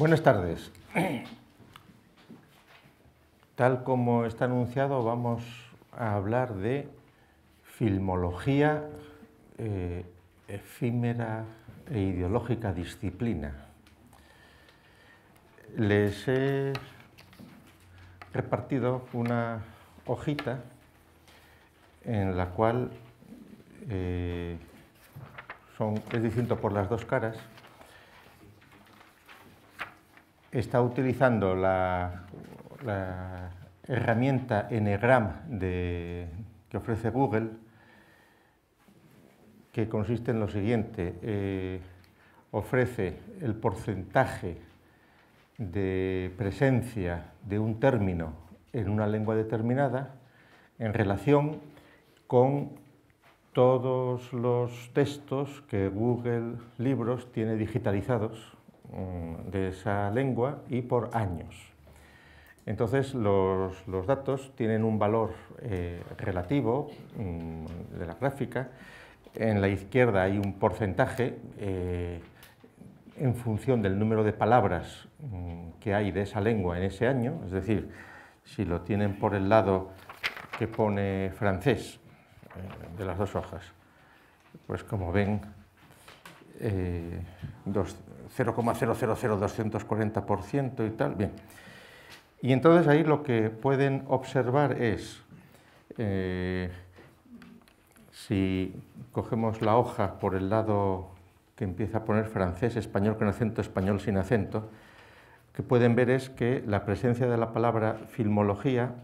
Buenas tardes. Tal como está anunciado, vamos a hablar de filmología eh, efímera e ideológica disciplina. Les he repartido una hojita en la cual eh, son, es distinto por las dos caras, está utilizando la, herramienta Enegram que ofrece Google, que consiste en lo siguiente, eh, ofrece el porcentaje de presencia de un término en una lengua determinada en relación con todos los textos que Google Libros tiene digitalizados Mm, de esa lengua y por años. Entonces, los, datos tienen un valor eh, relativo mm, de la gráfica. En la izquierda hay un porcentaje eh, en función del número de palabras mm, que hay de esa lengua en ese año. Es decir, si lo tienen por el lado que pone francés, eh, de las dos hojas, pues como ven, dos, 0,000240% y tal. Bien. Y entonces ahí lo que pueden observar es, eh, si cogemos la hoja por el lado que empieza a poner francés, español con acento, español sin acento, que pueden ver es que la presencia de la palabra filmología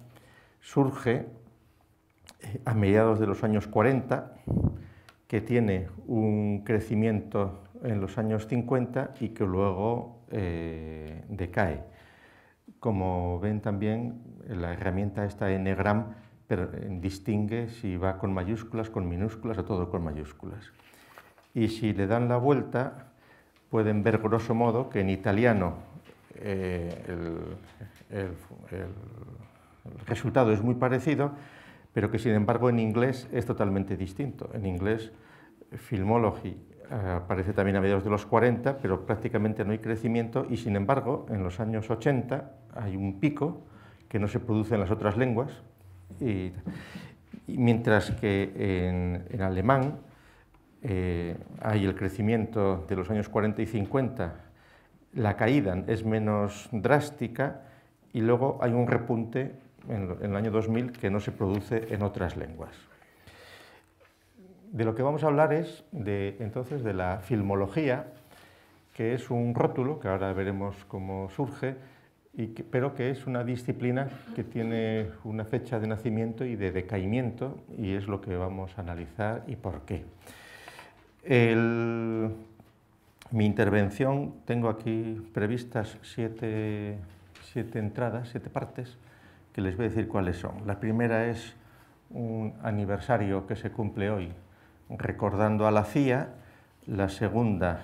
surge eh, a mediados de los años 40, que tiene un crecimiento en los años 50 y que luego eh, decae. Como ven también, la herramienta esta Ngram eh, distingue si va con mayúsculas, con minúsculas o todo con mayúsculas. Y si le dan la vuelta, pueden ver grosso modo que en italiano eh, el, resultado es muy parecido, pero que sin embargo en inglés es totalmente distinto. En inglés, Filmology eh, aparece también a mediados de los 40, pero prácticamente no hay crecimiento y sin embargo en los años 80 hay un pico que no se produce en las otras lenguas, mientras que en, alemán eh, hay el crecimiento de los años 40 y 50, la caída es menos drástica y luego hay un repunte en el año 2000 que no se produce en otras lenguas de lo que vamos a hablar es de, entonces de la filmología, que es un rótulo, que ahora veremos cómo surge, pero que es una disciplina que tiene una fecha de nacimiento y de decaimiento, y es lo que vamos a analizar y por qué. mi intervención, tengo aquí previstas siete entradas, siete partes, que les voy a decir cuáles son. La primera es un aniversario que se cumple hoy, recordando a la CIA, la segunda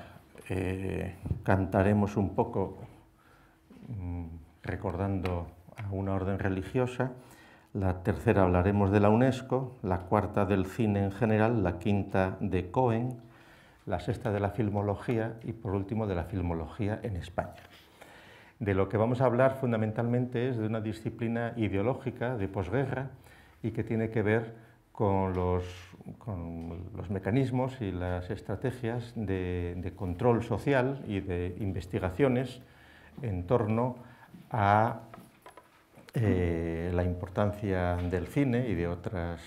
eh, cantaremos un poco mm, recordando a una orden religiosa, la tercera hablaremos de la UNESCO, la cuarta del cine en general, la quinta de Cohen, la sexta de la filmología y por último de la filmología en España. De lo que vamos a hablar fundamentalmente es de una disciplina ideológica de posguerra y que tiene que ver con los con los mecanismos y las estrategias de, control social y de investigaciones en torno a eh, la importancia del cine y de otras,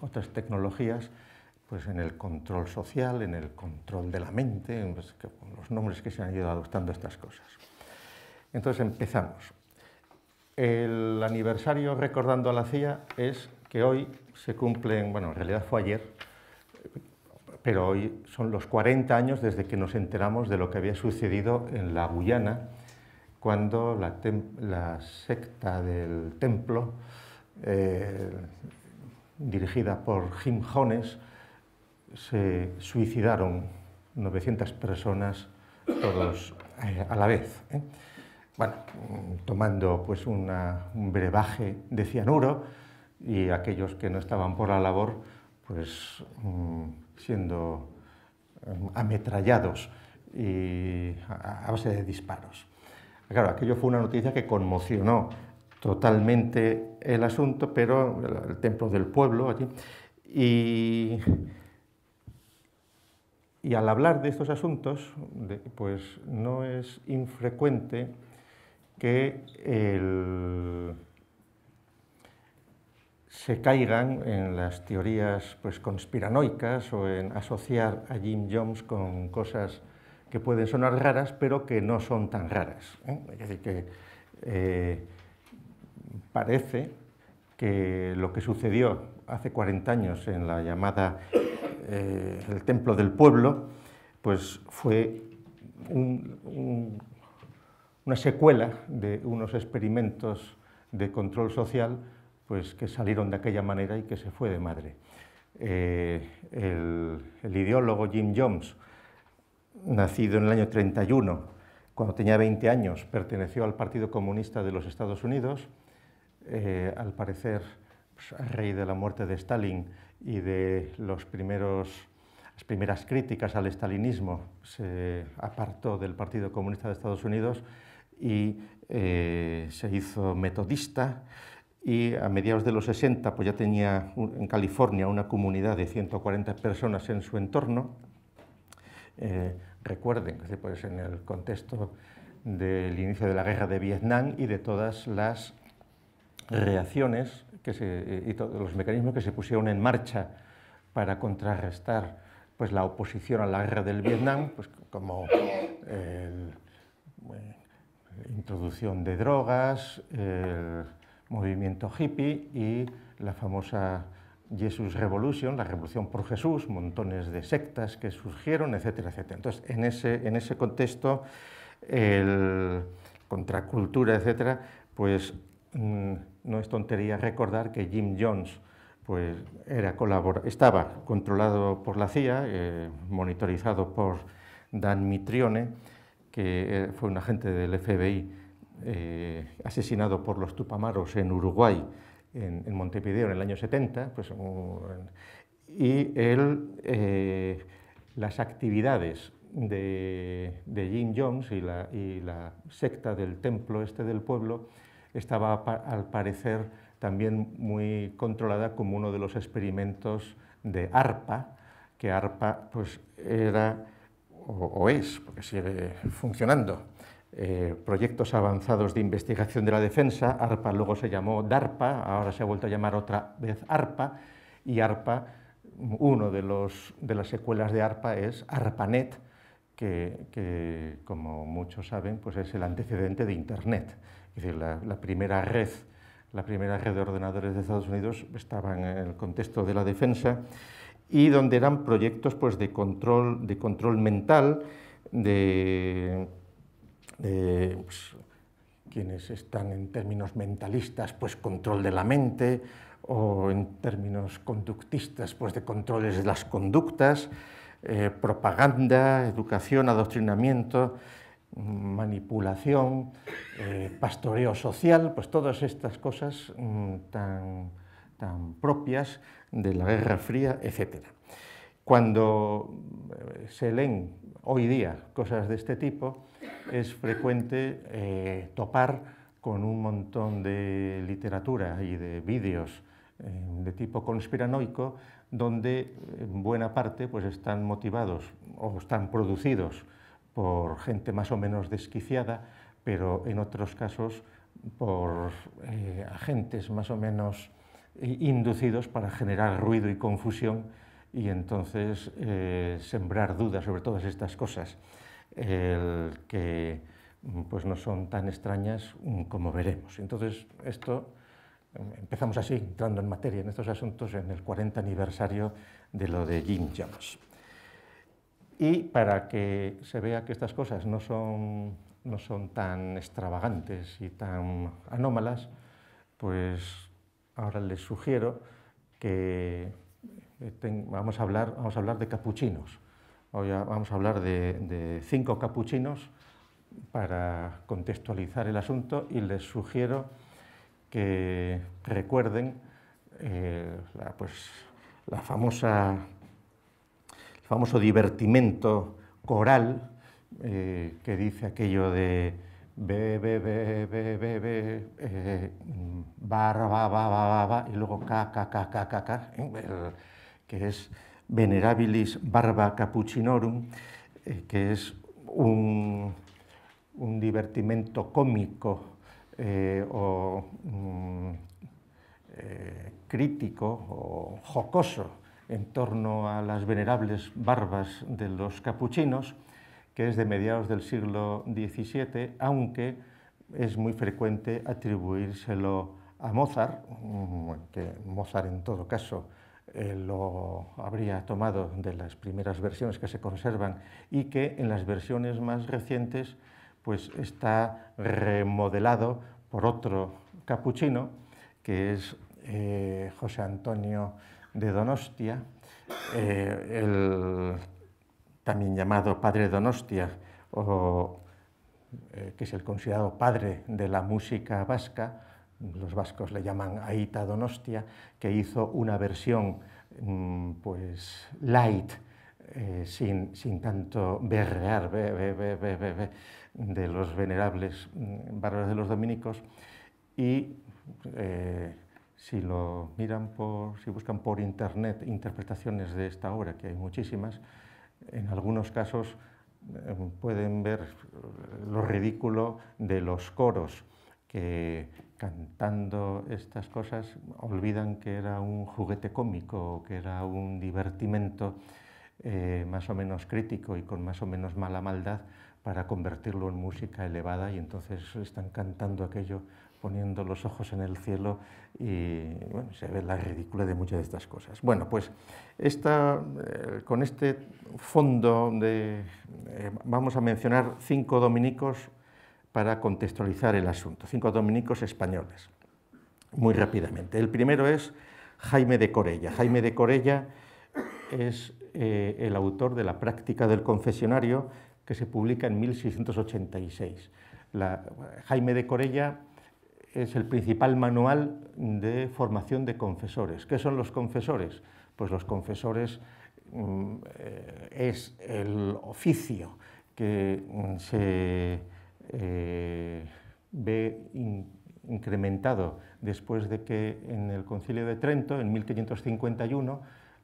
otras tecnologías pues en el control social, en el control de la mente, en los, los nombres que se han ido adoptando estas cosas. Entonces empezamos. El aniversario recordando a la CIA es que hoy se cumplen, bueno, en realidad fue ayer, pero hoy son los 40 años desde que nos enteramos de lo que había sucedido en la Guyana, cuando la, secta del templo, eh, dirigida por Jim Jones, se suicidaron 900 personas todos eh, a la vez. ¿eh? Bueno, tomando pues un brebaje de cianuro, y aquellos que no estaban por la labor, pues mm, siendo mm, ametrallados a base de disparos. Claro, aquello fue una noticia que conmocionó totalmente el asunto, pero el, templo del pueblo allí. Y, al hablar de estos asuntos, pues no es infrecuente que el, se caigan en las teorías pues, conspiranoicas o en asociar a Jim Jones con cosas que pueden sonar raras, pero que no son tan raras. ¿eh? Es decir, que eh, parece que lo que sucedió hace 40 años en la llamada eh, el Templo del Pueblo, pues fue una secuela de unos experimentos de control social pues que salieron de aquella manera y que se fue de madre. Eh, el, ideólogo Jim Jones, nacido en el año 31, cuando tenía 20 años, perteneció al Partido Comunista de los Estados Unidos, eh, al parecer pues, rey de la muerte de Stalin y de los primeros, las primeras críticas al estalinismo, se apartó del Partido Comunista de Estados Unidos y eh, se hizo metodista y a mediados de los 60 pues ya tenía en California una comunidad de 140 personas en su entorno. Eh, recuerden pues, en el contexto del inicio de la guerra de Vietnam y de todas las reacciones que y todos los mecanismos que se pusieron en marcha para contrarrestar pues, la oposición a la guerra del Vietnam, pues, como eh, introducción de drogas, movimiento hippie y la famosa Jesus Revolution, la revolución por Jesús, montones de sectas que surgieron, etcétera, etcétera. Entonces, en ese, en ese contexto, el contracultura, etcétera, pues mm, no es tontería recordar que Jim Jones pues, era estaba controlado por la CIA, eh, monitorizado por Dan Mitrione, que eh, fue un agente del FBI eh, asesinado por los tupamaros en Uruguay, en, Montevideo, en el año 70, pues, y él, eh, las actividades de, Jim Jones y la, secta del templo este del pueblo estaba al parecer también muy controlada como uno de los experimentos de ARPA, que ARPA pues era o es, porque sigue funcionando, eh, proyectos avanzados de investigación de la defensa. ARPA luego se llamó DARPA, ahora se ha vuelto a llamar otra vez ARPA, y ARPA, uno de, los, de las secuelas de ARPA es ARPANET, que, como muchos saben, pues es el antecedente de Internet. Es decir, la, la primera red la primera red de ordenadores de Estados Unidos estaba en el contexto de la defensa y donde eran proyectos pues, de, control, de control mental, de pues, quienes están en términos mentalistas, pues control de la mente, o en términos conductistas, pues de controles de las conductas, eh, propaganda, educación, adoctrinamiento, mm, manipulación, eh, pastoreo social, pues todas estas cosas mm, tan, tan propias de la Guerra Fría, etc. Cuando eh, se leen hoy día cosas de este tipo, es frecuente eh, topar con un montón de literatura y de vídeos eh, de tipo conspiranoico donde en buena parte pues están motivados o están producidos por gente más o menos desquiciada, pero en otros casos por eh, agentes más o menos inducidos para generar ruido y confusión y entonces sembrar dudas sobre todas estas cosas el que mm, pues no son tan extrañas mm, como veremos. Entonces, esto mm, empezamos así, entrando en materia en estos asuntos en el 40 aniversario de lo de Jim Jones. Y para que se vea que estas cosas no son, tan extravagantes y tan anómalas, pues ahora les sugiero que eh, vamos, a hablar, vamos a hablar de capuchinos. Hoy vamos a hablar de, cinco capuchinos para contextualizar el asunto y les sugiero que recuerden eh, pues, la, famosa, el famoso divertimento coral eh, que dice aquello de be, be, be, be, be, eh, y luego ca, ca, ca, ca, que es Venerabilis Barba Capuchinorum, eh, que es un, divertimento cómico eh, o mm, eh, crítico o jocoso en torno a las venerables barbas de los capuchinos, que es de mediados del siglo XVII, aunque es muy frecuente atribuírselo a Mozart, mm, que Mozart en todo caso eh, lo habría tomado de las primeras versiones que se conservan y que en las versiones más recientes pues está remodelado por otro capuchino que es eh, José Antonio de Donostia, eh, el, también llamado Padre Donostia, o, que es el considerado padre de la música vasca, los vascos le llaman Aita Donostia, que hizo una versión mm, pues light, eh, sin, sin, tanto berrear de los venerables mm, bárbaros de los dominicos. Y eh, si lo miran por, si buscan por internet interpretaciones de esta obra, que hay muchísimas, en algunos casos eh, pueden ver lo ridículo de los coros que cantando estas cosas olvidan que era un juguete cómico, que era un divertimento eh, más o menos crítico y con más o menos mala maldad para convertirlo en música elevada y entonces están cantando aquello poniendo los ojos en el cielo y se ve la ridícula de muchas de estas cosas. Bueno, pues esta, eh, con este fondo de, eh, vamos a mencionar cinco dominicos para contextualizar el asunto. Cinco dominicos españoles, muy rápidamente. El primero es Jaime de Corella. Jaime de Corella es eh, el autor de la práctica del confesionario que se publica en 1686. La, Jaime de Corella es el principal manual de formación de confesores. ¿Qué son los confesores? Pues los confesores mm, eh, es el oficio que mm, se eh, ve incrementado después de que en el concilio de Trento, en 1551,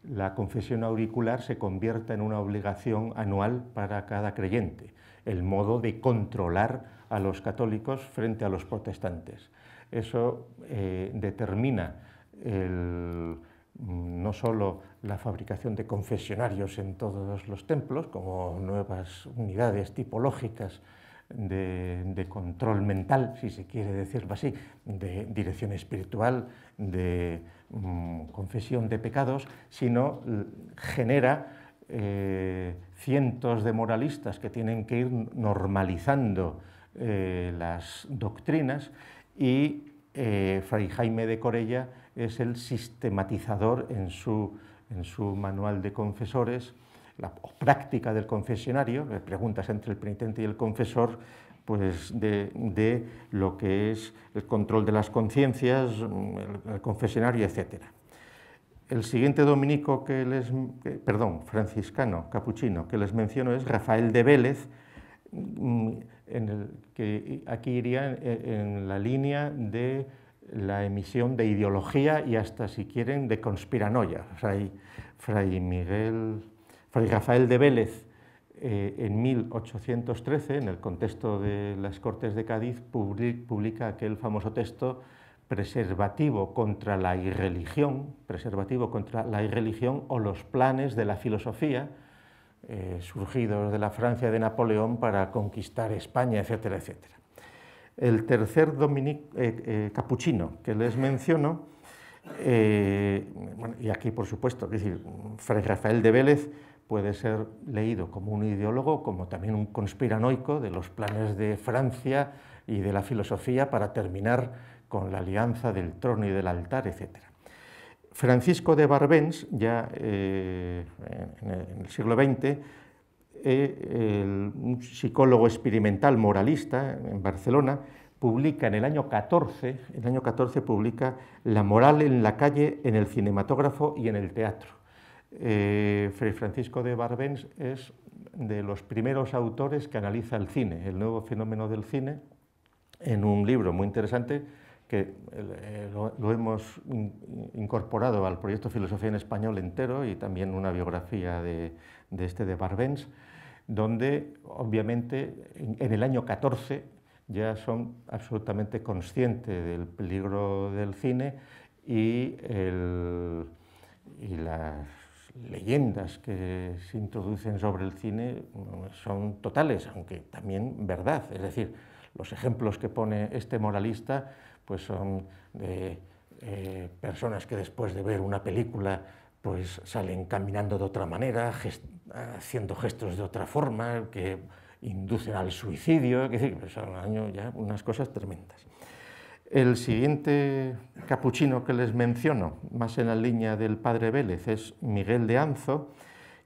la confesión auricular se convierta en una obligación anual para cada creyente, el modo de controlar a los católicos frente a los protestantes. Eso eh, determina mm, no solo la fabricación de confesionarios en todos los templos, como nuevas unidades tipológicas de, control mental, si se quiere decirlo así, de dirección espiritual, de mm, confesión de pecados, sino genera eh, cientos de moralistas que tienen que ir normalizando eh, las doctrinas y eh, Fray Jaime de Corella es el sistematizador en su manual de confesores la práctica del confesionario, preguntas entre el penitente y el confesor, pues de, lo que es el control de las conciencias, mm, el, confesionario, etc. El siguiente dominico que les, perdón, franciscano, capuchino, que les menciono es Rafael de Vélez, mm, en que aquí iría e, en, la línea de la emisión de ideología y hasta, si quieren, de conspiranoia. Fray Miguel Fray Rafael de Vélez, eh, en 1813, en el contexto de las Cortes de Cádiz, publica aquel famoso texto preservativo contra la irreligión, preservativo contra la irreligión o los planes de la filosofía eh, surgidos de la Francia de Napoleón para conquistar España, etcétera, etcétera. El tercer eh, capuchino que les menciono, y aquí por supuesto, es Fray Rafael de Vélez, puede ser leído como un ideólogo, como también un conspiranoico de los planes de Francia y de la filosofía para terminar con la alianza del trono y del altar, etc. Francisco de Barbens, ya eh, en el siglo XX, eh, un psicólogo experimental moralista en Barcelona, publica en el año 14, el año 14 publica La moral en la calle, en el cinematógrafo y en el teatro. Eh, Francisco de Barbens es de los primeros autores que analiza el cine, el nuevo fenómeno del cine, en un libro muy interesante que eh, lo, hemos incorporado al proyecto Filosofía en Español entero y también una biografía de, este de Barbens, donde obviamente en, el año 14 ya son absolutamente conscientes del peligro del cine y, el, y las leyendas que se introducen sobre el cine mm, son totales, aunque también verdad. Es decir, los ejemplos que pone este moralista pues son de eh, personas que después de ver una película pues salen caminando de otra manera, haciendo gestos de otra forma, que inducen al suicidio, es decir, ya unas cosas tremendas. El siguiente capuchino que les menciono, más en la línea del padre Vélez, es Miguel de Anzo,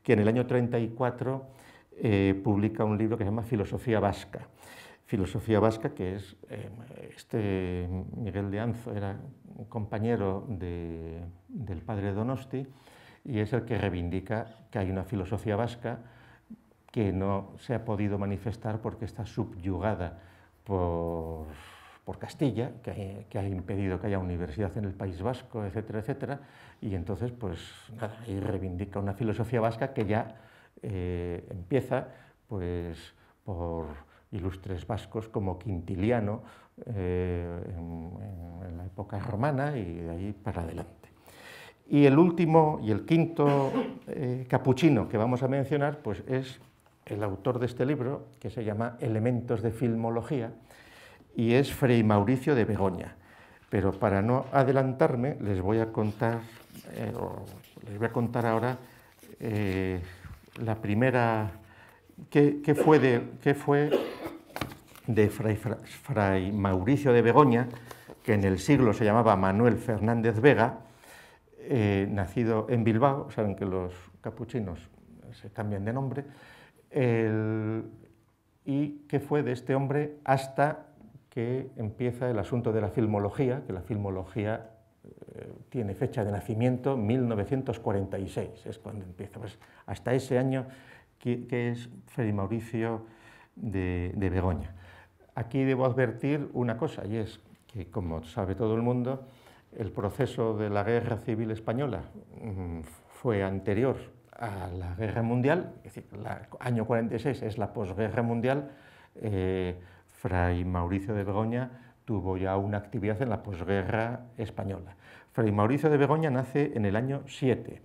que en el año 34 eh, publica un libro que se llama Filosofía Vasca. Filosofía Vasca, que es, eh, este Miguel de Anzo era un compañero del padre Donosti y es el que reivindica que hay una filosofía vasca que no se ha podido manifestar porque está subyugada por por Castilla, que, ha impedido que haya universidad en el País Vasco, etcétera, etcétera. Y entonces, pues nada, reivindica una filosofía vasca que ya eh, empieza pues, por ilustres vascos como Quintiliano eh, en, la época romana y de ahí para adelante. Y el último y el quinto eh, capuchino que vamos a mencionar pues es el autor de este libro, que se llama Elementos de Filmología, y es Fray Mauricio de Begoña. Pero para no adelantarme, les voy a contar, eh, les voy a contar ahora eh, la primera, ¿qué, fue de, qué fue de Fray, Mauricio de Begoña, que en el siglo se llamaba Manuel Fernández Vega, eh, nacido en Bilbao, saben que los capuchinos se cambian de nombre, y qué fue de este hombre hasta que empieza el asunto de la filmología, que la filmología eh, tiene fecha de nacimiento 1946, es cuando empieza. Pues hasta ese año que, es Freddy Mauricio de, de Begoña. Aquí debo advertir una cosa, y es que, como sabe todo el mundo, el proceso de la Guerra Civil Española mm, fue anterior a la Guerra Mundial, es decir, el año 46 es la posguerra mundial, eh, Fray Mauricio de Begoña tuvo ya una actividad en la posguerra española. Fray Mauricio de Begoña nace en el año 7.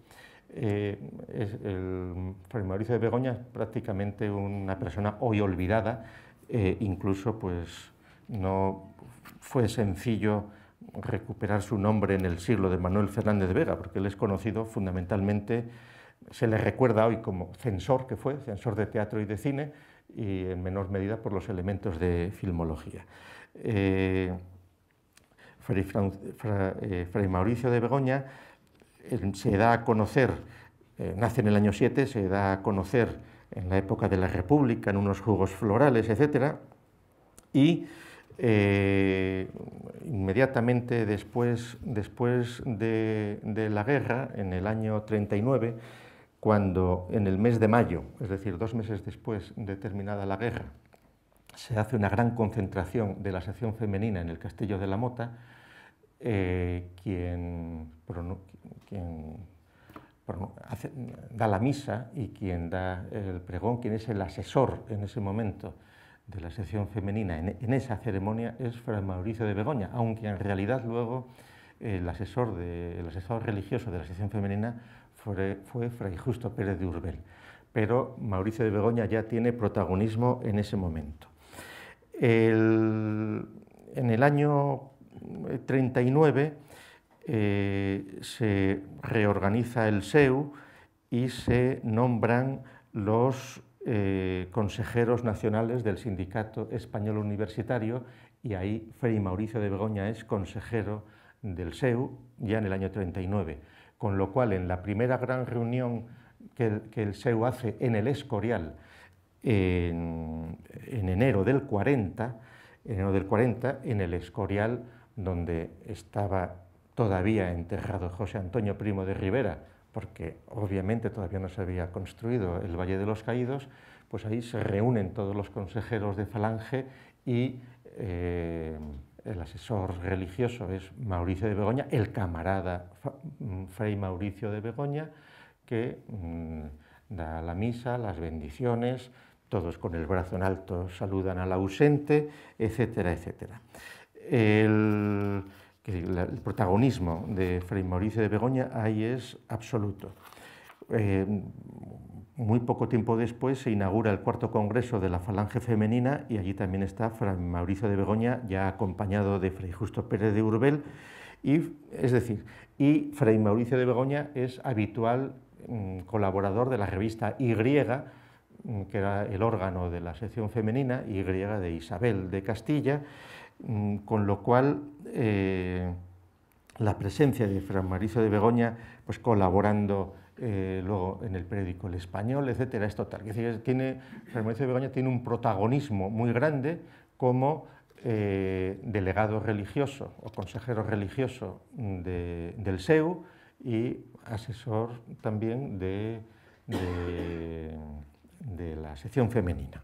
Eh, Fray Mauricio de Begoña es prácticamente una persona hoy olvidada, eh, incluso pues no fue sencillo recuperar su nombre en el siglo de Manuel Fernández de Vega, porque él es conocido fundamentalmente, se le recuerda hoy como censor que fue, censor de teatro y de cine, y en menor medida por los elementos de filmología. Eh, eh, Fray, Mauricio de Begoña se da a conocer, eh, nace en el año 7, se da a conocer en la época de la República, en unos jugos florales, etc. Y inmediatamente después, después de la guerra, en el año 39, cuando en el mes de mayo, es decir, dos meses después de terminada la guerra, se hace una gran concentración de la sección femenina en el Castillo de la Mota, eh, quien, da la misa y quien da el pregón, quien es el asesor en ese momento de la sección femenina en, esa ceremonia es Fray Mauricio de Begoña, aunque en realidad luego el el asesor religioso de la sección femenina fue, Fray Justo Pérez de Urbel, pero Mauricio de Begoña ya tiene protagonismo en ese momento. en el año 39 eh, eh, se reorganiza el SEU y se nombran los eh, consejeros nacionales del Sindicato Español Universitario y ahí Fray Mauricio de Begoña es consejero del SEU ya en el año 39 con lo cual en la primera gran reunión que, el SEU hace en el Escorial, en, enero del 40, enero del 40, en el Escorial, donde estaba todavía enterrado José Antonio Primo de Rivera, porque obviamente todavía no se había construido el Valle de los Caídos, pues ahí se reúnen todos los consejeros de Falange y eh, el asesor religioso es Mauricio de Begoña, el camarada mm, Fray Mauricio de Begoña, que mm, da la misa, las bendiciones, todos con el brazo en alto saludan al ausente, etcétera, etcétera. El, protagonismo de Fray Mauricio de Begoña ahí es absoluto. Eh, muy poco tiempo después se inaugura el cuarto congreso de la Falange Femenina y allí también está Fray Mauricio de Begoña, ya acompañado de Fray Justo Pérez de Urbel. Y, es decir, y Fray Mauricio de Begoña es habitual mm, colaborador de la revista Y, mm, que era el órgano de la sección femenina, Y de Isabel de Castilla, mm, con lo cual. Eh, la presencia de Fray Mauricio de Begoña, pues colaborando eh, luego en el periódico El Español, etcétera, es total. Es decir, tiene, Begoña tiene un protagonismo muy grande como eh, delegado religioso o consejero religioso del SEU y asesor también de, la sección femenina.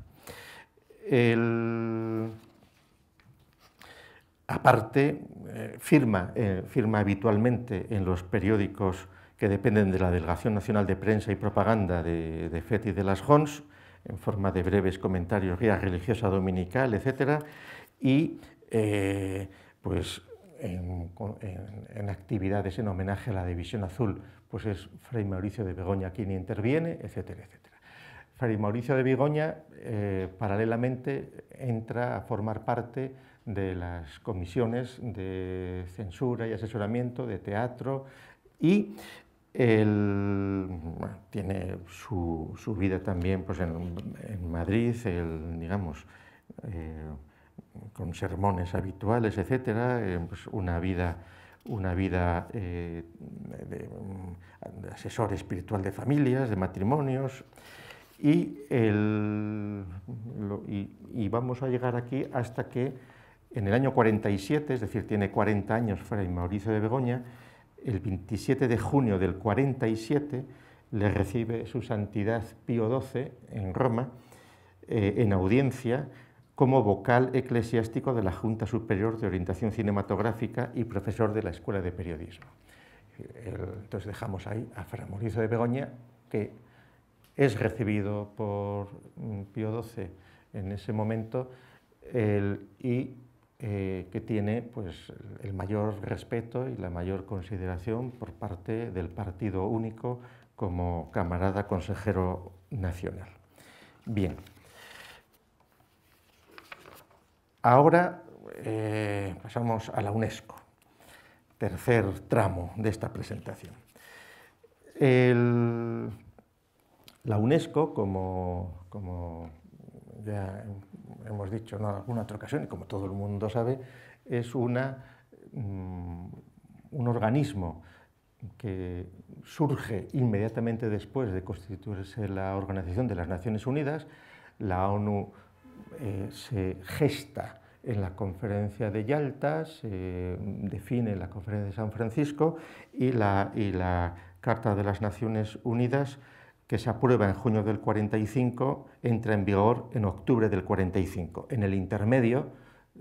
aparte, eh, firma, firma habitualmente en los periódicos que dependen de la Delegación Nacional de Prensa y Propaganda de, FETI y de las JONS, en forma de breves comentarios, guía religiosa dominical, etc. Y eh, pues en, actividades en homenaje a la División Azul, pues es Fray Mauricio de Begoña quien interviene, etcétera, etcétera. Fray Mauricio de Begoña eh, paralelamente entra a formar parte de las comisiones de censura y asesoramiento de teatro y él tiene su, vida también pues, en, Madrid, eh, con sermones habituales, etc. Eh, pues, una vida, una vida eh, de, asesor espiritual de familias, de matrimonios. y, y vamos a llegar aquí hasta que en el año 47, es decir, tiene 40 años Fray Mauricio de Begoña, el 27 de junio del 47 le recibe su santidad Pío XII en Roma eh, en audiencia como vocal eclesiástico de la Junta Superior de Orientación Cinematográfica y profesor de la Escuela de Periodismo. Eh, entonces dejamos ahí a framorizo de Begoña, que es recibido por mm, Pío XII en ese momento y eh, que tiene pues, el mayor respeto y la mayor consideración por parte del Partido Único como camarada consejero nacional. Bien, ahora eh, pasamos a la UNESCO, tercer tramo de esta presentación. la UNESCO, como, como ya hemos dicho en alguna otra ocasión, y como todo el mundo sabe, es mm, un organismo que surge inmediatamente después de constituirse la Organización de las Naciones Unidas. La ONU eh, se gesta en la conferencia de Yalta, se define en la conferencia de San Francisco y la Carta de las Naciones Unidas que se aprueba en junio del 45, entra en vigor en octubre del 45. En el intermedio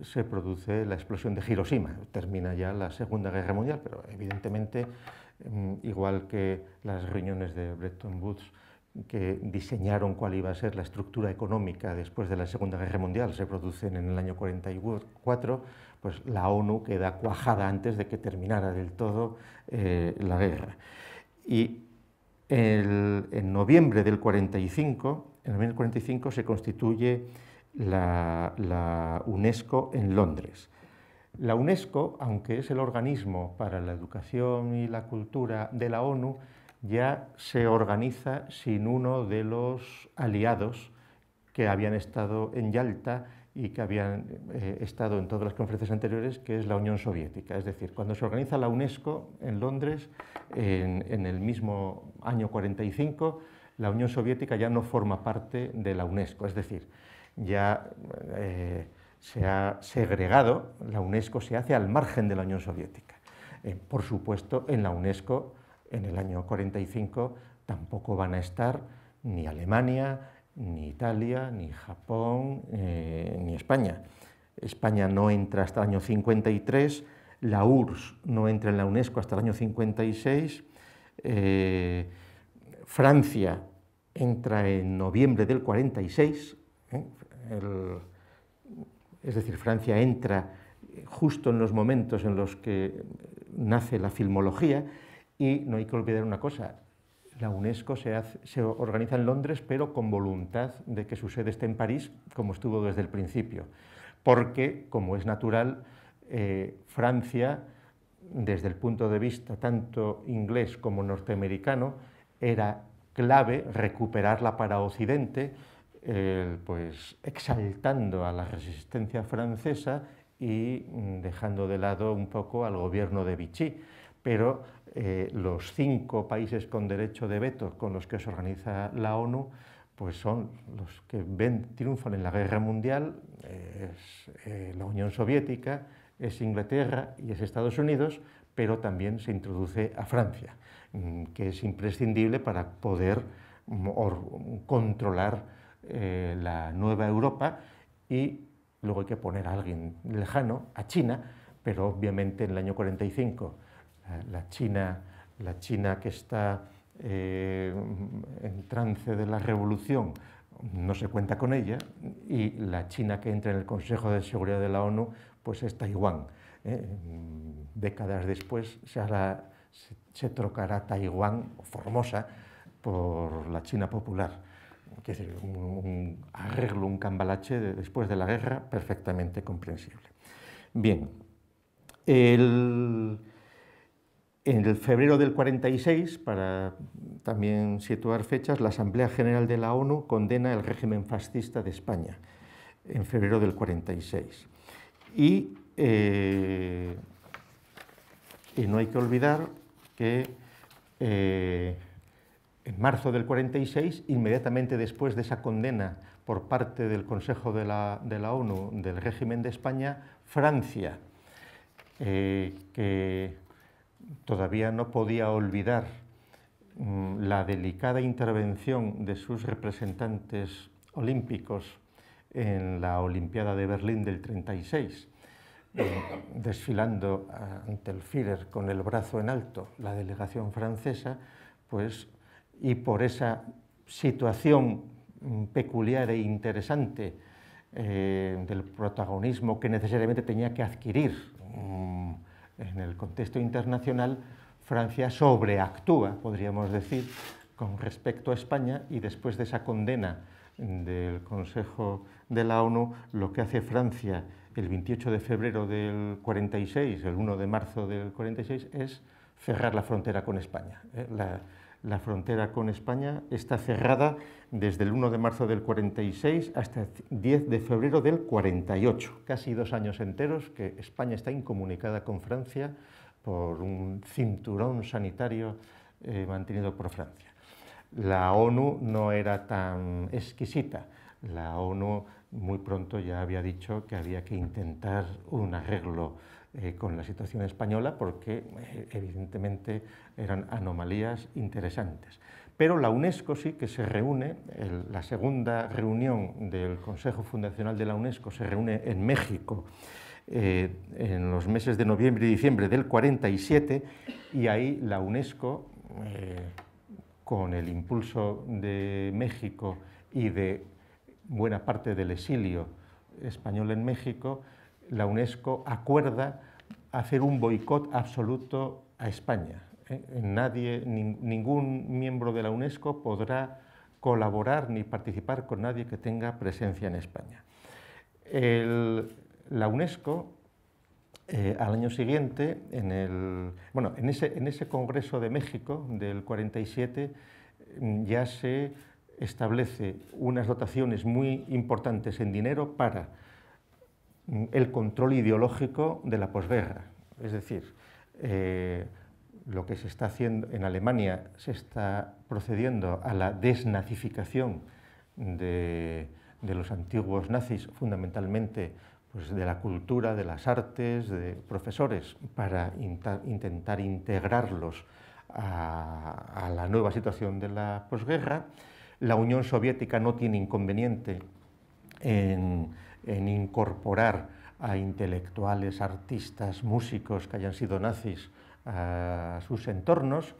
se produce la explosión de Hiroshima, termina ya la Segunda Guerra Mundial, pero evidentemente, mm, igual que las reuniones de Bretton Woods, que diseñaron cuál iba a ser la estructura económica después de la Segunda Guerra Mundial se producen en el año 44, pues la ONU queda cuajada antes de que terminara del todo eh, la guerra. Y en noviembre del 45, se constituye la UNESCO en Londres. La UNESCO, aunque es el organismo para la educación y la cultura de la ONU, ya se organiza sin uno de los aliados que habían estado en Yalta y que habían eh, estado en todas las conferencias anteriores, que es la Unión Soviética. Es decir, cuando se organiza la UNESCO en Londres, en, el mismo año 45, la Unión Soviética ya no forma parte de la UNESCO. Es decir, ya eh, se ha segregado, la UNESCO se hace al margen de la Unión Soviética. Eh, por supuesto, en la UNESCO, en el año 45, tampoco van a estar ni Alemania, ni Italia, ni Japón, eh, ni España. España no entra hasta el año 53, la URSS no entra en la UNESCO hasta el año 56, eh, Francia entra en noviembre del 46, ¿eh? es decir, Francia entra justo en los momentos en los que nace la filmología y no hay que olvidar una cosa, la UNESCO se, organiza en Londres, pero con voluntad de que su sede esté en París, como estuvo desde el principio, porque, como es natural, eh, Francia, desde el punto de vista tanto inglés como norteamericano, era clave recuperarla para Occidente, pues exaltando a la resistencia francesa y mm, dejando de lado un poco al gobierno de Vichy. Pero eh, los cinco países con derecho de veto con los que se organiza la ONU, pues son los que ven, triunfan en la guerra mundial, es eh, la Unión Soviética, es Inglaterra y es Estados Unidos, pero también se introduce a Francia, mm, que es imprescindible para poder mm, controlar eh, la nueva Europa y luego hay que poner a alguien lejano, a China, pero obviamente en el año 45 la China, la China que está eh, en trance de la revolución, no se cuenta con ella, y la China que entra en el Consejo de Seguridad de la ONU, pues es Taiwán. Eh, décadas después se, trocará Taiwán, o Formosa, por la China popular. que es un, un arreglo, un cambalache después de la guerra perfectamente comprensible. Bien, el, en febrero del 46, para también situar fechas, la Asamblea General de la ONU condena el régimen fascista de España, en febrero del 46. Y, eh, y no hay que olvidar que eh, en marzo del 46, inmediatamente después de esa condena por parte del Consejo de la, ONU del régimen de España, Francia, eh, que todavía no podía olvidar mm, la delicada intervención de sus representantes olímpicos en la Olimpiada de Berlín del 36, eh, desfilando ante el Führer con el brazo en alto la delegación francesa, pues, y por esa situación mm, peculiar e interesante eh, del protagonismo que necesariamente tenía que adquirir mm, en el contexto internacional, Francia sobreactúa, podríamos decir, con respecto a España y después de esa condena del Consejo de la ONU, lo que hace Francia el 28 de febrero del 46, el 1 de marzo del 46, es cerrar la frontera con España. ¿eh? La frontera con España está cerrada desde el 1 de marzo del 46 hasta el 10 de febrero del 48. Casi dos años enteros que España está incomunicada con Francia por un cinturón sanitario eh, mantenido por Francia. La ONU no era tan exquisita. La ONU muy pronto ya había dicho que había que intentar un arreglo eh, con la situación española porque eh, evidentemente eran anomalías interesantes. Pero la UNESCO sí que se reúne, la segunda reunión del Consejo Fundacional de la UNESCO se reúne en México eh, en los meses de noviembre y diciembre del 47 y ahí la UNESCO, con el impulso de México y de buena parte del exilio español en México, la UNESCO acuerda hacer un boicot absoluto a España. ¿eh? Nadie, ningún miembro de la UNESCO podrá colaborar ni participar con nadie que tenga presencia en España. la UNESCO eh, al año siguiente, en, ese, en ese Congreso de México del 47, mm, ya se establece unas dotaciones muy importantes en dinero para el control ideológico de la posguerra. Es decir, eh, lo que se está haciendo en Alemania se está procediendo a la desnazificación de, los antiguos nazis, fundamentalmente pues, de la cultura, de las artes, de profesores, para intentar integrarlos a, la nueva situación de la posguerra. La Unión Soviética no tiene inconveniente en en incorporar a intelectuales, artistas, músicos que hayan sido nazis a sus entornos.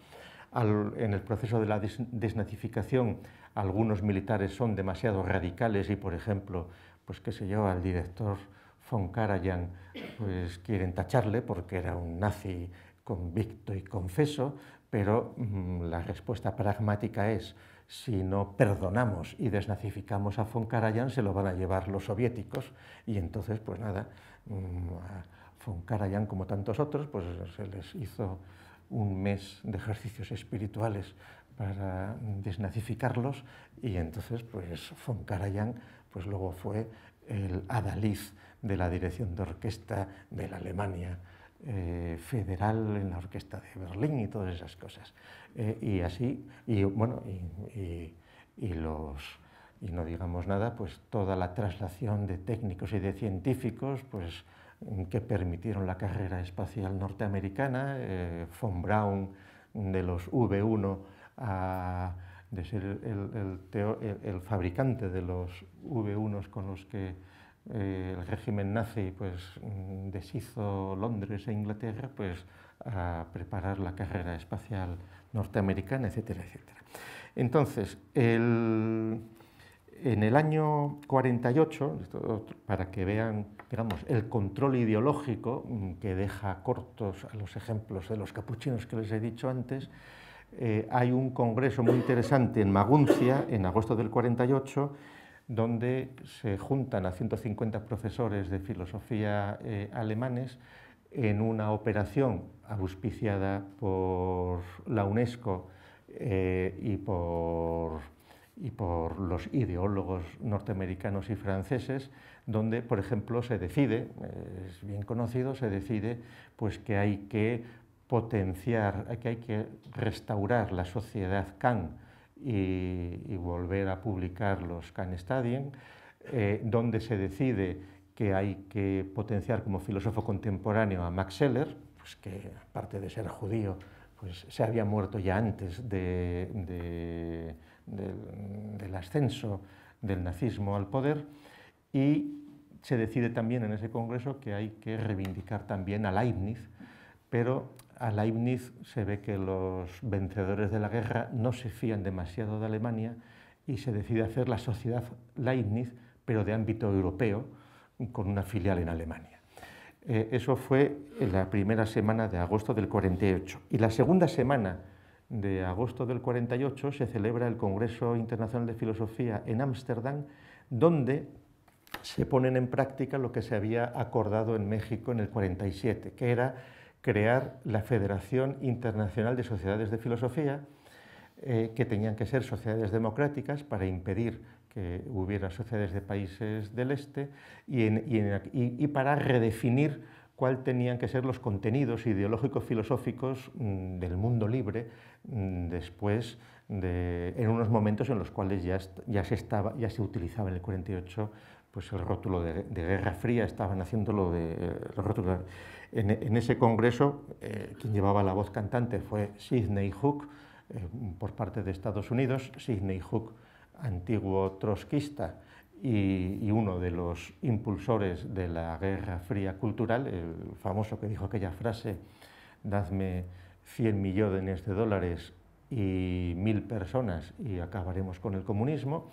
en el proceso de la desnazificación, algunos militares son demasiado radicales y, por ejemplo, pues qué sé yo, al director von Karajan pues quieren tacharle porque era un nazi convicto y confeso, pero mm, la respuesta pragmática es si no perdonamos y desnazificamos a von Karajan, se lo van a llevar los soviéticos. Y entonces, pues nada, mm, a Karajan, como tantos otros, pues se les hizo un mes de ejercicios espirituales para desnazificarlos y entonces pues Karajan, pues luego fue el adaliz de la dirección de orquesta de la Alemania eh, federal en la orquesta de Berlín y todas esas cosas. Eh, y así, y bueno, y, no digamos nada, pues toda la traslación de técnicos y de científicos, pues mm, que permitieron la carrera espacial norteamericana, eh, von Braun de los V1 a, ser el, fabricante de los V1 con los que eh, el régimen nazi pues, mm, deshizo Londres e Inglaterra, pues a preparar la carrera espacial norteamericana, etcétera, etcétera. Entonces, en el año 48, para que vean digamos, el control ideológico mm, que deja cortos a los ejemplos de los capuchinos que les he dicho antes, eh, hay un congreso muy interesante en Maguncia, en agosto del 48, donde se juntan a 150 profesores de filosofía eh, alemanes en una operación auspiciada por la UNESCO eh, y, por, y por los ideólogos norteamericanos y franceses, donde, por ejemplo, se decide, es bien conocido, se decide pues, que hay que potenciar, que hay que restaurar la sociedad Khan y, volver a publicar los Khan Stadien, eh, donde se decide que hay que potenciar como filósofo contemporáneo a Max Scheler, pues que aparte de ser judío, pues se había muerto ya antes del ascenso del nazismo al poder, y se decide también en ese congreso que hay que reivindicar también a Leibniz, pero a Leibniz se ve que los vencedores de la guerra no se fían demasiado de Alemania y se decide hacer la sociedad Leibniz, pero de ámbito europeo, con una filial en Alemania. Eh, eso fue la primera semana de agosto del 48. Y la segunda semana de agosto del 48 se celebra el Congreso Internacional de Filosofía en Ámsterdam, donde se ponen en práctica lo que se había acordado en México en el 47, que era crear la Federación Internacional de Sociedades de Filosofía, eh, que tenían que ser sociedades democráticas para impedir que hubiera sociedades de países del este y, y, para redefinir cuál tenían que ser los contenidos ideológicos filosóficos mm, del mundo libre mm, después en unos momentos en los cuales ya, se estaba, ya se utilizaba en el 48 pues el rótulo de, Guerra Fría, estaban haciéndolo de... Eh, de en, en, ese congreso, eh, quien llevaba la voz cantante fue Sidney Hook, eh, por parte de Estados Unidos. Sidney Hook antiguo trotskista y, uno de los impulsores de la Guerra Fría Cultural, el famoso que dijo aquella frase, dadme 100 millones de dólares y mil personas y acabaremos con el comunismo,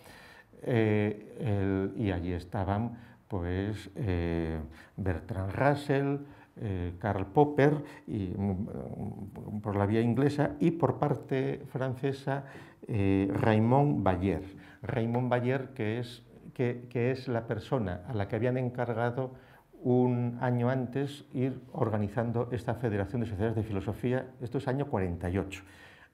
eh, y allí estaban pues eh, Bertrand Russell, eh, Karl Popper mm, mm, por la vía inglesa y por parte francesa eh, Raymond Bayer. Raymond Bayer, que es, la persona a la que habían encargado un año antes ir organizando esta Federación de Sociedades de Filosofía, esto es año 48.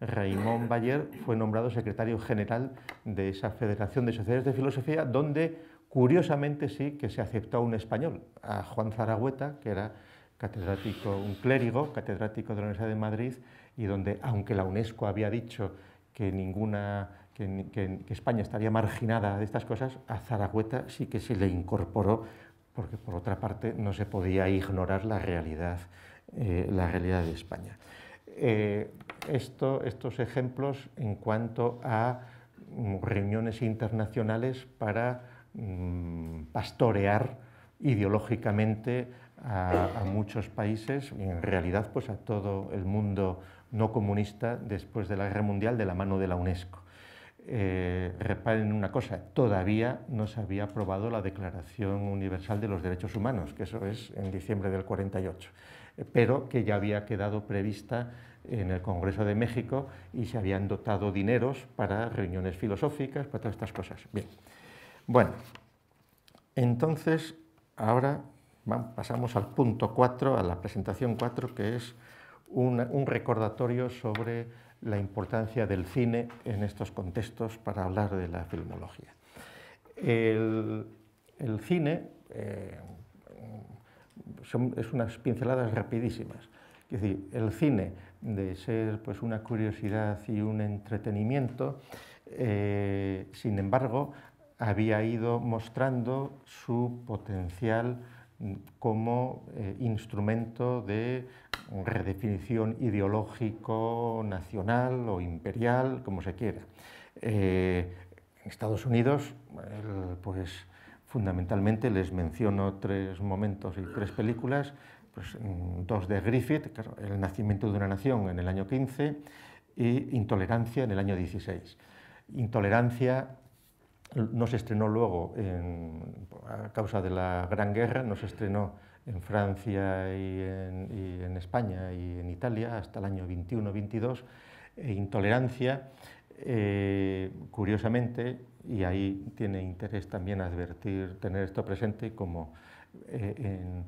Raymond Bayer fue nombrado secretario general de esa Federación de Sociedades de Filosofía, donde curiosamente sí que se aceptó a un español, a Juan Zaragüeta, que era catedrático, un clérigo, catedrático de la Universidad de Madrid, y donde, aunque la UNESCO había dicho que ninguna que, España estaría marginada de estas cosas, a Zaragüeta sí que se le incorporó, porque por otra parte no se podía ignorar la realidad, eh, la realidad de España. Eh, esto, estos ejemplos en cuanto a mm, reuniones internacionales para mm, pastorear ideológicamente a, muchos países en realidad pues a todo el mundo no comunista después de la Guerra Mundial de la mano de la UNESCO. Eh, reparen una cosa, todavía no se había aprobado la Declaración Universal de los Derechos Humanos, que eso es en diciembre del 48, eh, pero que ya había quedado prevista en el Congreso de México y se habían dotado dineros para reuniones filosóficas, para todas estas cosas. Bien, bueno, entonces ahora pasamos al punto 4, a la presentación 4, que es un, recordatorio sobre la importancia del cine en estos contextos para hablar de la filmología. El, cine eh, es unas pinceladas rapidísimas. Es decir, el cine, de ser pues, una curiosidad y un entretenimiento, eh, sin embargo, había ido mostrando su potencial mm, como eh, instrumento de redefinición ideológico, nacional o imperial, como se quiera. Eh, en Estados Unidos, pues fundamentalmente les menciono tres momentos y tres películas, pues, mm, dos de Griffith, El nacimiento de una nación en el año 15 y Intolerancia en el año 16. Intolerancia no se estrenó luego a causa de la Gran Guerra, no se estrenó en Francia y en, España y en Italia hasta el año 21-22, e intolerancia, eh, curiosamente, y ahí tiene interés también advertir, tener esto presente, como eh, en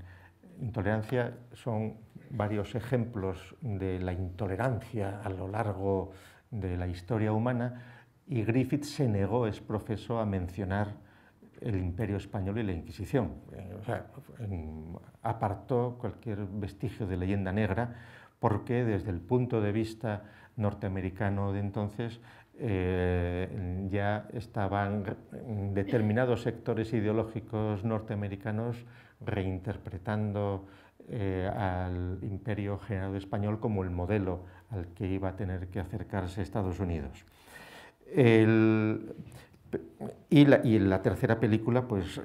intolerancia son varios ejemplos de la intolerancia a lo largo de la historia humana, y Griffith se negó, es profesor, a mencionar el Imperio Español y la Inquisición. Eh, apartó cualquier vestigio de leyenda negra porque desde el punto de vista norteamericano de entonces eh, ya estaban determinados sectores ideológicos norteamericanos reinterpretando eh, al imperio general español como el modelo al que iba a tener que acercarse Estados Unidos. Y la, la tercera película, pues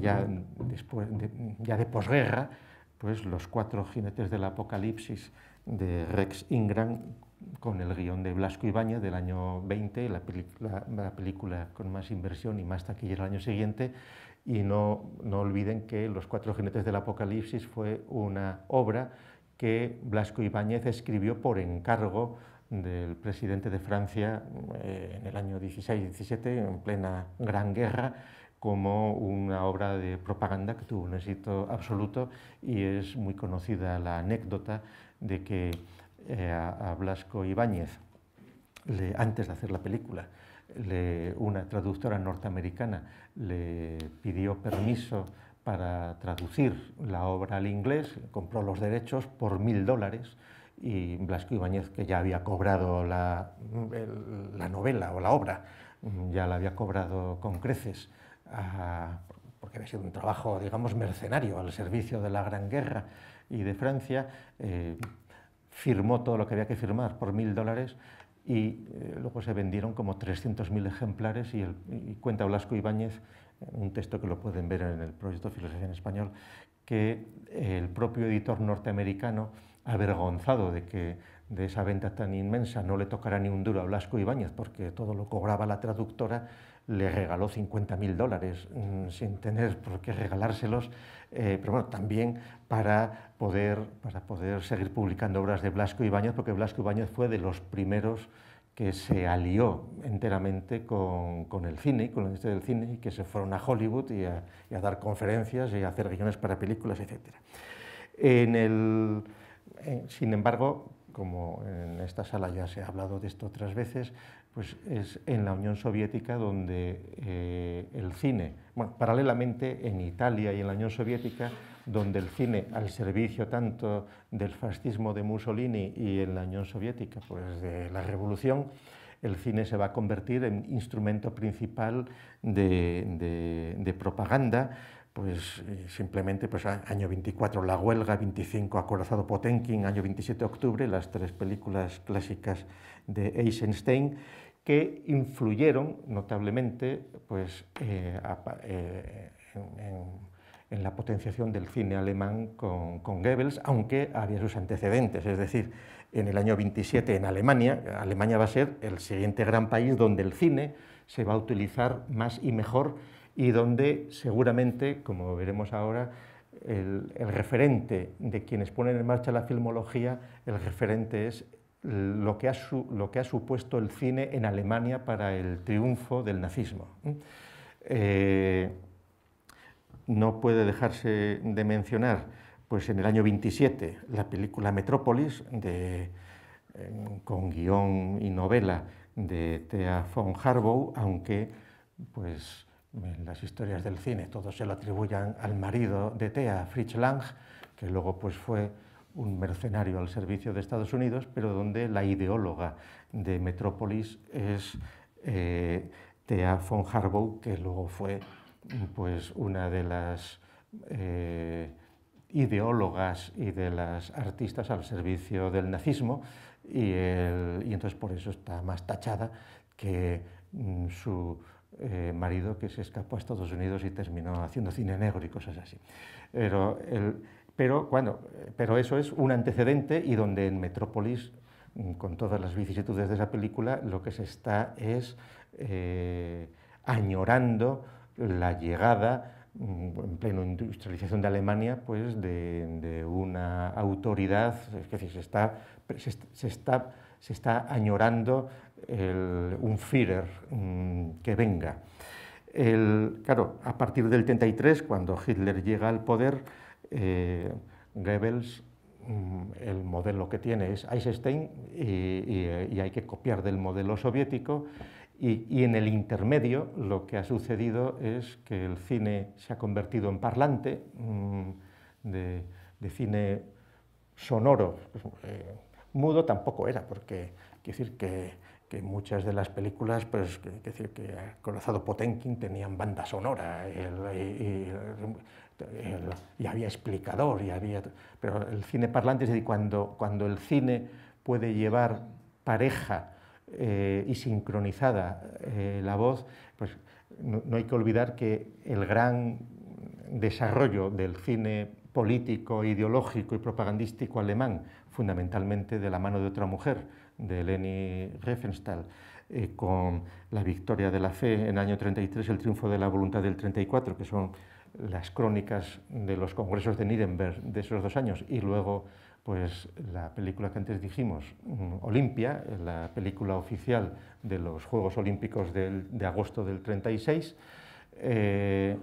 ya, después de, ya de posguerra, pues Los cuatro jinetes del apocalipsis de Rex Ingram con el guión de Blasco Ibáñez, del año 20, la, película con más inversión y más taquilla el año siguiente. Y no, no olviden que Los cuatro jinetes del apocalipsis fue una obra que Blasco Ibáñez escribió por encargo del presidente de Francia eh, en el año 16-17, en plena Gran Guerra, como una obra de propaganda que tuvo un éxito absoluto y es muy conocida la anécdota de que eh, a, Blasco Ibáñez, antes de hacer la película, una traductora norteamericana le pidió permiso para traducir la obra al inglés, compró los derechos por mil dólares y Blasco Ibáñez, que ya había cobrado la, novela o la obra, mm, ya la había cobrado con creces, porque había sido un trabajo, digamos, mercenario al servicio de la Gran Guerra y de Francia, eh, firmó todo lo que había que firmar por mil dólares y eh, luego se vendieron como 300.000 ejemplares y, y cuenta Blasco Ibáñez, eh, un texto que lo pueden ver en el proyecto Filosofía en Español, que el propio editor norteamericano avergonzado de que de esa venta tan inmensa no le tocará ni un duro a Blasco Ibáñez porque todo lo cobraba la traductora, le regaló 50.000 dólares mm, sin tener por qué regalárselos, eh, pero bueno, también para poder, para poder seguir publicando obras de Blasco Ibáñez, porque Blasco Ibáñez fue de los primeros que se alió enteramente con, con, el cine y con la industria del cine y que se fueron a Hollywood y a, dar conferencias y hacer guiones para películas, etc. En el, eh, sin embargo, como en esta sala ya se ha hablado de esto otras veces, pues es en la Unión Soviética donde eh, el cine, paralelamente en Italia y en la Unión Soviética, donde el cine, al servicio tanto del fascismo de Mussolini y en la Unión Soviética, pues de la revolución, el cine se va a convertir en instrumento principal de propaganda pues eh, simplemente pues, año 24 La Huelga, 25 Acorazado Potenkin, año 27 de Octubre, las tres películas clásicas de Eisenstein que influyeron notablemente pues, eh, eh, en, la potenciación del cine alemán con, con, Goebbels, aunque había sus antecedentes, es decir, en el año 27 en Alemania, Alemania va a ser el siguiente gran país donde el cine se va a utilizar más y mejor y donde seguramente, como veremos ahora, el, referente de quienes ponen en marcha la filmología, el referente es lo que, ha lo que ha supuesto el cine en Alemania para el triunfo del nazismo. ¿Mm? Eh, no puede dejarse de mencionar, pues en el año 27, la película Metrópolis, de, con guión y novela de Thea von Harbou aunque pues, en las historias del cine, todos se lo atribuyan al marido de Thea, Fritz Lang, que luego pues fue un mercenario al servicio de Estados Unidos, pero donde la ideóloga de Metrópolis es eh, Thea von Harbaugh, que luego fue pues, una de las eh, ideólogas y de las artistas al servicio del nazismo, y, entonces por eso está más tachada que mm, su eh, marido que se escapó a Estados Unidos y terminó haciendo cine negro y cosas así. Pero, pero, pero eso es un antecedente y donde en Metrópolis, mm, con todas las vicisitudes de esa película, lo que se está es eh, añorando la llegada mm, en pleno industrialización de Alemania, pues de, una autoridad, es decir, se está, se está, se está añorando un Führer que venga. claro, a partir del 33, cuando Hitler llega al poder, eh, Goebbels, mm, el modelo que tiene es Eisenstein y, eh, hay que copiar del modelo soviético. Y, en el intermedio lo que ha sucedido es que el cine se ha convertido en parlante mm, de, cine sonoro. Pues, eh, mudo tampoco era, porque quiere decir que que muchas de las películas, pues, que, decir, que Corazado Potenkin tenían banda sonora y, había explicador, y había, pero el cine parlante, es decir, cuando, el cine puede llevar pareja eh, y sincronizada eh, la voz, pues no hay que olvidar que el gran desarrollo del cine político, ideológico y propagandístico alemán, fundamentalmente de la mano de otra mujer, de Leni Riefenstahl, eh, con la victoria de la fe en el año 33, el triunfo de la voluntad del 34, que son las crónicas de los congresos de Nuremberg de esos dos años, y luego pues la película que antes dijimos, mm, Olimpia, eh, la película oficial de los Juegos Olímpicos de agosto del 36. Eh,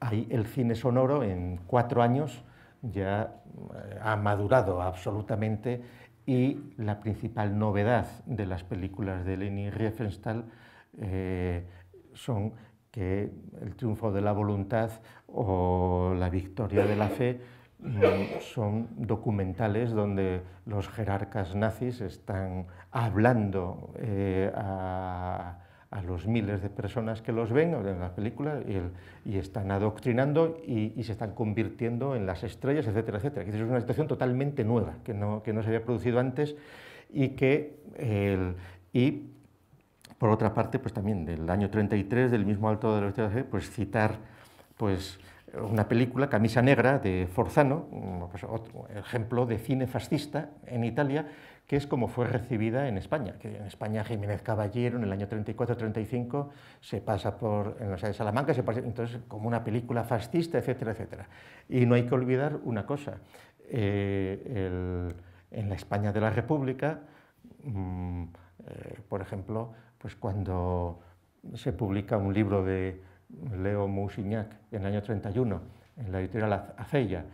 ahí el cine sonoro en cuatro años ya ha madurado absolutamente y la principal novedad de las películas de Leni Riefenstahl eh, son que el triunfo de la voluntad o la victoria de la fe mm, son documentales donde los jerarcas nazis están hablando eh, a a los miles de personas que los ven en la película y, están adoctrinando y, se están convirtiendo en las estrellas, etcétera, etcétera. Es una situación totalmente nueva que no, se había producido antes y que y por otra parte, pues también del año 33 del mismo Alto de la Universidad, pues citar pues una película, Camisa Negra, de Forzano, pues, ejemplo de cine fascista en Italia, que es como fue recibida en España. Que en España Jiménez Caballero en el año 34-35 se pasa por en la de Salamanca, entonces como una película fascista, etcétera, etcétera. Y no hay que olvidar una cosa. Eh, en la España de la República, mm, eh, por ejemplo, pues cuando se publica un libro de Leo Moussignac en el año 31, en la editorial Acella,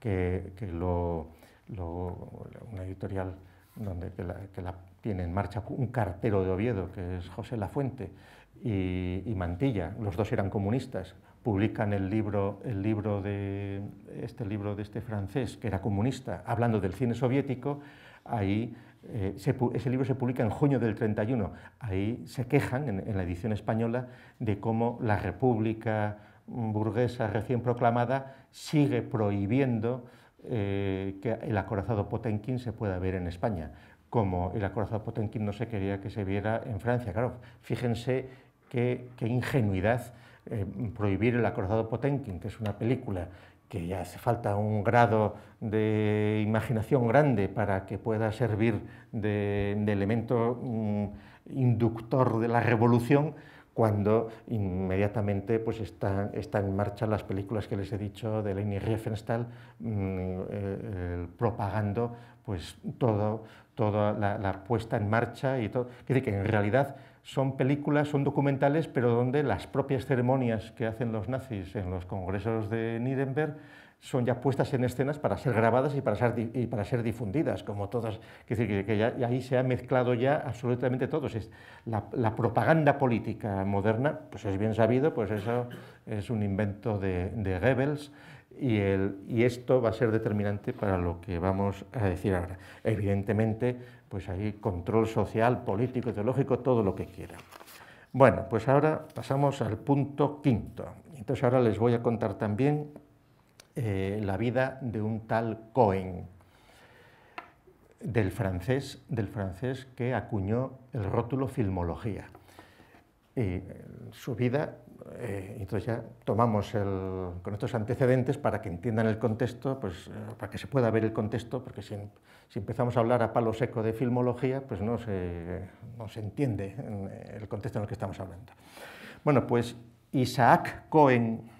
que, lo, una editorial donde que la, que tiene en marcha un cartero de Oviedo, que es José Lafuente, y, y Mantilla, los dos eran comunistas, publican el libro, el libro de, este libro de este francés, que era comunista, hablando del cine soviético, ahí eh, ese libro se publica en junio del 31, ahí se quejan en la edición española de cómo la República burguesa recién proclamada sigue prohibiendo eh, que el acorazado Potemkin se pueda ver en España, como el acorazado Potemkin no se quería que se viera en Francia. Claro, fíjense qué, ingenuidad eh, prohibir el acorazado Potemkin, que es una película que ya hace falta un grado de imaginación grande para que pueda servir de, elemento mm, inductor de la revolución, cuando inmediatamente pues, están en marcha las películas que les he dicho de Leni Riefenstahl mm, eh, propagando pues, toda la, puesta en marcha y todo. Es decir, que en realidad son películas, son documentales, pero donde las propias ceremonias que hacen los nazis en los congresos de Nuremberg son ya puestas en escenas para ser grabadas y para ser, y para ser difundidas, como todas. Es decir, que ya, ahí se ha mezclado ya absolutamente todo. Es la, la, propaganda política moderna, pues es bien sabido, pues eso es un invento de, de Goebbels y, el, y esto va a ser determinante para lo que vamos a decir ahora. Evidentemente, pues hay control social, político, ideológico, todo lo que quiera. Bueno, pues ahora pasamos al punto quinto. Entonces ahora les voy a contar también eh, la vida de un tal Cohen, del francés, del francés que acuñó el rótulo Filmología. Y eh, su vida, eh, entonces ya tomamos con estos antecedentes para que entiendan el contexto, pues, para que se pueda ver el contexto, porque si, empezamos a hablar a palo seco de filmología, pues no se, no se entiende el contexto en el que estamos hablando. Bueno, pues Isaac Cohen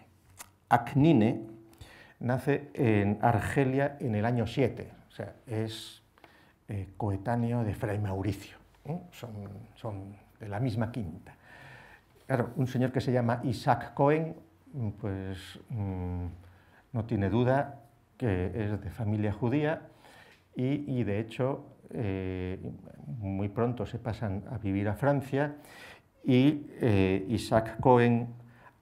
Acnine, nace en Argelia en el año 7, o sea, es eh, coetáneo de Fray Mauricio, ¿eh? son, de la misma quinta. un señor que se llama Isaac Cohen, mm, pues mm, no tiene duda que es de familia judía y, de hecho eh, muy pronto se pasan a vivir a Francia y Isaac Cohen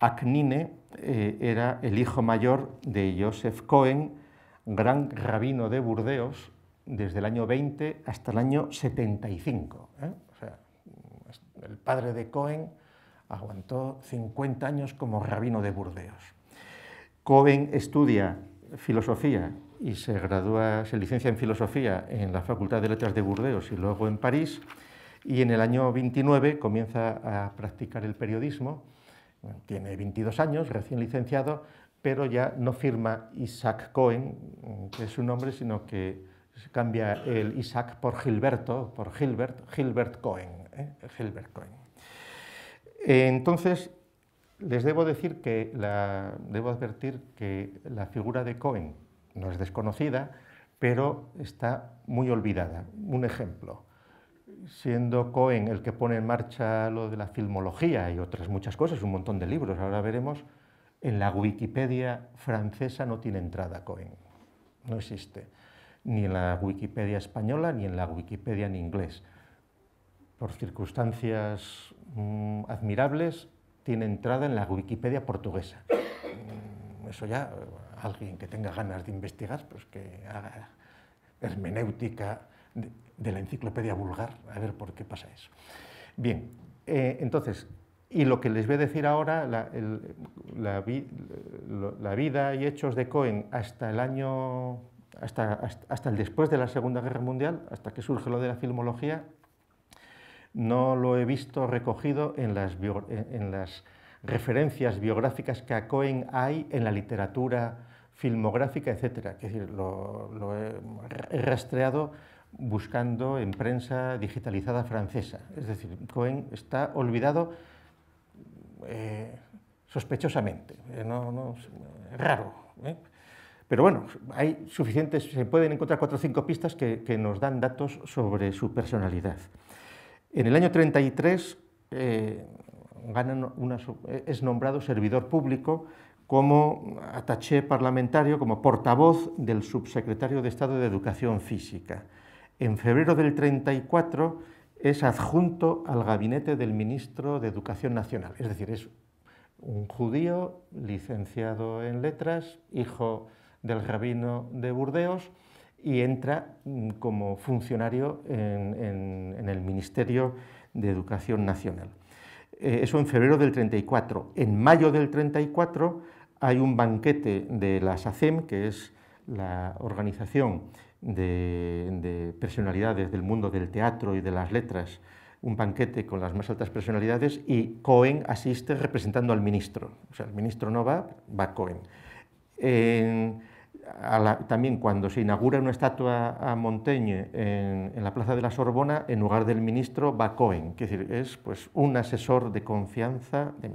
Acnine eh, era el hijo mayor de Joseph Cohen, gran rabino de Burdeos, desde el año 20 hasta el año 75. ¿eh? el padre de Cohen aguantó 50 años como rabino de Burdeos. Cohen estudia filosofía y se gradúa, se licencia en filosofía en la Facultad de Letras de Burdeos y luego en París. Y en el año 29 comienza a practicar el periodismo tiene 22 años, recién licenciado, pero ya no firma Isaac Cohen, que es su nombre, sino que cambia el Isaac por Gilberto, por Gilbert, Gilbert Cohen. ¿eh? Gilbert Cohen. Entonces, les debo decir que debo advertir que la figura de Cohen no es desconocida, pero está muy olvidada. Un ejemplo siendo Cohen el que pone en marcha lo de la filmología y otras muchas cosas, un montón de libros, ahora veremos, en la Wikipedia francesa no tiene entrada Cohen, no existe, ni en la Wikipedia española ni en la Wikipedia en inglés. Por circunstancias mm, admirables, tiene entrada en la Wikipedia portuguesa. Mm, eso ya, alguien que tenga ganas de investigar, pues que haga hermenéutica de, la enciclopedia vulgar, a ver por qué pasa eso. Bien, eh, entonces, y lo que les voy a decir ahora, la, vida y hechos de Cohen hasta el año, hasta, el después de la Segunda Guerra Mundial, hasta que surge lo de la filmología, no lo he visto recogido en las, referencias biográficas que a Cohen hay en la literatura filmográfica, etc. Es decir, lo he rastreado buscando en prensa digitalizada francesa. Es decir, Cohen está olvidado eh, sospechosamente, eh, no, raro. ¿eh? Pero bueno, hay suficientes, se pueden encontrar cuatro o cinco pistas que, nos dan datos sobre su personalidad. En el año 33 es nombrado servidor público como attaché parlamentario, como portavoz del subsecretario de Estado de Educación Física en febrero del 34 es adjunto al gabinete del ministro de Educación Nacional, es decir, es un judío licenciado en letras, hijo del rabino de Burdeos, y entra mm, como funcionario en, el Ministerio de Educación Nacional. Eh, eso en febrero del 34. En mayo del 34 hay un banquete de la SACEM, que es la organización de, personalidades del mundo del teatro y de las letras, un banquete con las más altas personalidades y Cohen asiste representando al ministro. O sea, el ministro no va, va Cohen. también cuando se inaugura una estatua a Montaigne en, la Plaza de la Sorbona, en lugar del ministro va Cohen, que es, decir, es pues, un asesor de confianza. De...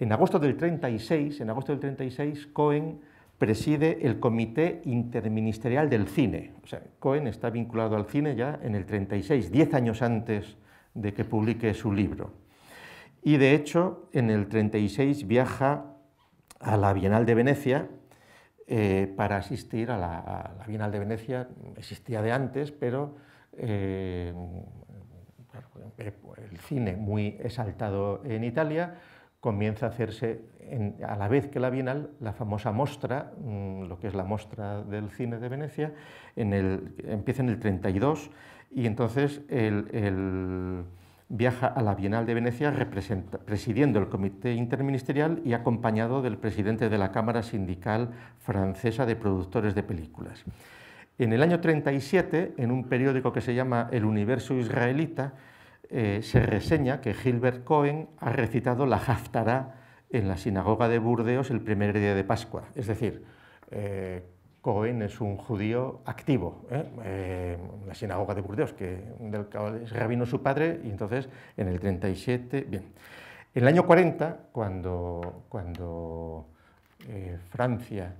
En agosto del 36, en agosto del 36, Cohen preside el Comité Interministerial del Cine. Cohen está vinculado al cine ya en el 36, 10 años antes de que publique su libro. Y de hecho, en el 36 viaja a la Bienal de Venecia eh, para asistir a la, Bienal de Venecia. Existía de antes, pero eh, el cine muy exaltado en Italia comienza a hacerse, a la vez que la Bienal, la famosa mostra, mm, lo que es la mostra del cine de Venecia, empieza en el 32 y entonces el, viaja a la Bienal de Venecia presidiendo el comité interministerial y acompañado del presidente de la Cámara Sindical Francesa de Productores de Películas. En el año 37, en un periódico que se llama El Universo Israelita, eh, se reseña que Gilbert Cohen ha recitado la Haftará en la sinagoga de Burdeos el primer día de Pascua. Es decir, eh, Cohen es un judío activo, ¿eh? la sinagoga de Burdeos, que, es rabino su padre, y entonces en el 37, bien. En el año 40, cuando Francia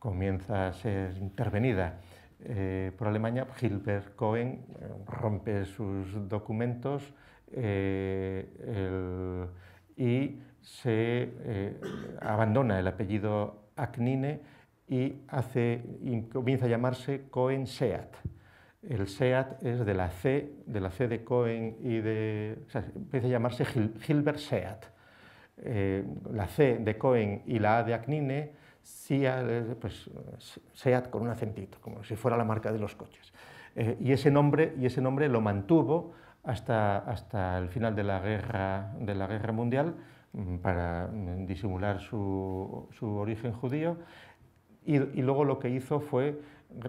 comienza a ser intervenida eh, por Alemania, Gilbert Cohen eh, rompe sus documentos eh, y se abandona el apellido Acnine y comienza a llamarse Cohen Seat. El SEAT es de la C, de la C de Cohen y de... O sea, empieza a llamarse Hilbert SEAT. la C de Cohen y la A de Acnine eh, pues, SEAT con un acentito, como si fuera la marca de los coches. Eh, y, ese nombre, y ese nombre lo mantuvo hasta, hasta el final de la Guerra, de la guerra Mundial mm, para mm, disimular su, su origen judío. Y, luego lo que hizo fue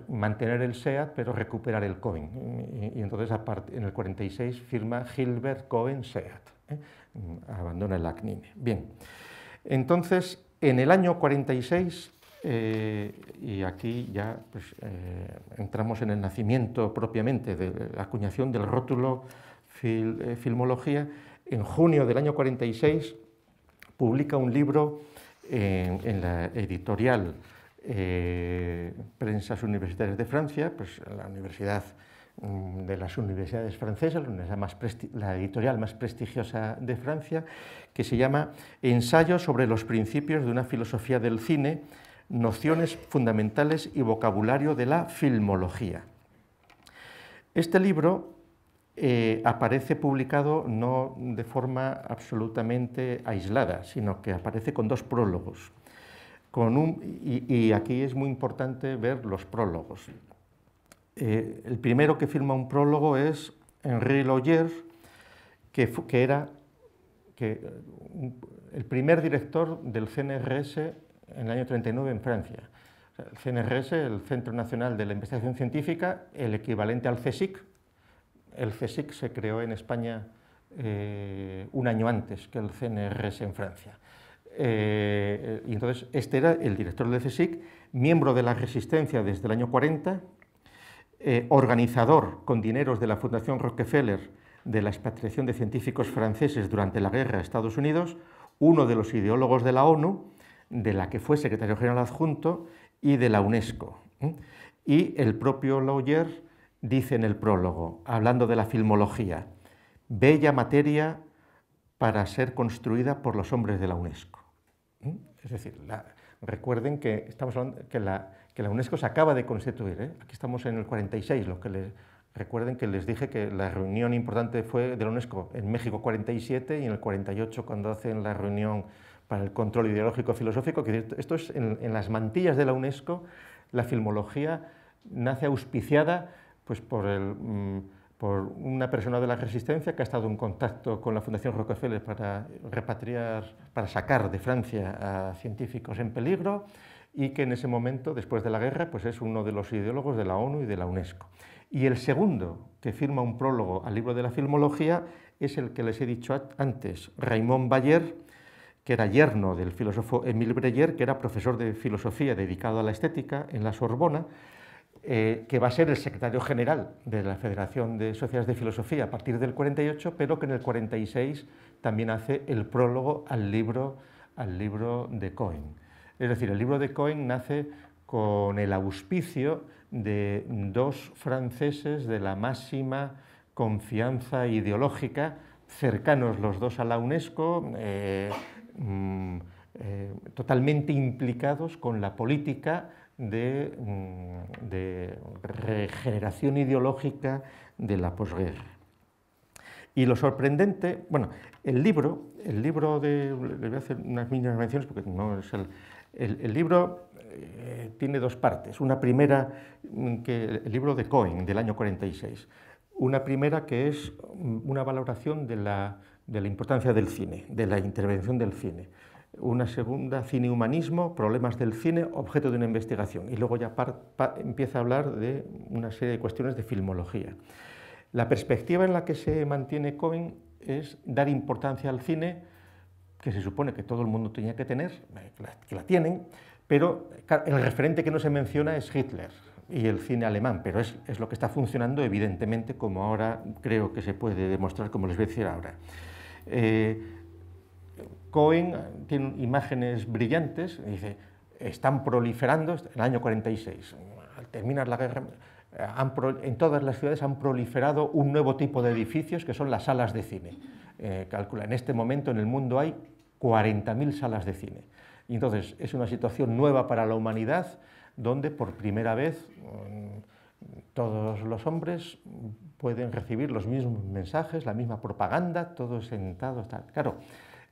mantener el SEAT, pero recuperar el Cohen. Y, entonces en el 46 firma Gilbert Cohen SEAT. ¿eh? Mm, abandona el Acnime. Bien, entonces en el año 46, eh, y aquí ya pues, eh, entramos en el nacimiento propiamente de la acuñación del rótulo eh, Filmología, en junio del año 46 publica un libro en, en la editorial Prensas Universitarias de Francia, pues, la Universidad Mm, de las universidades francesas, la, editorial más prestigiosa de Francia, que se llama Ensayo sobre los principios de una filosofía del cine, nociones fundamentales y vocabulario de la filmología. Este libro eh, aparece publicado no de forma absolutamente aislada, sino que aparece con dos prólogos. y aquí es muy importante ver los prólogos. Eh, el primero que firma un prólogo es Henri Loyer, que, era el primer director del CNRS en el año 39 en Francia. El CNRS, el Centro Nacional de la Investigación Científica, el equivalente al CSIC. El CSIC se creó en España eh, un año antes que el CNRS en Francia. Eh, y entonces este era el director del CSIC, miembro de la Resistencia desde el año 40, eh, organizador con dineros de la Fundación Rockefeller de la expatriación de científicos franceses durante la guerra a Estados Unidos, uno de los ideólogos de la ONU, de la que fue secretario general adjunto y de la UNESCO. Y el propio Lawyer dice en el prólogo, hablando de la filmología, bella materia para ser construida por los hombres de la UNESCO. Es decir, recuerden que, estamos hablando, que la, que la UNESCO se acaba de constituir. ¿eh? Aquí estamos en el 46, los que les, recuerden que les dije que la reunión importante fue de la UNESCO en México 47 y en el 48 cuando hacen la reunión para el control ideológico filosófico, que esto es en, las mantillas de la UNESCO, la filmología nace auspiciada pues, mm, por una persona de la Resistencia que ha estado en contacto con la Fundación Rockefeller para repatriar, para sacar de Francia a científicos en peligro y que en ese momento, después de la guerra, pues es uno de los ideólogos de la ONU y de la UNESCO. Y el segundo, que firma un prólogo al libro de la filmología, es el que les he dicho antes, Raymond Bayer, que era yerno del filósofo Émile Breyer, que era profesor de filosofía dedicado a la estética en la Sorbona, eh, que va a ser el secretario general de la Federación de Sociedades de Filosofía a partir del 48, pero que en el 46 también hace el prólogo al libro, al libro de Cohen. Es decir, el libro de Cohen nace con el auspicio de dos franceses de la máxima confianza ideológica, cercanos los dos a la UNESCO, eh, mm, eh, totalmente implicados con la política mm, de, regeneración ideológica de la posguerra. Y lo sorprendente, bueno, el libro, el libro de, le voy a hacer unas mínimas menciones porque no es el, el, libro eh, tiene dos partes. Una primera, mm, el libro de Cohen del año 46. Una primera que es mm, una valoración de la, importancia del cine, de la intervención del cine una segunda, cine humanismo, problemas del cine, objeto de una investigación. Y luego ya empieza a hablar de una serie de cuestiones de filmología. La perspectiva en la que se mantiene Cohen es dar importancia al cine que se supone que todo el mundo tenía que tener, eh, que la tienen, pero el referente que no se menciona es Hitler y el cine alemán, pero es, es, lo que está funcionando evidentemente como ahora creo que se puede demostrar, como les voy a decir ahora. Eh, Cohen tiene imágenes brillantes, dice, están proliferando, en el año 46, al terminar la guerra, en todas las ciudades han proliferado un nuevo tipo de edificios que son las salas de cine eh, calcula, en este momento en el mundo hay 40.000 salas de cine. Y entonces es una situación nueva para la humanidad donde por primera vez mm, todos los hombres pueden recibir los mismos mensajes, la misma propaganda, todos sentados. Claro,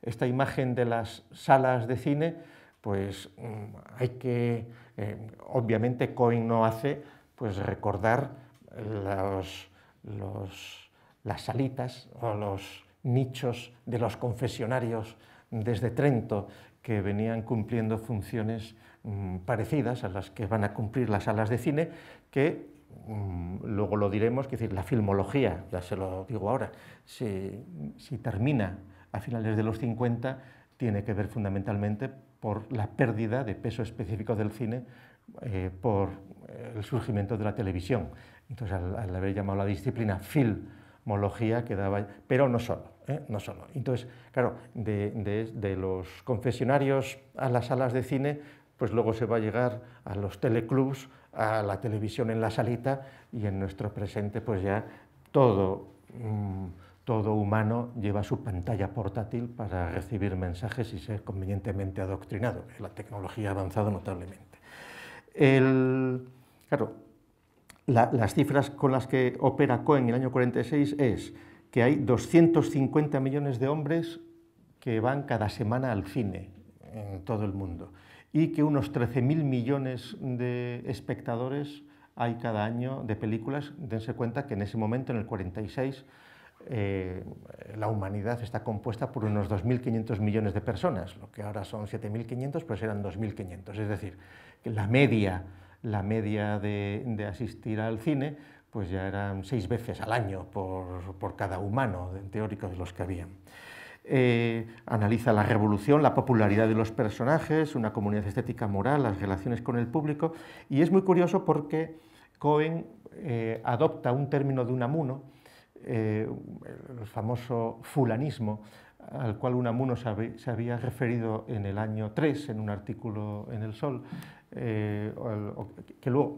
esta imagen de las salas de cine, pues mm, hay que, eh, obviamente Cohen no hace, pues recordar las salitas o los, nichos de los confesionarios desde Trento que venían cumpliendo funciones mm, parecidas a las que van a cumplir las salas de cine, que mm, luego lo diremos, es decir, la filmología, ya se lo digo ahora, si, termina a finales de los 50, tiene que ver fundamentalmente por la pérdida de peso específico del cine eh, por el surgimiento de la televisión. Entonces, al, al haber llamado la disciplina filmología, quedaba, pero no solo ¿eh? no solo. Entonces, claro, de, los confesionarios a las salas de cine, pues luego se va a llegar a los teleclubs, a la televisión en la salita y en nuestro presente pues ya todo, mm, todo humano lleva su pantalla portátil para recibir mensajes y ser convenientemente adoctrinado. La tecnología ha avanzado notablemente. claro, las cifras con las que opera Cohen en el año 46 es que hay 250 millones de hombres que van cada semana al cine en todo el mundo y que unos 13.000 millones de espectadores hay cada año de películas. Dense cuenta que en ese momento, en el 46, eh, la humanidad está compuesta por unos 2.500 millones de personas, lo que ahora son 7.500, pues eran 2.500. Es decir, que la media, la media de asistir al cine pues ya eran seis veces al año por, cada humano, teórico de los que habían. Eh, analiza la revolución, la popularidad de los personajes, una comunidad estética moral, las relaciones con el público, y es muy curioso porque Cohen eh, adopta un término de Unamuno, eh, el famoso fulanismo, al cual Unamuno se, había referido en el año 3, en un artículo en El Sol, eh, que luego,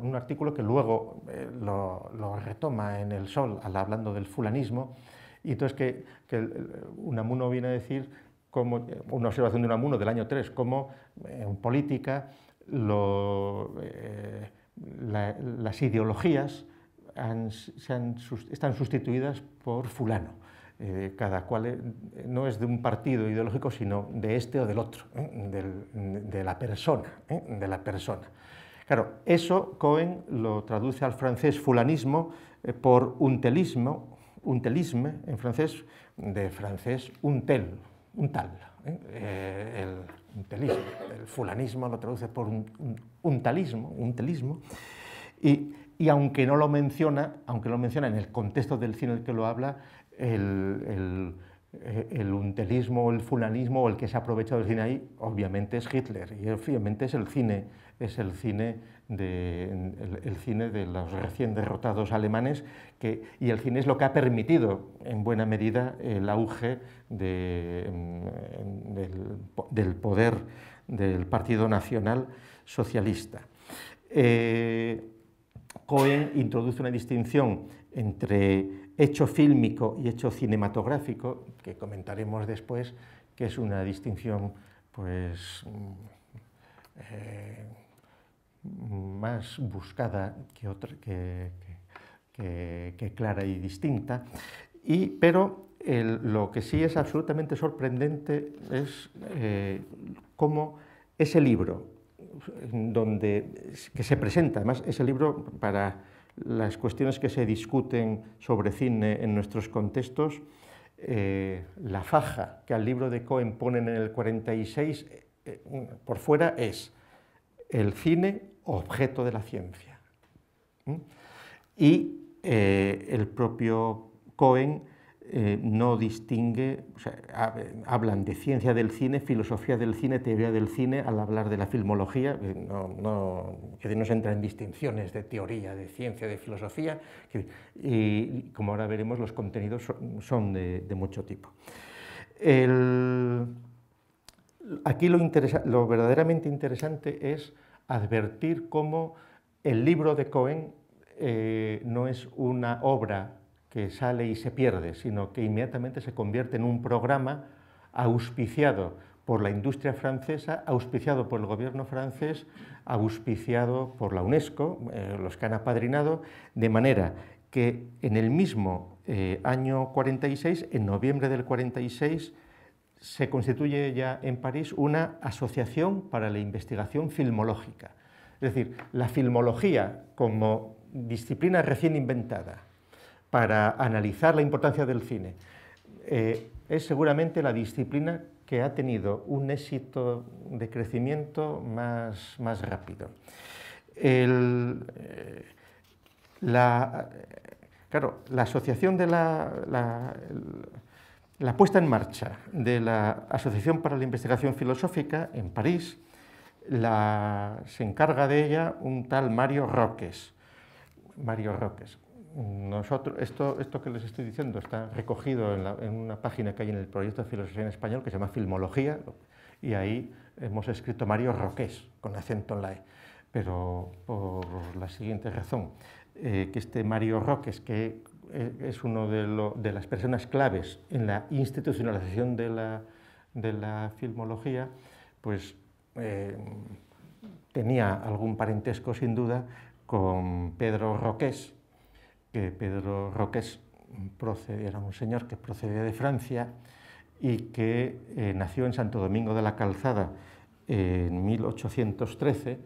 un artículo que luego eh, lo, retoma en El Sol al hablando del fulanismo, y entonces que, que Unamuno viene a decir, como, eh, una observación de Unamuno del año 3, cómo en política las ideologías están sustituidas por fulano. Eh, cada cual eh, no es de un partido ideológico, sino de este o del otro, ¿eh? de la persona, de la persona. Claro, eso Cohen lo traduce al francés fulanismo por untelismo, untelisme en francés, de francés untel, un tal, el fulanismo lo traduce por un, un, untalismo, untelismo, y, y aunque no lo menciona, aunque lo menciona en el contexto del cine en el que lo habla, el, el, eh, el untelismo, el fulanismo o el que se ha aprovechado del cine ahí, obviamente es Hitler y obviamente es el cine, es el cine de, el, cine de los recién derrotados alemanes que, y el cine es lo que ha permitido en buena medida el auge de, mm, del, poder del Partido Nacional Socialista. Eh, Cohen introduce una distinción entre hecho fílmico y hecho cinematográfico, que comentaremos después, que es una distinción pues, mm, eh, más buscada que, otra, que, clara y distinta. pero lo que sí es absolutamente sorprendente es eh, cómo ese libro, donde, que se presenta, además ese libro para las cuestiones que se discuten sobre cine en nuestros contextos, eh, la faja que al libro de Cohen ponen en el 46 eh, por fuera es el cine objeto de la ciencia. ¿Mm? Y eh, el propio Cohen eh, no distingue, o sea, hablan de ciencia del cine, filosofía del cine, teoría del cine, al hablar de la filmología, que eh, no, no, se entra en distinciones de teoría, de ciencia, de filosofía, y como ahora veremos, los contenidos son, de, mucho tipo. aquí lo, lo verdaderamente interesante es advertir cómo el libro de Cohen eh, no es una obra que sale y se pierde, sino que inmediatamente se convierte en un programa auspiciado por la industria francesa, auspiciado por el gobierno francés, auspiciado por la UNESCO, eh, los que han apadrinado, de manera que en el mismo eh, año 46, en noviembre del 46, se constituye ya en París una asociación para la investigación filmológica. Es decir, la filmología como disciplina recién inventada, para analizar la importancia del cine. Eh, es seguramente la disciplina que ha tenido un éxito de crecimiento más, más rápido. Eh, la, claro, la asociación de la, puesta en marcha de la Asociación para la Investigación Filosófica en París se encarga de ella un tal Mario Roques. Mario Roques nosotros, esto, esto que les estoy diciendo está recogido en, una página que hay en el proyecto de filosofía en español que se llama Filmología y ahí hemos escrito Mario Roques con acento en la E, pero por la siguiente razón, eh, que este Mario Roques, que eh, es una de, las personas claves en la institucionalización de la, de la filmología, pues eh, tenía algún parentesco sin duda con Pedro Roques, que Pedro Roques era un señor que procedía de Francia y que eh, nació en Santo Domingo de la Calzada en 1813,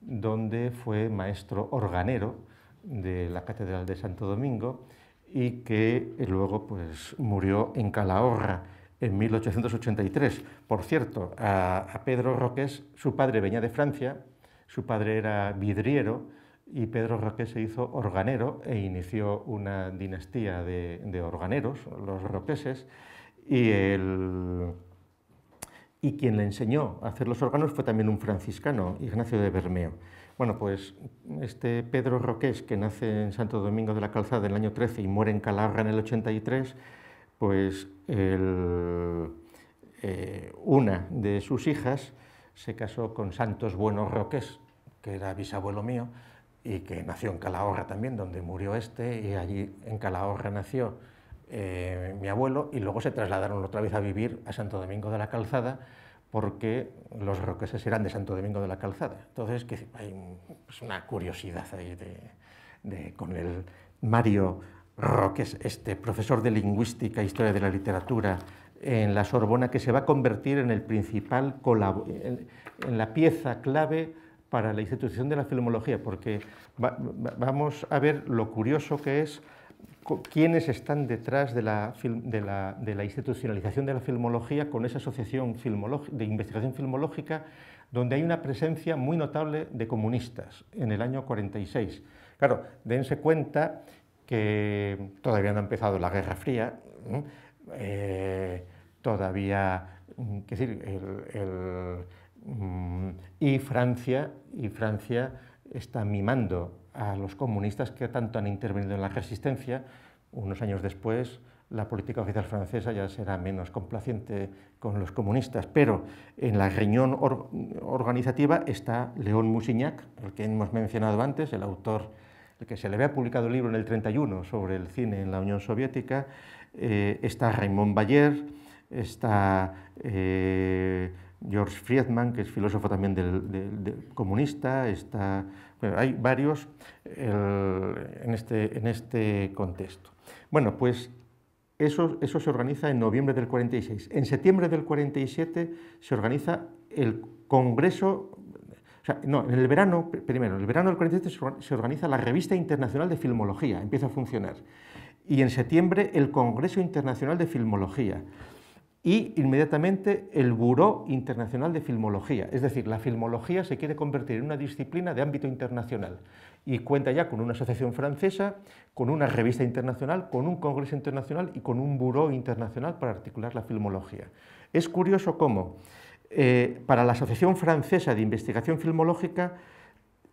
donde fue maestro organero de la Catedral de Santo Domingo y que eh, luego pues, murió en Calahorra en 1883. Por cierto, a, a Pedro Roques su padre venía de Francia, su padre era vidriero, y Pedro Roque se hizo organero e inició una dinastía de, organeros, los roqueses, y, y quien le enseñó a hacer los órganos fue también un franciscano, Ignacio de Bermeo. Bueno, pues este Pedro Roqués, que nace en Santo Domingo de la Calzada en el año 13 y muere en Calarra en el 83, pues eh, una de sus hijas se casó con Santos Bueno Roqués, que era bisabuelo mío, y que nació en Calahorra también, donde murió este, y allí en Calahorra nació eh, mi abuelo, y luego se trasladaron otra vez a vivir a Santo Domingo de la Calzada, porque los roqueses eran de Santo Domingo de la Calzada. Entonces, que hay pues una curiosidad ahí con el Mario Roques, este profesor de lingüística e historia de la literatura en la Sorbona, que se va a convertir en el principal en la pieza clave para la institución de la filmología, porque vamos a ver lo curioso que es quiénes están detrás de la, institucionalización de la filmología con esa asociación de investigación filmológica, donde hay una presencia muy notable de comunistas en el año 46. Claro, dense cuenta que todavía no ha empezado la Guerra Fría, eh, todavía, mm, es decir, el Mm, y Francia, y Francia está mimando a los comunistas que tanto han intervenido en la resistencia. Unos años después, la política oficial francesa ya será menos complaciente con los comunistas, pero en la reunión organizativa está León Musignac, el que hemos mencionado antes, el autor el que se le había publicado el libro en el 31 sobre el cine en la Unión Soviética, eh, está Raymond Bayer, está eh, George Friedman, que es filósofo también del, comunista, está, bueno, hay varios este, en, este, contexto. Bueno, pues eso, eso, se organiza en noviembre del 46. En septiembre del 47 se organiza el Congreso, no, en el verano, primero, en el verano del 47 se organiza la Revista Internacional de Filmología, empieza a funcionar. Y en septiembre el Congreso Internacional de Filmología y inmediatamente el Buró Internacional de Filmología. Es decir, la filmología se quiere convertir en una disciplina de ámbito internacional y cuenta ya con una asociación francesa, con una revista internacional, con un congreso internacional y con un Buró Internacional para articular la filmología. Es curioso cómo eh, para la Asociación Francesa de Investigación Filmológica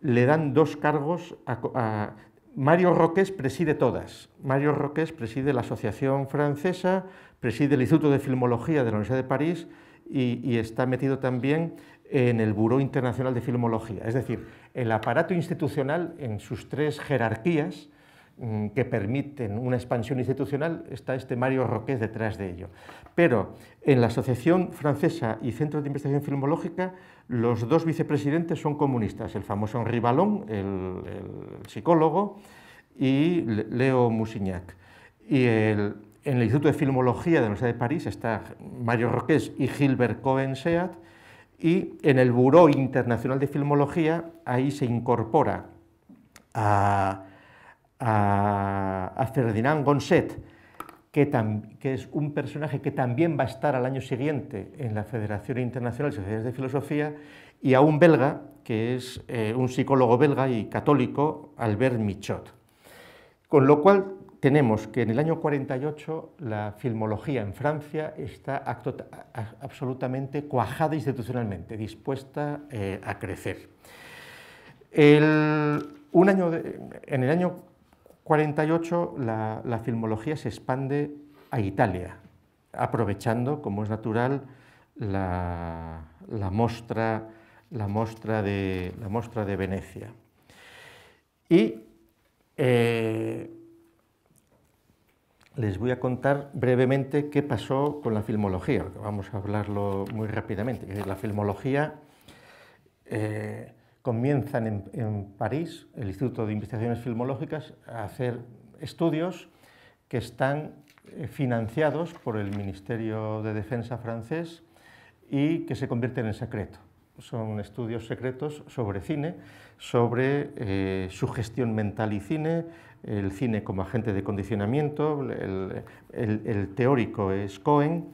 le dan dos cargos a, Mario Roques preside todas. Mario Roques preside la Asociación Francesa preside el Instituto de Filmología de la Universidad de París y, está metido también en el Buró Internacional de Filmología. Es decir, el aparato institucional en sus tres jerarquías mm, que permiten una expansión institucional, está este Mario Roquet detrás de ello. Pero en la Asociación Francesa y Centro de Investigación Filmológica, los dos vicepresidentes son comunistas, el famoso Henri Ballon, el, el psicólogo, y Leo Musignac. Y el, en el Instituto de Filmología de la Universidad de París está Mario Roqués y Gilbert Cohen-Seat, y en el Buró Internacional de Filmología ahí se incorpora a, a, Ferdinand Gonset, que, es un personaje que también va a estar al año siguiente en la Federación Internacional de Sociedades de Filosofía, y a un belga, que es eh, un psicólogo belga y católico, Albert Michot. Con lo cual tenemos que en el año 48 la filmología en Francia está absolutamente cuajada institucionalmente, dispuesta eh, a crecer. El, un año en el año 48 la, filmología se expande a Italia, aprovechando, como es natural, la, la, mostra, la de, de, Venecia. Y eh, les voy a contar brevemente qué pasó con la filmología. Vamos a hablarlo muy rápidamente. Eh, la filmología eh, comienza en, París, el Instituto de Investigaciones Filmológicas, a hacer estudios que están eh, financiados por el Ministerio de Defensa francés y que se convierten en secreto. Son estudios secretos sobre cine, sobre su gestión mental y cine, el cine como agente de condicionamiento, el, teórico es Cohen,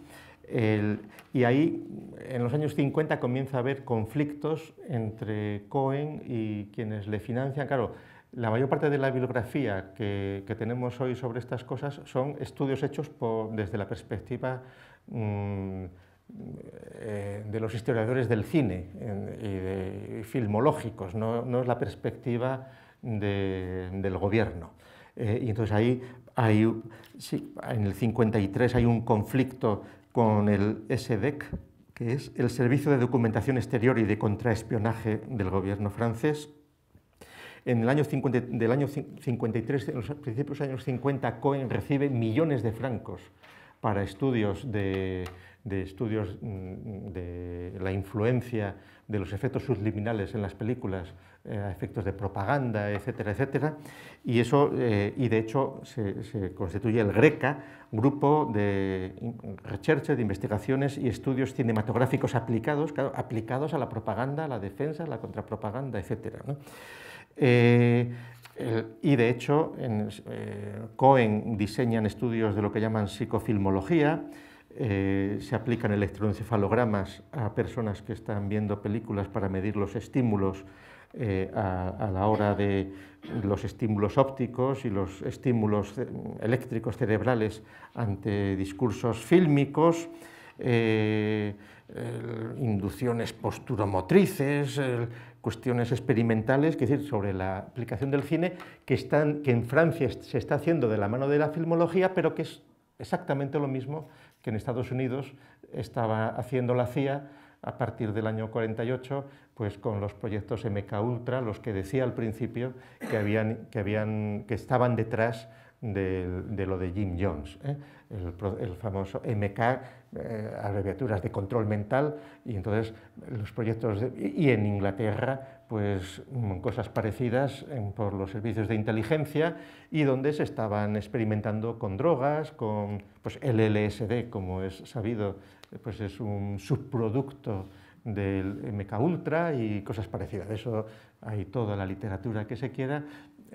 y ahí en los años 50 comienza a haber conflictos entre Cohen y quienes le financian. Claro, la mayor parte de la bibliografía que, tenemos hoy sobre estas cosas son estudios hechos desde la perspectiva mm, eh, de los historiadores del cine y, de, filmológicos, no, no, es la perspectiva del gobierno. Eh, y entonces ahí hay, en el 53 hay un conflicto con el SDEC, que es el Servicio de Documentación Exterior y de Contraespionaje del gobierno francés. En el año del año 53, en los principios de los años 50, Cohen recibe millones de francos para estudios de, de estudios mm, de la influencia de los efectos subliminales en las películas eh, a efectos de propaganda, etcétera, etcétera. Y, eso, eh, y de hecho se, constituye el GRECA, Grupo de Recherche, de Investigaciones y Estudios Cinematográficos Aplicados, aplicados a la propaganda, a la defensa, a la contrapropaganda, etcétera. Eh, y de hecho, en, Cohen diseñan estudios de lo que llaman psicofilmología, se aplican electroencefalogramas a personas que están viendo películas para medir los estímulos eh, a, la hora de los estímulos ópticos y los estímulos eléctricos cerebrales ante discursos fílmicos, eh, inducciones posturomotrices, cuestiones experimentales, es decir, sobre la aplicación del cine, que, están, que en Francia se está haciendo de la mano de la filmología, pero que es exactamente lo mismo que en Estados Unidos estaba haciendo la CIA a partir del año 48, pues con los proyectos MK Ultra, los que decía al principio que, habían, que, estaban detrás de, lo de Jim Jones, ¿eh? el, famoso MK, eh, abreviaturas de control mental, y entonces los proyectos, y en Inglaterra, pues cosas parecidas por los servicios de inteligencia, y donde se estaban experimentando con drogas, con pues, el LSD, como es sabido, eh, pues es un subproducto del MK Ultra y cosas parecidas. De eso hay toda la literatura que se quiera,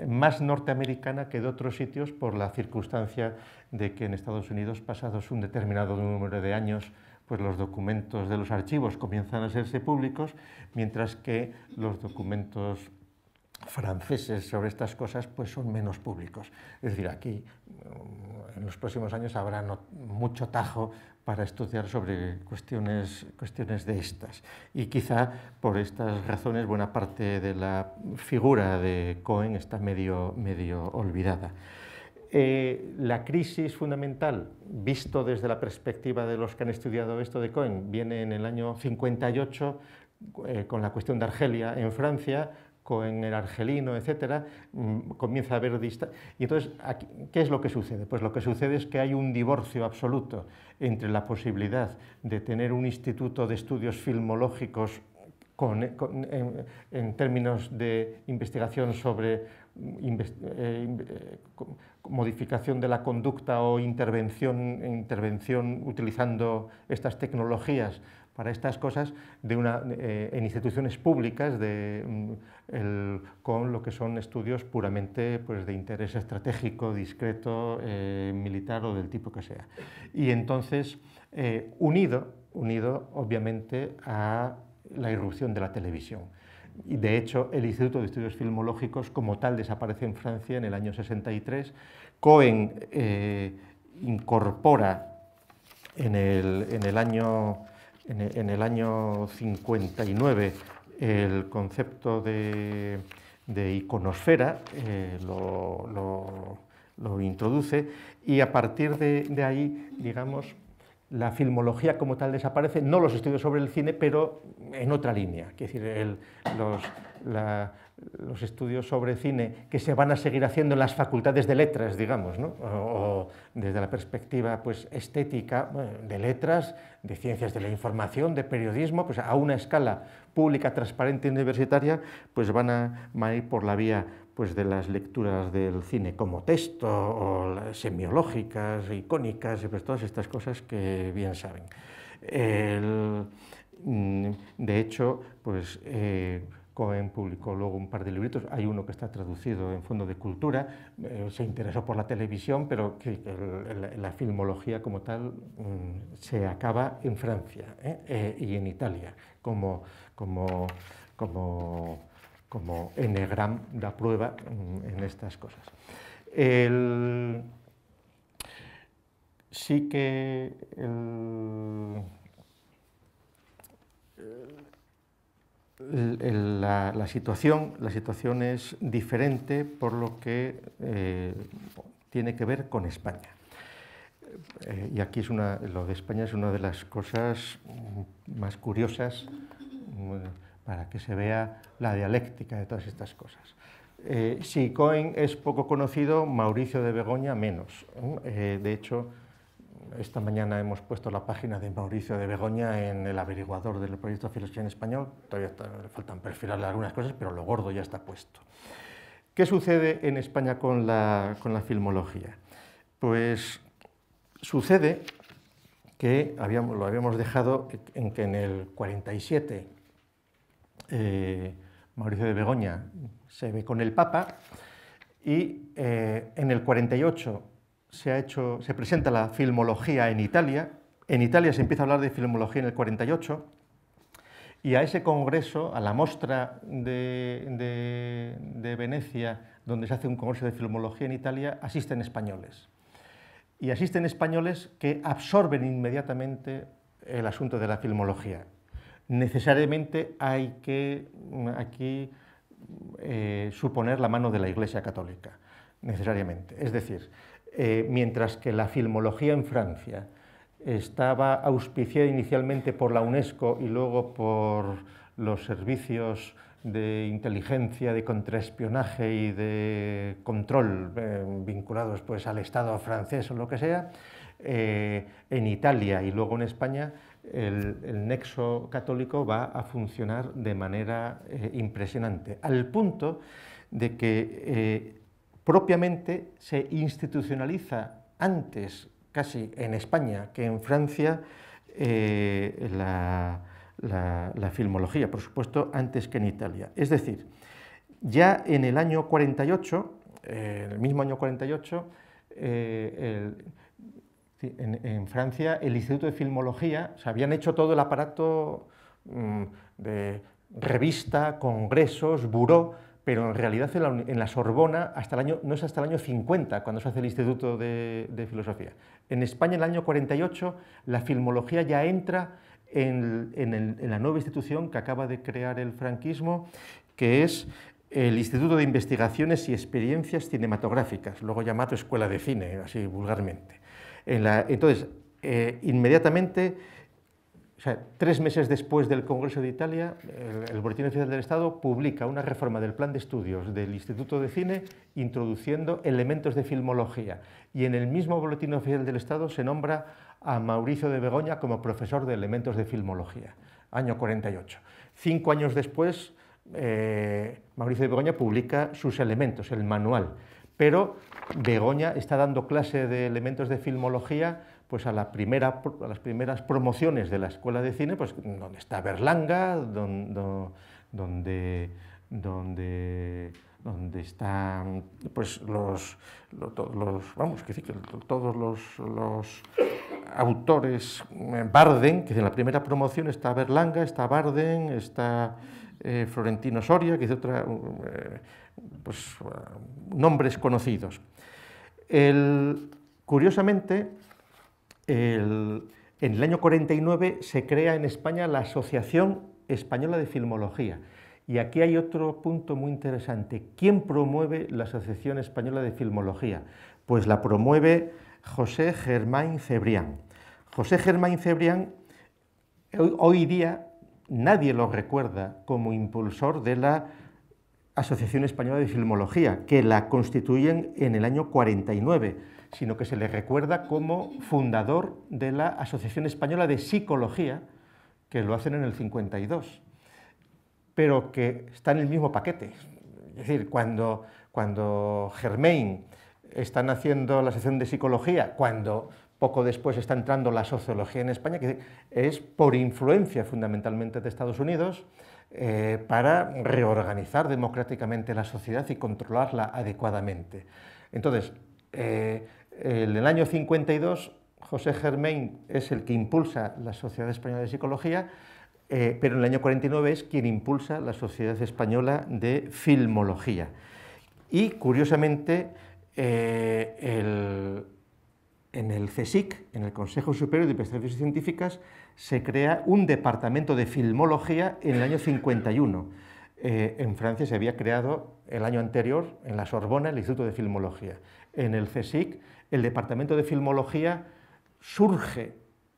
más norteamericana que de otros sitios por la circunstancia de que en Estados Unidos, pasados un determinado número de años, pues los documentos de los archivos comienzan a hacerse públicos, mientras que los documentos franceses sobre estas cosas pues son menos públicos. Es decir, aquí mm, en los próximos años habrá mucho tajo para estudiar sobre cuestiones, cuestiones de estas. Y quizá por estas razones buena parte de la figura de Cohen está medio, medio olvidada. Eh, la crisis fundamental, visto desde la perspectiva de los que han estudiado esto de Cohen, viene en el año 58 eh, con la cuestión de Argelia en Francia, con el argelino, etcétera, mm, comienza a haber distancia. Y entonces, ¿qué es lo que sucede? Pues lo que sucede es que hay un divorcio absoluto entre la posibilidad de tener un instituto de estudios filmológicos en, términos de investigación sobre mm, eh, eh, modificación de la conducta o intervención utilizando estas tecnologías para estas cosas eh, en instituciones públicas mm, con lo que son estudios puramente pues, de interés estratégico, discreto, eh, militar o del tipo que sea. Y entonces, eh, unido, unido obviamente a la irrupción de la televisión. Y de hecho, el Instituto de Estudios Filmológicos como tal desaparece en Francia en el año 63. Cohen incorpora en el, en el año en el año 59 el concepto de, iconosfera, eh, lo, introduce y a partir de, ahí, digamos, la filmología como tal desaparece, no los estudios sobre el cine, pero en otra línea, es decir, la, los estudios sobre cine que se van a seguir haciendo en las facultades de letras, digamos, o, desde la perspectiva pues, estética de letras, de ciencias de la información, de periodismo, pues a una escala pública, transparente y universitaria, pues van a, ir por la vía pues, de las lecturas del cine como texto, o semiológicas, icónicas, pues, todas estas cosas que bien saben. Mm, de hecho, pues... Eh, en publicó luego un par de libritos, hay uno que está traducido en Fondo de Cultura, eh, se interesó por la televisión, pero que la filmología como tal mm, se acaba en Francia ¿eh? Eh, y en Italia, como, como, como, como Enegram da prueba mm, en estas cosas. El, sí que el, la, la, situación, la situación es diferente por lo que eh, tiene que ver con España. Eh, y aquí es una, lo de España es una de las cosas más curiosas mm, para que se vea la dialéctica de todas estas cosas. Eh, si Cohen es poco conocido, Mauricio de Begoña menos. de hecho, esta mañana hemos puesto la página de Mauricio de Begoña en el averiguador del proyecto Filosofía en Español. Todavía faltan perfilarle algunas cosas, pero lo gordo ya está puesto. ¿Qué sucede en España con la, filmología? Pues sucede que lo habíamos dejado en que en el 47 eh, Mauricio de Begoña se ve con el Papa y eh, en el 48 se, ha hecho, se presenta la filmología en Italia. En Italia se empieza a hablar de filmología en el 48 y a ese congreso, a la mostra de, Venecia, donde se hace un congreso de filmología en Italia, asisten españoles. Y asisten españoles que absorben inmediatamente el asunto de la filmología. Necesariamente hay que aquí eh, suponer la mano de la Iglesia Católica, necesariamente. Es decir, eh, mientras que la filmología en Francia estaba auspiciada inicialmente por la UNESCO y luego por los servicios de inteligencia, de contraespionaje y de control eh, vinculados pues, al Estado francés o lo que sea, eh, en Italia y luego en España, el, nexo católico va a funcionar de manera impresionante, al punto de que propiamente se institucionaliza antes, casi en España, que en Francia, eh, la, filmología, por supuesto, antes que en Italia. Es decir, ya en el año 48, eh, en el mismo año 48, eh, en, Francia el Instituto de Filmología, se habían hecho todo el aparato mm, de revista, congresos, buró pero en realidad en la, Sorbona hasta el año, no es hasta el año 50 cuando se hace el Instituto de, Filosofía. En España, en el año 48, la filmología ya entra en, la nueva institución que acaba de crear el franquismo, que es el Instituto de Investigaciones y Experiencias Cinematográficas, luego llamado Escuela de Cine, así vulgarmente. entonces, eh, inmediatamente tres meses después del Congreso de Italia, el, Boletín Oficial del Estado publica una reforma del plan de estudios del Instituto de Cine introduciendo elementos de filmología. Y en el mismo Boletín Oficial del Estado se nombra a Mauricio de Begoña como profesor de elementos de filmología, año 48. Cinco años después, eh, Mauricio de Begoña publica sus elementos, el manual. Pero Begoña está dando clase de elementos de filmología pues a, la primera, a las primeras promociones de la Escuela de Cine, pues donde está Berlanga, donde, donde, donde donde están pues los, vamos que todos los, autores eh, Barden que en la primera promoción está Berlanga está Barden está eh, Florentino Soria que es otra eh, pues nombres conocidos El, curiosamente en el año 49 se crea en España la Asociación Española de Filmología. Y aquí hay otro punto muy interesante. ¿Quién promueve la Asociación Española de Filmología? Pues la promueve José Germain Cebrián. José Germán Cebrián hoy día nadie lo recuerda como impulsor de la Asociación Española de Filmología, que la constituyen en el año 49 sino que se le recuerda como fundador de la Asociación Española de Psicología, que lo hacen en el 52, pero que está en el mismo paquete. Es decir, cuando, cuando Germain está haciendo la sección de psicología, cuando poco después está entrando la sociología en España, que es por influencia fundamentalmente de Estados Unidos, eh, para reorganizar democráticamente la sociedad y controlarla adecuadamente. Entonces, eh, en el año 52 José Germain es el que impulsa la Sociedad Española de Psicología, eh, pero en el año 49 es quien impulsa la Sociedad Española de Filmología. Y curiosamente, eh, en el CSIC, en el Consejo Superior de Investigaciones Científicas, se crea un departamento de filmología en el año 51. Eh, en Francia se había creado el año anterior, en la Sorbona, el Instituto de Filmología. En el CSIC el Departamento de Filmología surge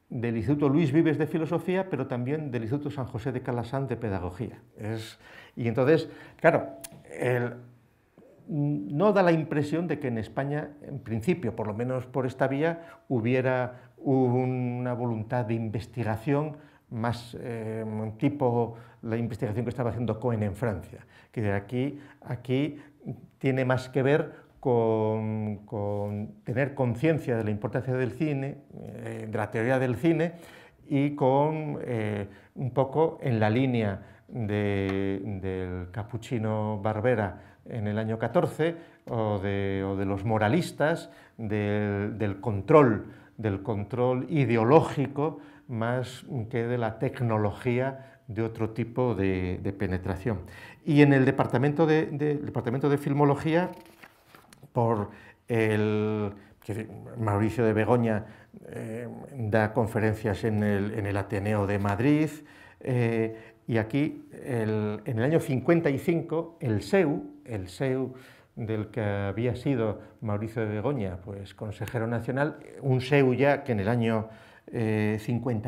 del Instituto Luis Vives de Filosofía, pero también del Instituto San José de Calasán de Pedagogía. y entonces, claro, no da la impresión de que en España, en principio, por lo menos por esta vía, hubiera una voluntad de investigación más eh, tipo la investigación que estaba haciendo Cohen en Francia. Que aquí, aquí tiene más que ver con, tener conciencia de la importancia del cine, eh, de la teoría del cine, y con eh, un poco en la línea del capuchino Barbera en el año 14 o de, los moralistas, del, control, del control ideológico más que de la tecnología de otro tipo de, penetración. Y en el departamento departamento de Filmología por el... Mauricio de Begoña eh, da conferencias en el, Ateneo de Madrid eh, y aquí en el año 55 el SEU, el SEU del que había sido Mauricio de Begoña, pues consejero nacional, un SEU ya que en el año 55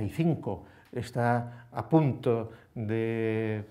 eh, está a punto de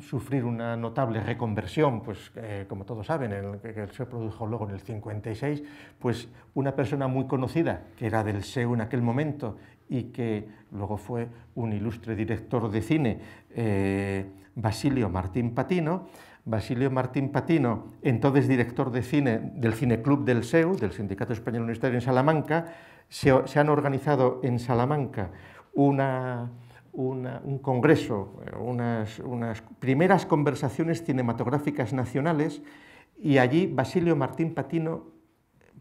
sufrir una notable reconversión, pues eh, como todos saben, el, que se produjo luego en el 56, pues una persona muy conocida, que era del SEU en aquel momento y que luego fue un ilustre director de cine, eh, Basilio Martín Patino. Basilio Martín Patino, entonces director de cine del Cineclub del SEU, del Sindicato Español Universitario en Salamanca, se, se han organizado en Salamanca una un congreso, eh, unas, primeras conversaciones cinematográficas nacionales y allí Basilio Martín Patino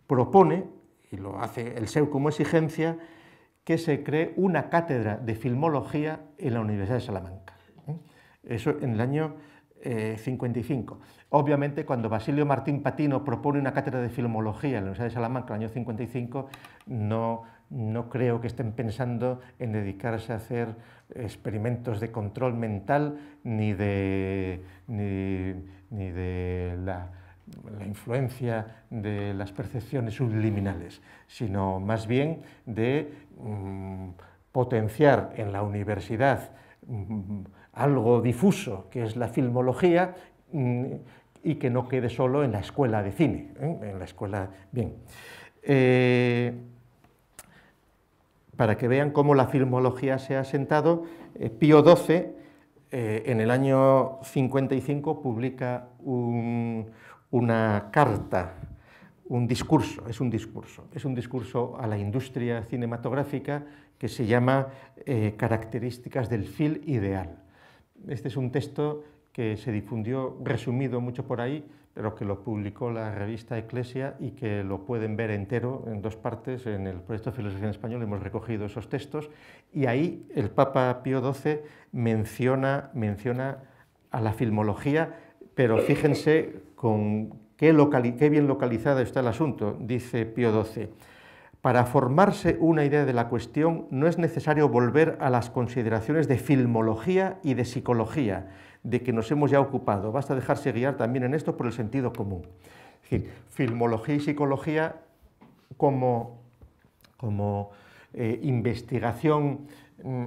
propone, y lo hace el SEU como exigencia, que se cree una cátedra de filmología en la Universidad de Salamanca. ¿eh? Eso en el año 55. Eh, Obviamente, cuando Basilio Martín Patino propone una cátedra de filmología en la Universidad de Salamanca en el año 55, no no creo que estén pensando en dedicarse a hacer experimentos de control mental ni de, de la, influencia de las percepciones subliminales, sino más bien de mm, potenciar en la universidad mm, algo difuso que es la filmología mm, y que no quede solo en la escuela de cine, ¿eh? en la escuela... Bien. Eh, para que vean cómo la filmología se ha asentado, eh, Pío XII eh, en el año 55 publica una carta, un discurso, es un discurso, es un discurso a la industria cinematográfica que se llama eh, Características del film ideal. Este es un texto que se difundió resumido mucho por ahí, pero que lo publicó la revista Ecclesia y que lo pueden ver entero en dos partes. En el proyecto de filosofía en español hemos recogido esos textos y ahí el Papa Pío XII menciona, menciona a la filmología, pero fíjense con qué, qué bien localizado está el asunto, dice Pío XII. Para formarse una idea de la cuestión no es necesario volver a las consideraciones de filmología y de psicología, de que nos hemos ya ocupado. Basta dejarse guiar también en esto por el sentido común. Es filmología y psicología como, como eh, investigación mm,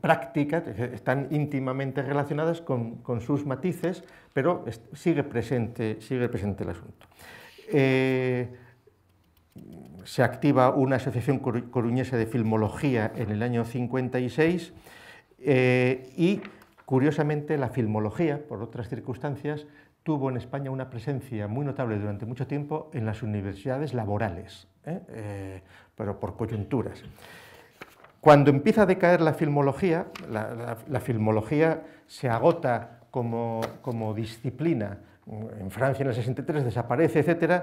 práctica están íntimamente relacionadas con, sus matices, pero sigue presente, sigue presente el asunto. Eh, se activa una asociación coruñesa de filmología en el año 56 y eh, Curiosamente, la filmología, por otras circunstancias, tuvo en España una presencia muy notable durante mucho tiempo en las universidades laborales, ¿eh? Eh, pero por coyunturas. Cuando empieza a decaer la filmología, la, filmología se agota como, disciplina, en Francia en el 63 desaparece, etc.,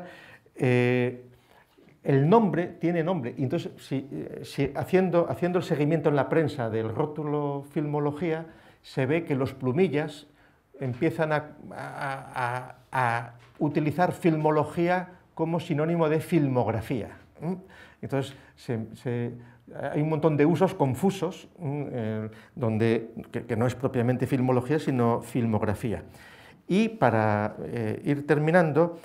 eh, el nombre tiene nombre. Y entonces, haciendo el seguimiento en la prensa del rótulo filmología, se ve que los plumillas empiezan a, utilizar filmología como sinónimo de filmografía. Entonces, hay un montón de usos confusos, eh, donde, que, no es propiamente filmología, sino filmografía. Y para eh, ir terminando,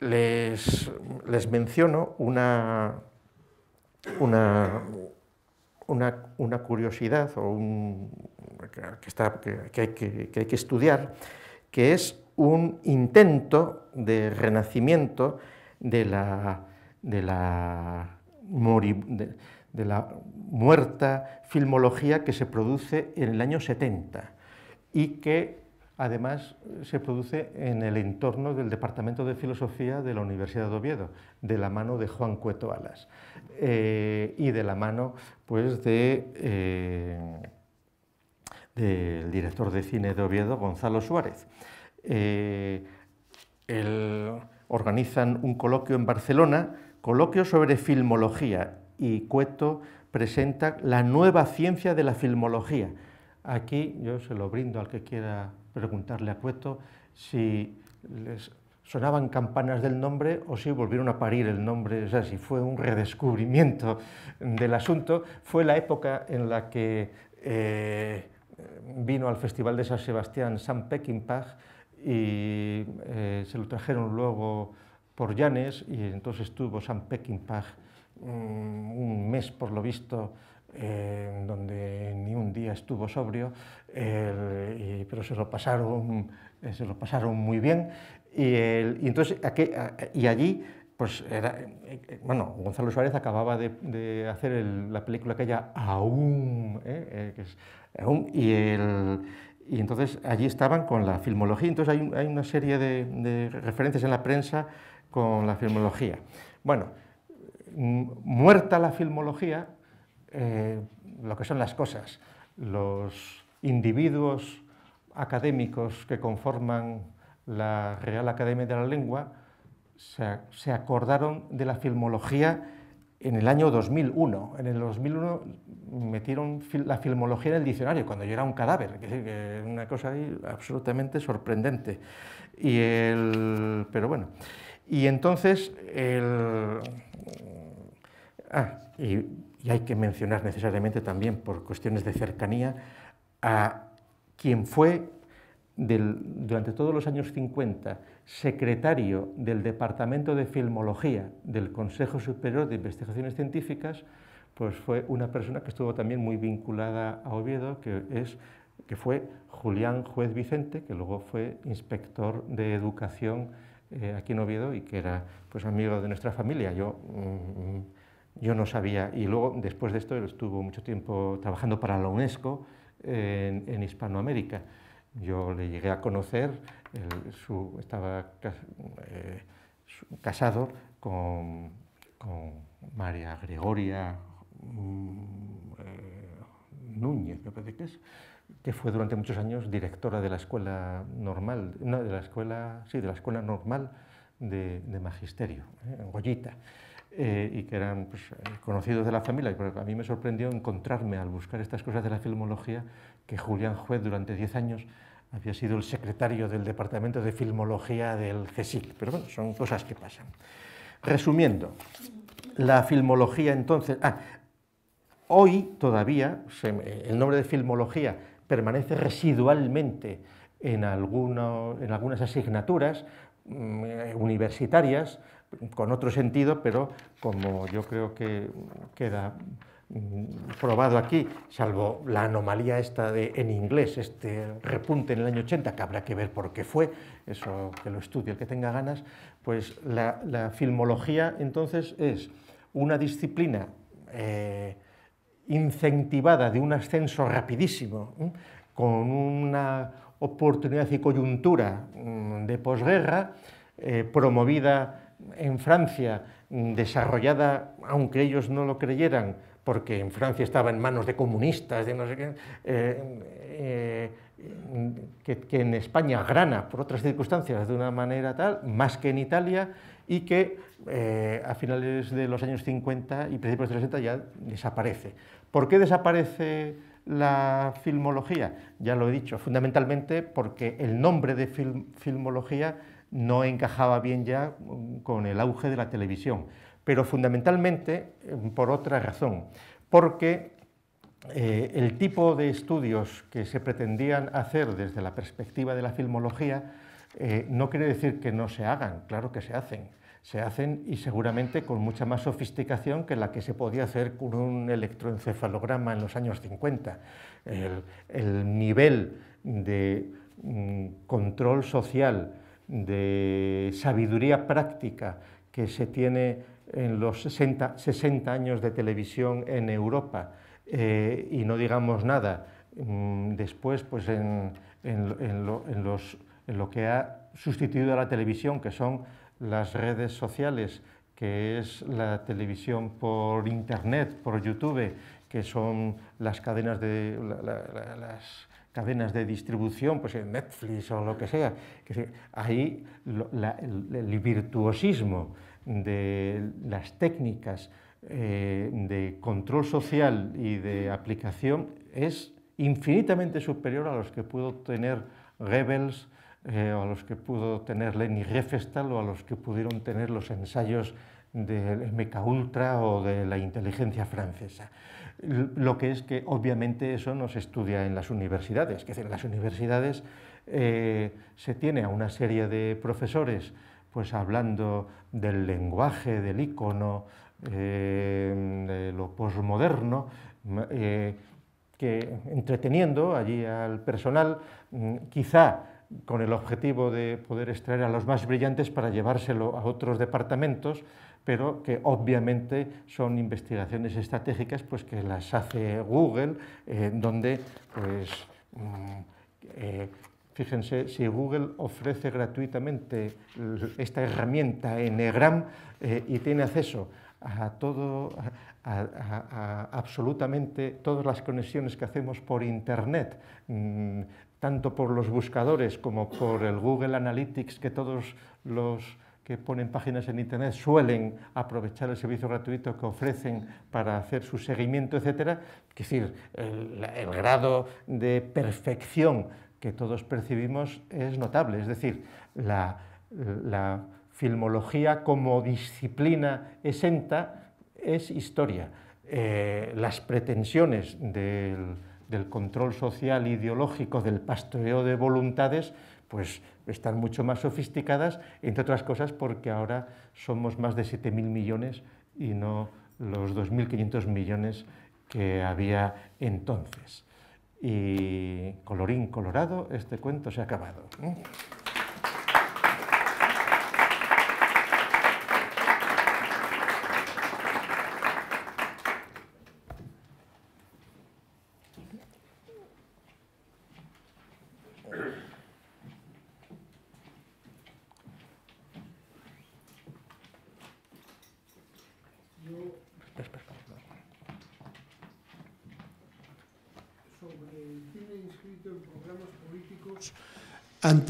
les, les menciono una, una, una, curiosidad o que, hay que, estudiar, que es un intento de renacimiento de la, de la, de la muerta filmología que se produce en el año 70 y que además se produce en el entorno del Departamento de Filosofía de la Universidad de Oviedo, de la mano de Juan Cueto Alas. Eh, y de la mano pues, de, eh, del director de cine de Oviedo, Gonzalo Suárez. Eh, organizan un coloquio en Barcelona, coloquio sobre filmología, y Cueto presenta la nueva ciencia de la filmología. Aquí yo se lo brindo al que quiera preguntarle a Cueto si les sonaban campanas del nombre o si volvieron a parir el nombre, o sea, si fue un redescubrimiento del asunto, fue la época en la que eh, vino al Festival de San Sebastián Sam Peckinpah y eh, se lo trajeron luego por Llanes y entonces estuvo San Peckinpah mm, un mes por lo visto donde ni un día estuvo sobrio, pero se lo pasaron, se lo pasaron muy bien. Y, entonces, y allí pues bueno, Gonzalo Suárez acababa de, hacer la película aquella Aún, ¿eh? Eh, que es, Aún y, el, y, entonces allí estaban con la filmología, entonces hay, una serie de, referencias en la prensa con la filmología. Bueno, mm, muerta la filmología, eh, lo que son las cosas, los individuos académicos que conforman la Real Academia de la Lengua se, acordaron de la filmología en el año 2001. En el 2001 metieron la filmología en el diccionario, cuando yo era un cadáver, que es una cosa absolutamente sorprendente. Y el, pero bueno, y entonces, el, ah, y y hay que mencionar necesariamente también por cuestiones de cercanía a quien fue del, durante todos los años 50 secretario del Departamento de Filmología del Consejo Superior de Investigaciones Científicas, pues fue una persona que estuvo también muy vinculada a Oviedo, que, es, que fue Julián Juez Vicente, que luego fue inspector de educación eh, aquí en Oviedo y que era pues, amigo de nuestra familia. Yo mm, mm, yo no sabía. Y luego, después de esto, él estuvo mucho tiempo trabajando para la UNESCO en, Hispanoamérica. Yo le llegué a conocer, estaba eh, casado con, María Gregoria mm, eh, Núñez, me parece que fue durante muchos años directora de la escuela normal, no, de la escuela, sí, de la escuela normal de, magisterio, eh, en Goyita. Eh, y que eran pues, eh, conocidos de la familia. a mí me sorprendió encontrarme al buscar estas cosas de la filmología que Julián Juez durante 10 años había sido el secretario del Departamento de Filmología del CESIL. Pero bueno, son cosas que pasan. Resumiendo, la filmología entonces... Ah, hoy todavía el nombre de filmología permanece residualmente en, en algunas asignaturas mm, eh, universitarias, con otro sentido, pero como yo creo que queda mm, probado aquí, salvo la anomalía esta de en inglés, este repunte en el año 80, que habrá que ver por qué fue, eso que lo estudie el que tenga ganas, pues la, filmología entonces es una disciplina eh, incentivada de un ascenso rapidísimo, con una oportunidad y coyuntura mm, de posguerra, eh, promovida en Francia mm, desarrollada, aunque ellos no lo creyeran, porque en Francia estaba en manos de comunistas, eh, eh, que, en España grana por otras circunstancias de una manera tal, más que en Italia, y que eh, a finales de los años 50 y principios de los 60 ya desaparece. ¿Por qué desaparece la filmología? Ya lo he dicho, fundamentalmente porque el nombre de filmología no encajaba bien ya mm, con el auge de la televisión, pero fundamentalmente mm, por otra razón, porque eh, el tipo de estudios que se pretendían hacer desde la perspectiva de la filmología eh, no quiere decir que no se hagan, claro que se hacen, se hacen y seguramente con mucha más sofisticación que la que se podía hacer con un electroencefalograma en los años 50. El, nivel de mm, control social de sabiduría práctica que se tiene en los 60, 60 años de televisión en Europa, eh, y no digamos nada mm, después pues en, lo, que ha sustituido a la televisión, que son las redes sociales, que es la televisión por Internet, por YouTube, que son las cadenas de las cadenas de distribución, pues en Netflix o lo que sea. Ahí el, virtuosismo de las técnicas eh, de control social y de aplicación es infinitamente superior a los que pudo tener Goebbels, eh, o a los que pudo tener Lenny Riefenstahl o a los que pudieron tener los ensayos del meca Ultra o de la inteligencia francesa. Lo que es que obviamente eso no se estudia en las universidades, que en las universidades eh, se tiene a una serie de profesores pues hablando del lenguaje, del icono, eh, de lo posmoderno, eh, que entreteniendo allí al personal, mm, quizá con el objetivo de poder extraer a los más brillantes para llevárselo a otros departamentos pero que obviamente son investigaciones estratégicas pues, que las hace Google, eh, donde, pues, mm, eh, fíjense, si Google ofrece gratuitamente esta herramienta en eh, y tiene acceso a todo, a, absolutamente todas las conexiones que hacemos por Internet, mm, tanto por los buscadores como por el Google Analytics que todos los que ponen páginas en Internet suelen aprovechar el servicio gratuito que ofrecen para hacer su seguimiento, etc. Es decir, el, grado de perfección que todos percibimos es notable. Es decir, la, filmología como disciplina exenta es historia. Eh, las pretensiones del, del control social ideológico, del pastoreo de voluntades, pues están mucho más sofisticadas, entre otras cosas porque ahora somos más de 7.000 millones y no los 2.500 millones que había entonces. Y colorín colorado, este cuento se ha acabado. ¿eh?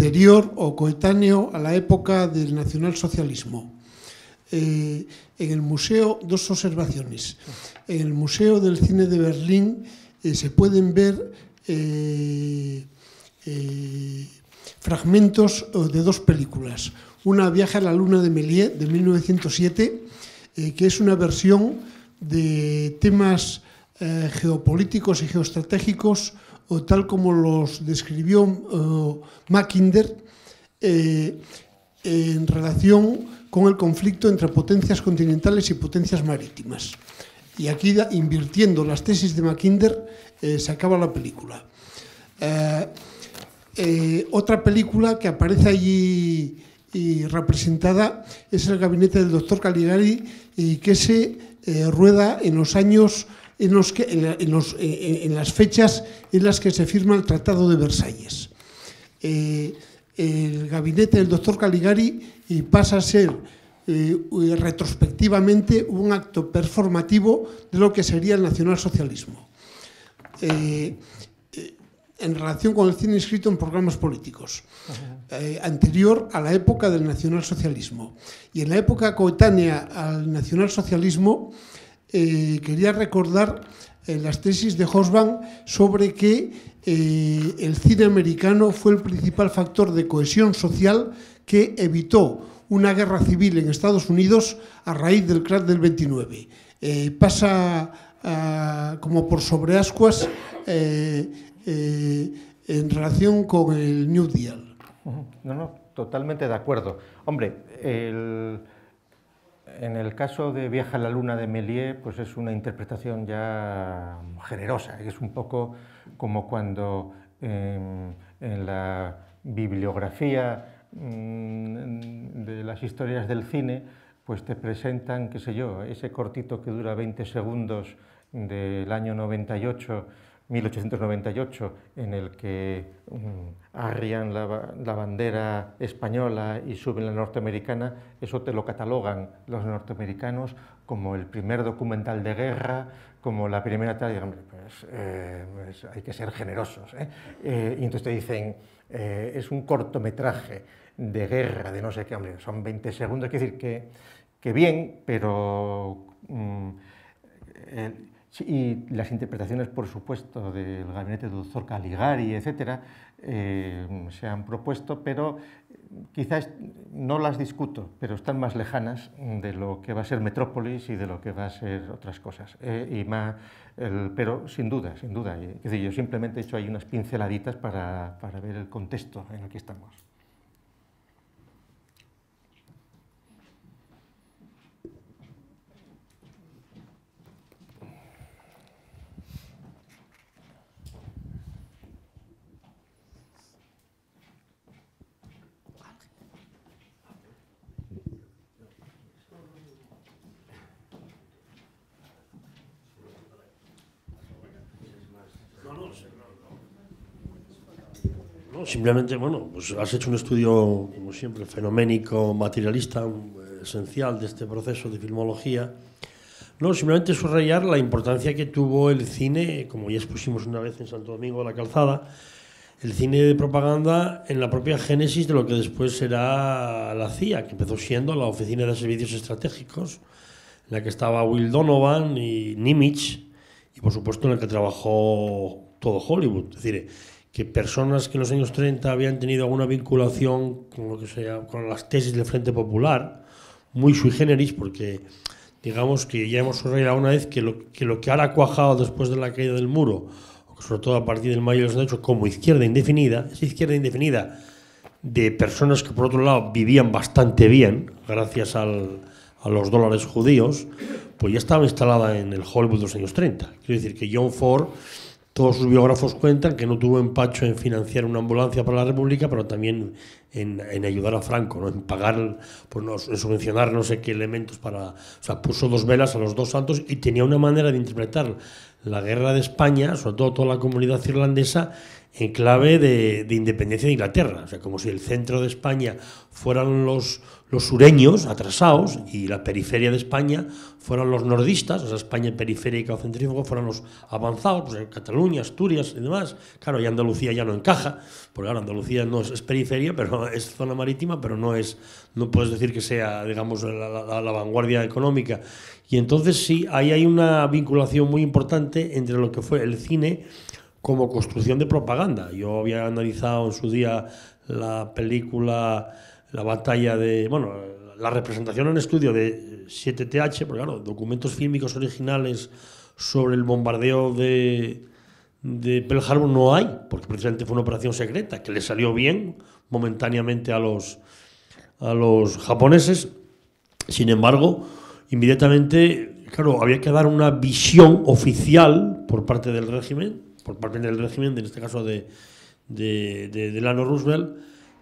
o coetáneo a la época del nacionalsocialismo. Eh, en el museo, dos observaciones. En el Museo del Cine de Berlín eh, se pueden ver eh, fragmentos de dos películas. Una, Viaje a la Luna de Méliès, de 1907, que es una versión de temas geopolíticos y geoestratégicos tal como los describió eh, Mackinder eh, eh, en relación con el conflicto entre potencias continentales y potencias marítimas. Y aquí, invirtiendo las tesis de Mackinder, se acaba la película. otra película que aparece allí y representada es el gabinete del doctor Caligari y que se rueda en los años eh, en, en, las fechas en las que se firma el Tratado de Versalles. Eh, el gabinete del doctor Caligari pasa a ser eh, retrospectivamente un acto performativo de lo que sería el nacionalsocialismo. en relación con el cine inscrito en programas políticos, anterior a la época del nacionalsocialismo. Y en la época coetánea al nacionalsocialismo, eh, quería recordar eh, las tesis de Hosban sobre que eh, el cine americano fue el principal factor de cohesión social que evitó una guerra civil en Estados Unidos a raíz del crack del 29. pasa ah, como por sobre ascuas en relación con el New Deal. No, no, totalmente de acuerdo. Hombre, el en el caso de Viaja a la Luna de Méliès, pues es una interpretación ya generosa, es un poco como cuando em, en la bibliografía mm, de las historias del cine, pues te presentan, qué sé yo, ese cortito que dura 20 segundos del año 98 1898, en el que mm, arrian la, bandera española y suben la norteamericana, eso te lo catalogan los norteamericanos como el primer documental de guerra, como la primera tal, pues, eh, pues, hay que ser generosos. ¿eh? Eh, y entonces te dicen, es un cortometraje de guerra, de no sé qué, hombre, son 20 segundos, es decir, que, que bien, pero... Mm, y las interpretaciones, por supuesto, del gabinete de doctor Caligari, etcétera, eh, se han propuesto, pero eh, quizás no las discuto, pero están más lejanas de lo que va a ser Metrópolis y de lo que va a ser otras cosas. Eh, y más, pero sin duda, sin duda. yo simplemente he hecho ahí unas pinceladitas para, para ver el contexto en el que estamos. simplemente, bueno, pues has hecho un estudio, como siempre, fenoménico, materialista, eh, esencial de este proceso de filmología. No, simplemente subrayar la importancia que tuvo el cine, como ya expusimos una vez en Santo Domingo de la Calzada, el cine de propaganda en la propia génesis de lo que después será la CIA, que empezó siendo la Oficina de Servicios Estratégicos, en la que estaba Will Donovan y Nimitz, y por supuesto en la que trabajó todo Hollywood. Es decir, que personas que en los años 30 habían tenido alguna vinculación con lo que sea, con las tesis del Frente Popular, muy sui generis, porque digamos que ya hemos subrayado una vez que lo, que lo que ahora ha cuajado después de la caída del muro, sobre todo a partir del mayo de 2008, como izquierda indefinida, esa izquierda indefinida de personas que por otro lado vivían bastante bien, gracias al, a los dólares judíos, pues ya estaba instalada en el Hollywood de los años 30. Quiero decir que John Ford todos sus biógrafos cuentan que no tuvo empacho en financiar una ambulancia para la República, pero también en, ayudar a Franco, ¿no? en pagar, pues, no, en subvencionar no sé qué elementos para... O sea, puso dos velas a los dos santos y tenía una manera de interpretar la guerra de España, sobre todo toda la comunidad irlandesa, en clave de, de independencia de Inglaterra. O sea, como si el centro de España fueran los los sureños atrasados y la periferia de España fueron los nordistas, o sea, España periférica o centrífuga fueron los avanzados, pues, Cataluña, Asturias y demás. Claro, y Andalucía ya no encaja, porque Andalucía no es, periferia, pero es zona marítima, pero no es, no puedes decir que sea, digamos, la, la vanguardia económica. Y entonces sí, ahí hay una vinculación muy importante entre lo que fue el cine como construcción de propaganda. Yo había analizado en su día la película la batalla de, bueno, la representación en estudio de eh, 7TH, porque claro, documentos fílmicos originales sobre el bombardeo de, de Pearl Harbor no hay, porque precisamente fue una operación secreta que le salió bien momentáneamente a los, a los japoneses. Sin embargo, inmediatamente, claro, había que dar una visión oficial por parte del régimen, por parte del régimen, en este caso de, de, de, de Lano Roosevelt,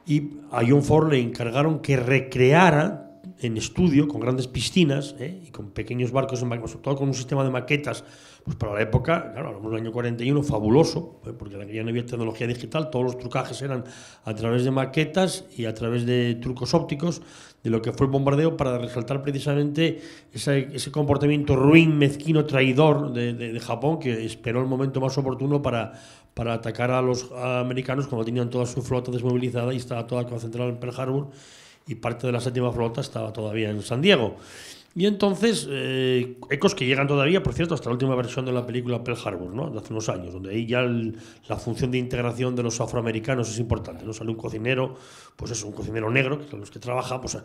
y a John Ford le encargaron que recreara en estudio, con grandes piscinas ¿eh? y con pequeños barcos, sobre todo con un sistema de maquetas, pues para la época, claro, hablamos del año 41, fabuloso, ¿eh? porque ya no había tecnología digital, todos los trucajes eran a través de maquetas y a través de trucos ópticos, de lo que fue el bombardeo para resaltar precisamente ese, comportamiento ruin, mezquino, traidor de, de Japón, que esperó el momento más oportuno para, para atacar a los americanos cuando tenían toda su flota desmovilizada y estaba toda concentrada en Pearl Harbor y parte de la séptima flota estaba todavía en San Diego. Y entonces, eh, ecos que llegan todavía, por cierto, hasta la última versión de la película Pearl Harbor, ¿no? de hace unos años, donde ahí ya la función de integración de los afroamericanos es importante. ¿no? Sale un cocinero, pues es un cocinero negro, que son los que trabaja pues,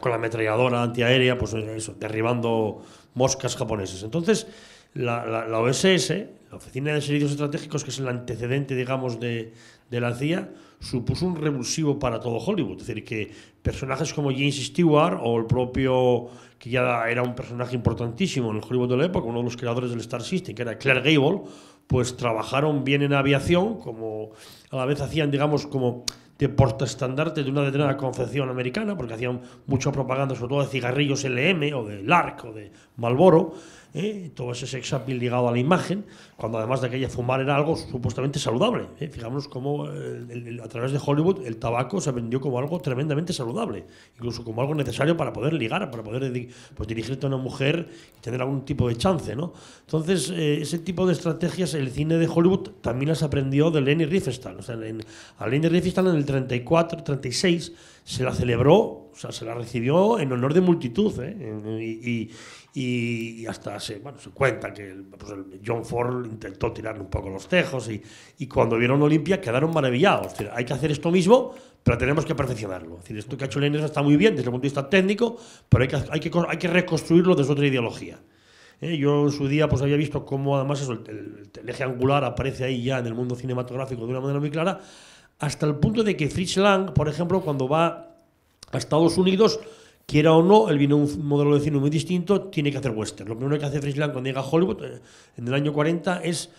con la ametralladora antiaérea, pues eso, derribando moscas japoneses. Entonces, la, la, OSS la Oficina de Servicios Estratégicos, que es el antecedente, digamos, de, la CIA, supuso un revulsivo para todo Hollywood. Es decir, que personajes como James Stewart o el propio, que ya era un personaje importantísimo en el Hollywood de la época, uno de los creadores del Star System, que era Claire Gable, pues trabajaron bien en aviación, como a la vez hacían, digamos, como de portaestandarte de una determinada concepción americana, porque hacían mucha propaganda, sobre todo de cigarrillos LM o de Lark o de Marlboro ¿eh? todo ese sex appeal ligado a la imagen, cuando además de aquella fumar era algo supuestamente saludable. ¿eh? Fijamos cómo eh, a través de Hollywood el tabaco se vendió como algo tremendamente saludable, incluso como algo necesario para poder ligar, para poder pues, dirigirte a una mujer y tener algún tipo de chance. ¿no? Entonces, eh, ese tipo de estrategias el cine de Hollywood también las aprendió de Lenny Riefenstahl. O sea, a Lenny Riefenstahl en el 34, 36 se la celebró, o sea, se la recibió en honor de multitud y, y, hasta se, bueno, se cuenta que pues John Ford intentó tirar un poco los tejos y, y cuando vieron Olimpia quedaron maravillados. hay que hacer esto mismo, pero tenemos que perfeccionarlo. decir, esto que ha hecho Lenin está muy bien desde el punto de vista técnico, pero hay que, hay que, hay que reconstruirlo desde otra ideología. ¿Eh? yo en su día pues había visto cómo además el, el, eje angular aparece ahí ya en el mundo cinematográfico de una manera muy clara, hasta el punto de que Fritz Lang, por ejemplo, cuando va a Estados Unidos, quiera o no, él viene un modelo de cine muy distinto, tiene que hacer western. Lo primero que hace Frisland cuando llega a Hollywood eh, en el año 40 es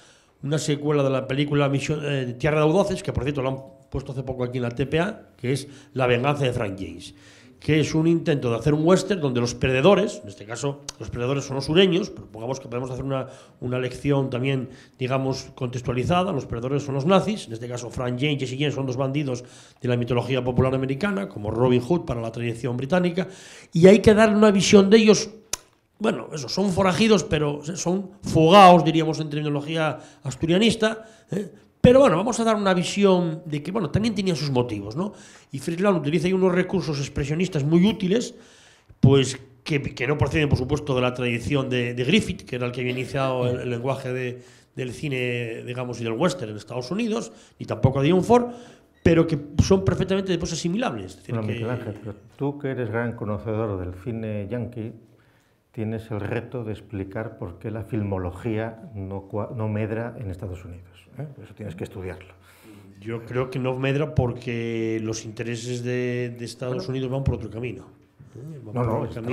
una secuela de la película eh, Tierra de Audaces, que por cierto lo han puesto hace poco aquí en la TPA, que es La venganza de Frank James que es un intento de hacer un western donde los perdedores, en este caso los perdedores son los sureños, pero pongamos que podemos hacer una, una lección también, digamos, contextualizada, los perdedores son los nazis, en este caso Frank James y Jesse son dos bandidos de la mitología popular americana, como Robin Hood para la tradición británica, y hay que dar una visión de ellos bueno, eso, son forajidos, pero son fogaos, diríamos en terminología asturianista, ¿eh? Pero bueno, vamos a dar una visión de que, bueno, también tenía sus motivos, ¿no? Y Friedland utiliza ahí unos recursos expresionistas muy útiles, pues que, no proceden, por supuesto, de la tradición de, Griffith, que era el que había iniciado el, lenguaje del cine, digamos, y del western en Estados Unidos, ni tampoco de John Ford, pero que son perfectamente de asimilables. Es bueno, tú que eres gran conocedor del cine yankee, tienes el reto de explicar por qué la filmología no medra en Estados Unidos. ¿eh? eso tienes que estudiarlo. Yo creo que no medra porque los intereses de, Estados Unidos van por otro camino. ¿eh? no, no, están,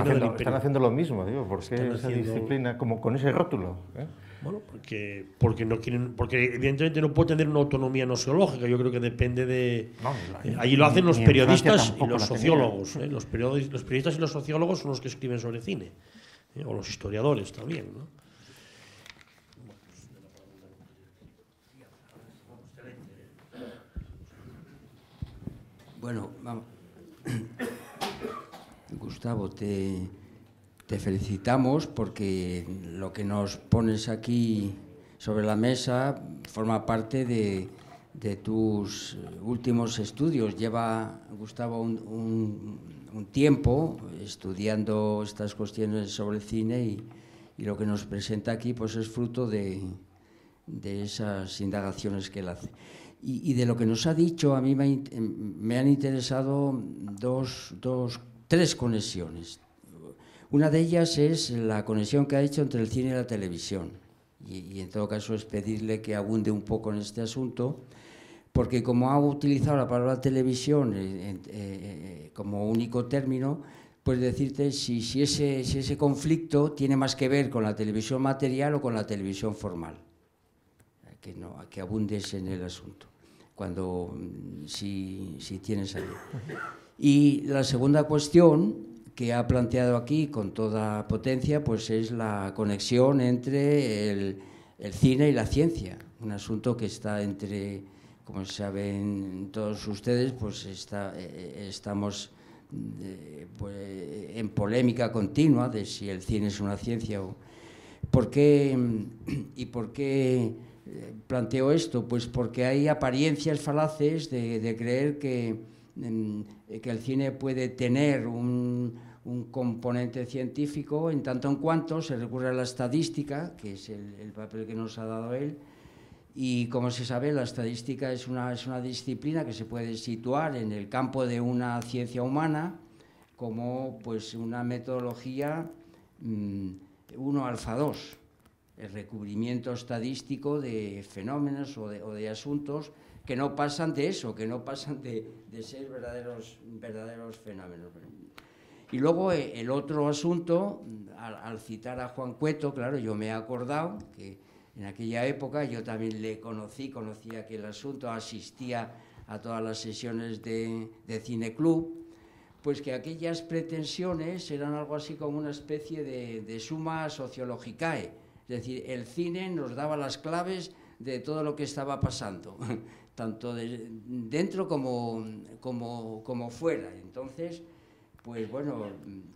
haciendo, lo mismo, digo, ¿por esa disciplina como con ese rótulo? ¿eh? Bueno, porque, porque no quieren, porque evidentemente no puede tener una autonomía no seológica, Yo creo que depende de. Ahí allí lo hacen los periodistas y los sociólogos. los, periodistas, los periodistas y los sociólogos son los que escriben sobre cine. o los historiadores también, ¿no? Bueno, vamos. Gustavo, te, felicitamos porque lo que nos pones aquí sobre la mesa forma parte de, tus últimos estudios. Lleva, Gustavo, un, un, tiempo estudiando estas cuestiones sobre el cine y, lo que nos presenta aquí pues, es fruto de, de esas indagaciones que él hace. Y, de lo que nos ha dicho, a mí em, me, han interesado dos, dos, tres conexiones. Una de ellas es la conexión que ha hecho entre el cine y la televisión. Y, en todo caso es pedirle que abunde un poco en este asunto, porque como ha utilizado la palabra televisión eh, eh, eh, como único término, pues decirte si, si, ese, si ese conflicto tiene más que ver con la televisión material o con la televisión formal no, a que abundes en el asunto, cuando mm, si, tienes ahí. Y la segunda cuestión que ha planteado aquí con toda potencia, pues es la conexión entre el, cine y la ciencia, un asunto que está entre, como saben todos ustedes, pues eh, estamos pues, en polémica continua de si el cine es una ciencia o por qué mm, y por qué planteo esto? Pues porque hay apariencias falaces de, creer que, que, el cine puede tener un, componente científico en tanto en cuanto se recurre a la estadística, que es el, papel que nos ha dado él, y como se sabe, la estadística es una, disciplina que se puede situar en el campo de una ciencia humana como pues, una metodología 1 mm, alfa 2 el recubrimiento estadístico de fenómenos o de, asuntos que no pasan de eso, que no pasan de, ser verdaderos, fenómenos. Y luego eh, el otro asunto, al, citar a Juan Cueto, claro, yo me he acordado que en aquella época yo también le conocí, conocía que el asunto, asistía a todas las sesiones de, Cine Club, pues que aquellas pretensiones eran algo así como una especie de, de suma sociologicae, es decir, el cine nos daba las claves de todo lo que estaba pasando, tanto dentro como, como, fuera. Entonces, pues bueno,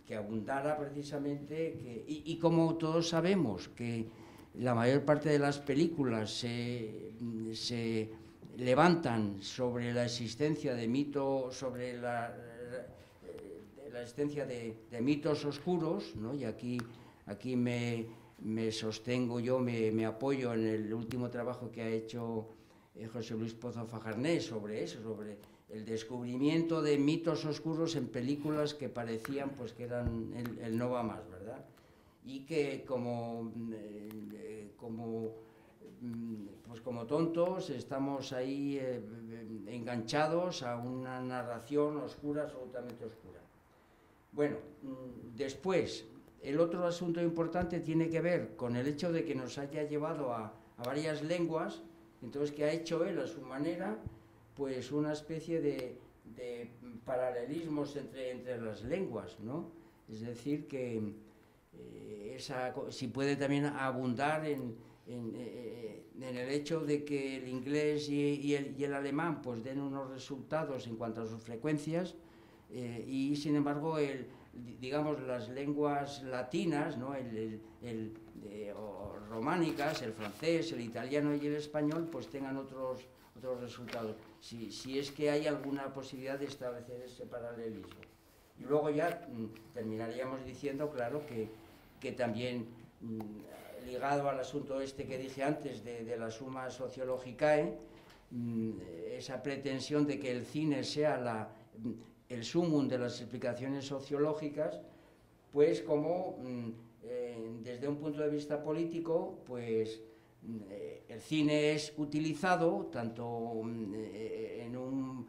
que abundara precisamente, y, como todos sabemos, que la mayor parte de las películas se, levantan sobre la existencia de mito, sobre la, eh, la existencia de, mitos oscuros, ¿no? y aquí, aquí me, me sostengo yo, me, apoyo en el último trabajo que ha hecho eh, José Luis Pozo Fajarné sobre eso, sobre el descubrimiento de mitos oscuros en películas que parecían pues que eran el, no va más, ¿verdad? Y que como, mm, eh, como, mm, pues como tontos estamos ahí eh, enganchados a una narración oscura, absolutamente oscura. Bueno, mm, después, el otro asunto importante tiene que ver con el hecho de que nos haya llevado a, varias lenguas, entonces que ha hecho él a su manera, pues una especie de, paralelismos entre, entre las lenguas, ¿no? Es decir, que eh, si puede también abundar eh, eh, en, el hecho de que el inglés y, el, alemán pues den unos resultados en cuanto a sus frecuencias y sin embargo el, digamos, las lenguas latinas, ¿no? el, el, eh, románicas, el francés, el italiano y el español, pues tengan otros, otros resultados, si, si es que hay alguna posibilidad de establecer ese paralelismo. Y luego ya mm, terminaríamos diciendo, claro, que, que también mm, ligado al asunto este que dije antes de, de la suma sociológica, ¿eh? mm, esa pretensión de que el cine sea la el sumum de las explicaciones sociológicas, pues como mm, eh, desde un punto de vista político, pues mm, eh, el cine es utilizado tanto mm, eh, en un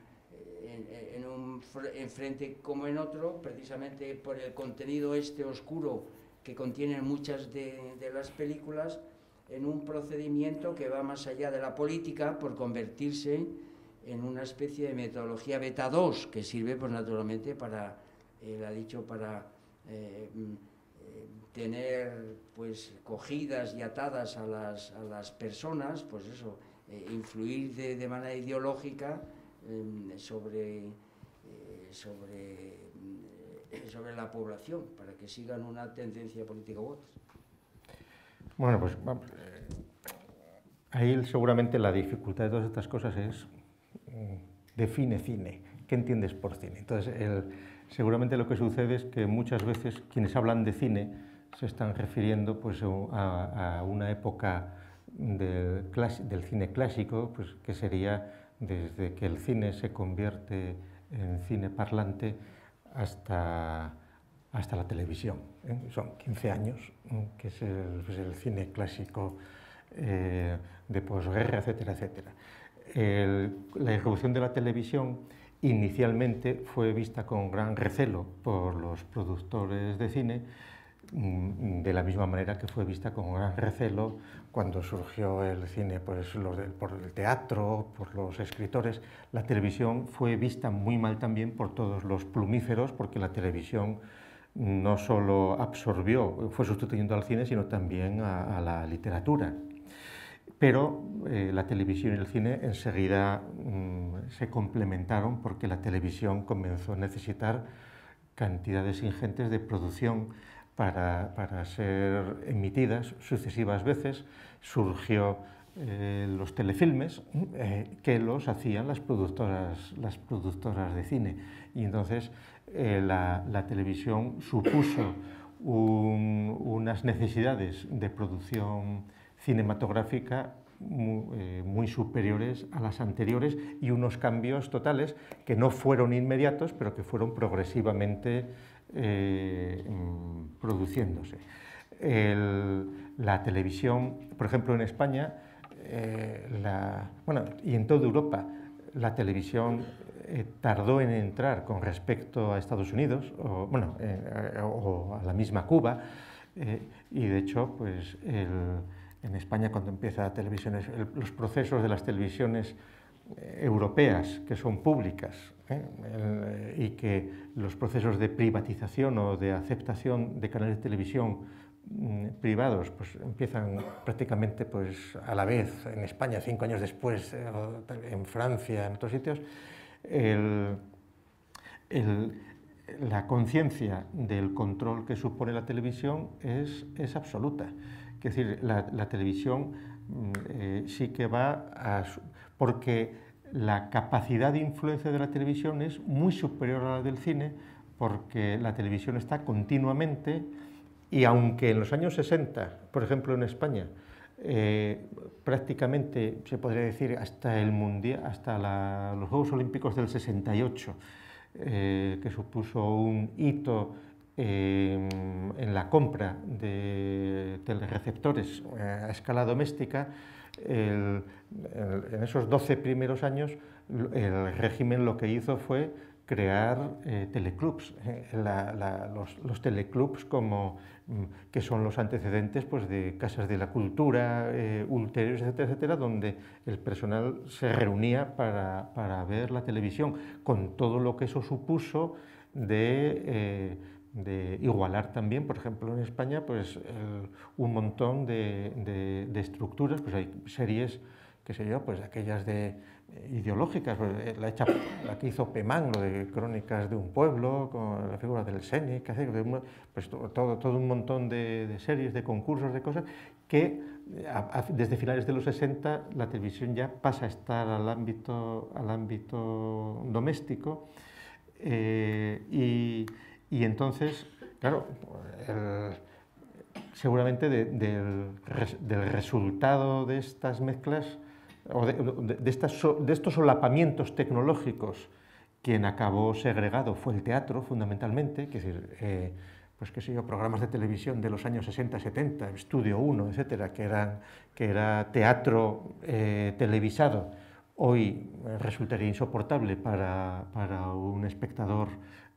frente como en otro, precisamente por el contenido este oscuro que contienen muchas de, de las películas, en un procedimiento que va más allá de la política por convertirse en una especie de metodología beta 2 que sirve pues naturalmente para él ha dicho para eh, mm, eh, tener pues cogidas y atadas a las, a las personas pues eso eh, influir de, manera ideológica em, sobre sobre mm, sobre la población para que sigan una tendencia política u otra bueno pues ahí seguramente la dificultad de todas estas cosas es eh, define cine, qué entiendes por cine. Entonces, seguramente lo que sucede es que muchas veces quienes hablan de cine se están refiriendo pues, a, una época del, cine clásico, pues, que sería desde que el cine se convierte en cine parlante hasta, la televisión. ¿eh? Son 15 años, ¿eh? que es el, pues, cine clásico de posguerra, etcétera, etcétera la irrupción de la televisión inicialmente fue vista con gran recelo por los productores de cine, mm, de la misma manera que fue vista con gran recelo cuando surgió el cine pues, por el teatro, por los escritores. La televisión fue vista muy mal también por todos los plumíferos, porque la televisión no solo absorbió, fue sustituyendo al cine, sino también a la literatura pero eh, la televisión y el cine enseguida mm, se complementaron porque la televisión comenzó a necesitar cantidades ingentes de producción para, ser emitidas sucesivas veces. Surgió eh, los telefilmes eh, que los hacían las productoras, las productoras de cine. Y entonces la, televisión supuso unas necesidades de producción cinematográfica eh, muy, superiores a las anteriores y unos cambios totales que no fueron inmediatos, pero que fueron progresivamente eh, mm, produciéndose. la televisión, por ejemplo, en España, eh, la, bueno, y en toda Europa, la televisión tardó en entrar con respecto a Estados Unidos o, bueno, o a la misma Cuba. y de hecho, pues el, en España cuando empieza televisiones, los procesos de las televisiones eh, europeas que son públicas ¿eh? y que los procesos de privatización o de aceptación de canales de televisión mm, privados pues empiezan prácticamente pues a la vez en España cinco años después eh, en Francia en otros sitios la conciencia del control que supone la televisión es absoluta. Es decir, la, televisión mm, eh, sí que va a... porque la capacidad de influencia de la televisión es muy superior a la del cine porque la televisión está continuamente y aunque en los años 60, por ejemplo en España, eh, prácticamente se podría decir hasta el mundial, hasta los Juegos Olímpicos del 68, eh, que supuso un hito Em, en la compra de telereceptores a escala doméstica, en esos 12 primeros años el régimen lo que hizo fue crear eh, teleclubs, eh, los, teleclubs como, mm, que son los antecedentes pues, de casas de la cultura, eh, ulteriores, etcétera, etcétera, donde el personal se reunía para, para, ver la televisión, con todo lo que eso supuso de de igualar también, por ejemplo, en España, pues un montón de, estructuras, pues hay series, que se yo, pues aquellas de eh, ideológicas, pues, eh, la, hecha, la, que hizo Pemán, lo de Crónicas de un pueblo, con la figura del que pues todo, todo un montón de, series, de concursos, de cosas, que eh, desde finales de los 60 la televisión ya pasa a estar al ámbito, al ámbito doméstico y y entonces, claro, seguramente del, resultado de estas mezclas de, estas, de estos solapamientos tecnológicos, quien acabó segregado fue el teatro, fundamentalmente, que es decir, eh, pues qué sé yo, programas de televisión de los años 60, 70, Estudio 1, etcétera, que, eran, que era teatro eh, televisado, hoy resultaría insoportable para, para un espectador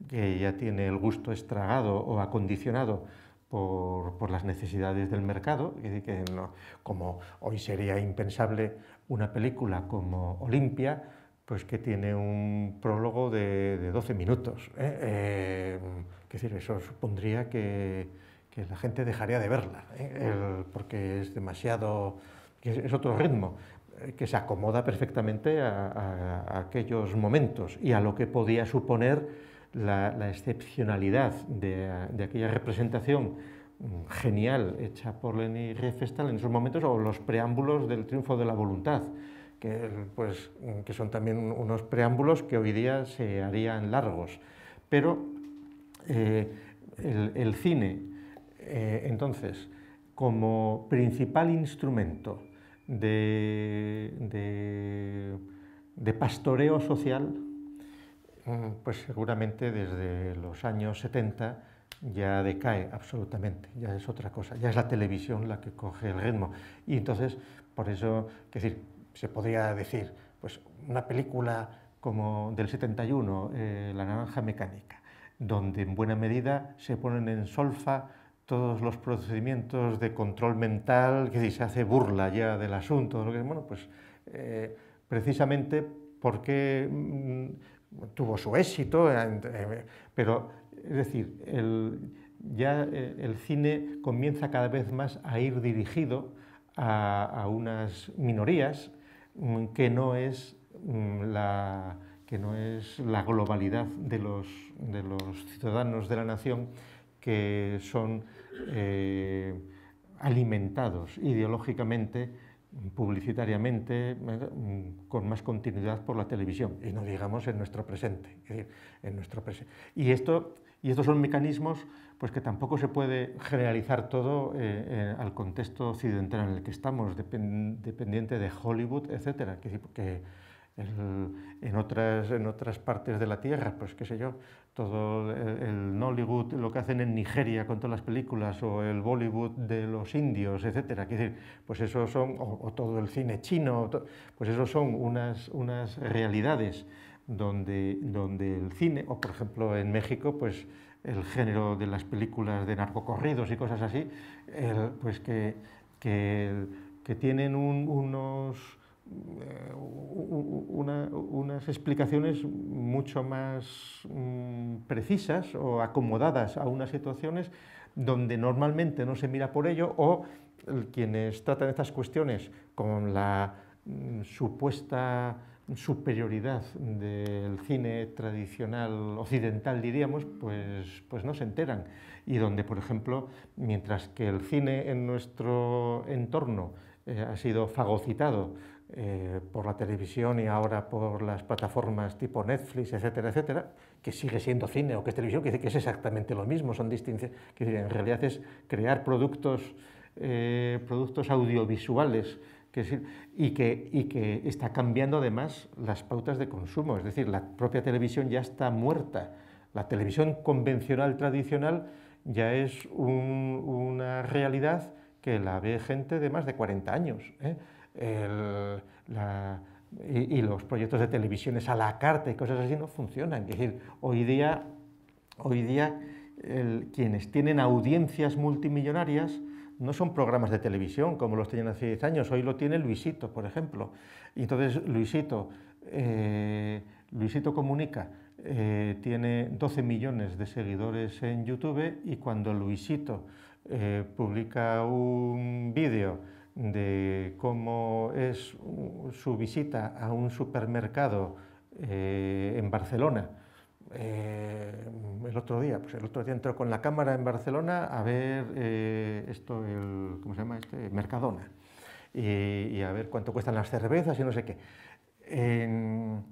que ya tiene el gusto estragado o acondicionado por, por las necesidades del mercado, que como hoy sería impensable una película como Olimpia, pues que tiene un prólogo de, 12 minutos. ¿eh? eh decir, eso supondría que, que, la gente dejaría de verla, ¿eh? porque es demasiado, es, otro ritmo eh, que se acomoda perfectamente a, aquellos momentos y a lo que podía suponer la, excepcionalidad de, aquella representación genial hecha por Leni Riefenstahl en esos momentos, o los preámbulos del triunfo de la voluntad, que, pues, son también unos preámbulos que hoy día se harían largos. Pero eh, el, cine, eh, entonces, como principal instrumento de pastoreo social, Mm, pues seguramente desde los años 70 ya decae absolutamente, ya es otra cosa, ya es la televisión la que coge el ritmo. Y entonces, por eso, decir, se podría decir, pues una película como del 71, eh, La Naranja Mecánica, donde en buena medida se ponen en solfa todos los procedimientos de control mental, que se hace burla ya del asunto, bueno, pues eh, precisamente porque... Mm, tuvo su éxito, pero es decir, ya eh, el cine comienza cada vez más a ir dirigido a, unas minorías mm, que no es mm, la, que no es la globalidad de los, ciudadanos de la nación que son eh, alimentados ideológicamente publicitariamente, mm, con más continuidad por la televisión, y no digamos en nuestro presente. En nuestro y, esto, y estos son mecanismos pues, que tampoco se puede generalizar todo eh, eh, al contexto occidental en el que estamos, dependiente de Hollywood, etc. Que, en, otras, en otras partes de la Tierra, pues qué sé yo, todo el, Nollywood, lo que hacen en Nigeria con todas las películas, o el Bollywood de los indios, etcétera. decir, pues eso son, o, todo el cine chino, pues eso son unas, unas realidades donde, donde el cine, o por ejemplo en México, pues el género de las películas de narcocorridos y cosas así, pues que, que, tienen unos eh, unas explicaciones mucho más mm, precisas o acomodadas a unas situaciones donde normalmente no se mira por ello o quienes tratan estas cuestiones con la mm, supuesta superioridad del cine tradicional occidental, diríamos, pues, pues no se enteran. Y donde, por ejemplo, mientras que el cine en nuestro entorno eh, ha sido fagocitado eh, por la televisión y ahora por las plataformas tipo Netflix, etcétera, etcétera, que sigue siendo cine o que es televisión, que, es exactamente lo mismo, son distinciones, que en realidad es crear productos, eh, productos audiovisuales y, que, está cambiando además las pautas de consumo, es decir, la propia televisión ya está muerta, la televisión convencional tradicional ya es una realidad que la ve gente de más de 40 años. ¿eh? y, los proyectos de televisiones a la carta y cosas así no funcionan. decir, hoy día, hoy día quienes tienen audiencias multimillonarias no son programas de televisión como los tenían hace 10 años, hoy lo tiene Luisito, por ejemplo. entonces Luisito, eh, Luisito Comunica eh, tiene 12 millones de seguidores en YouTube y cuando Luisito eh, publica un vídeo, de cómo es su visita a un supermercado eh, en Barcelona. Eh, el otro día, pues el otro día entró con la cámara en Barcelona a ver eh, esto, el, ¿cómo se llama este? Mercadona. Y, a ver cuánto cuestan las cervezas y no sé qué. En,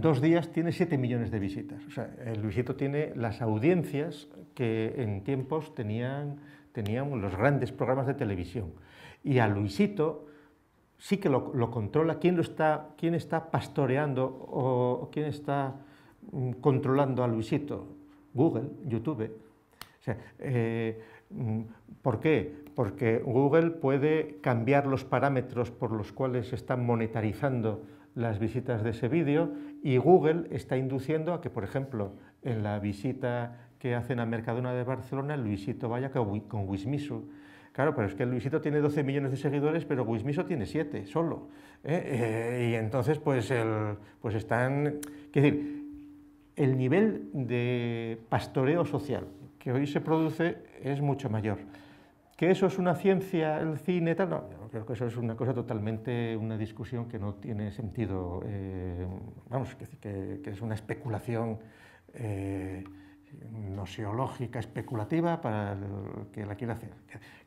dos días tiene 7 millones de visitas. O sea, el visito tiene las audiencias que en tiempos tenían, tenían los grandes programas de televisión y a Luisito sí que lo, controla quién, está, quién está pastoreando o quién está mm, controlando a Luisito. Google, YouTube. Eh, mm, ¿Por qué? Porque Google puede cambiar los parámetros por los cuales se están monetarizando las visitas de ese vídeo y Google está induciendo a que, por ejemplo, en la visita que hacen a Mercadona de Barcelona, Luisito vaya con Wismisu Claro, pero es que Luisito tiene 12 millones de seguidores, pero Wismiso tiene 7 solo. ¿Eh? Eh, y entonces, pues, el, pues están... Quiero decir, el nivel de pastoreo social que hoy se produce es mucho mayor. ¿Que eso es una ciencia, el cine, tal? No, creo que eso es una cosa totalmente, una discusión que no tiene sentido, eh, vamos, que, es una especulación noseológica especulativa para el que la quiera hacer.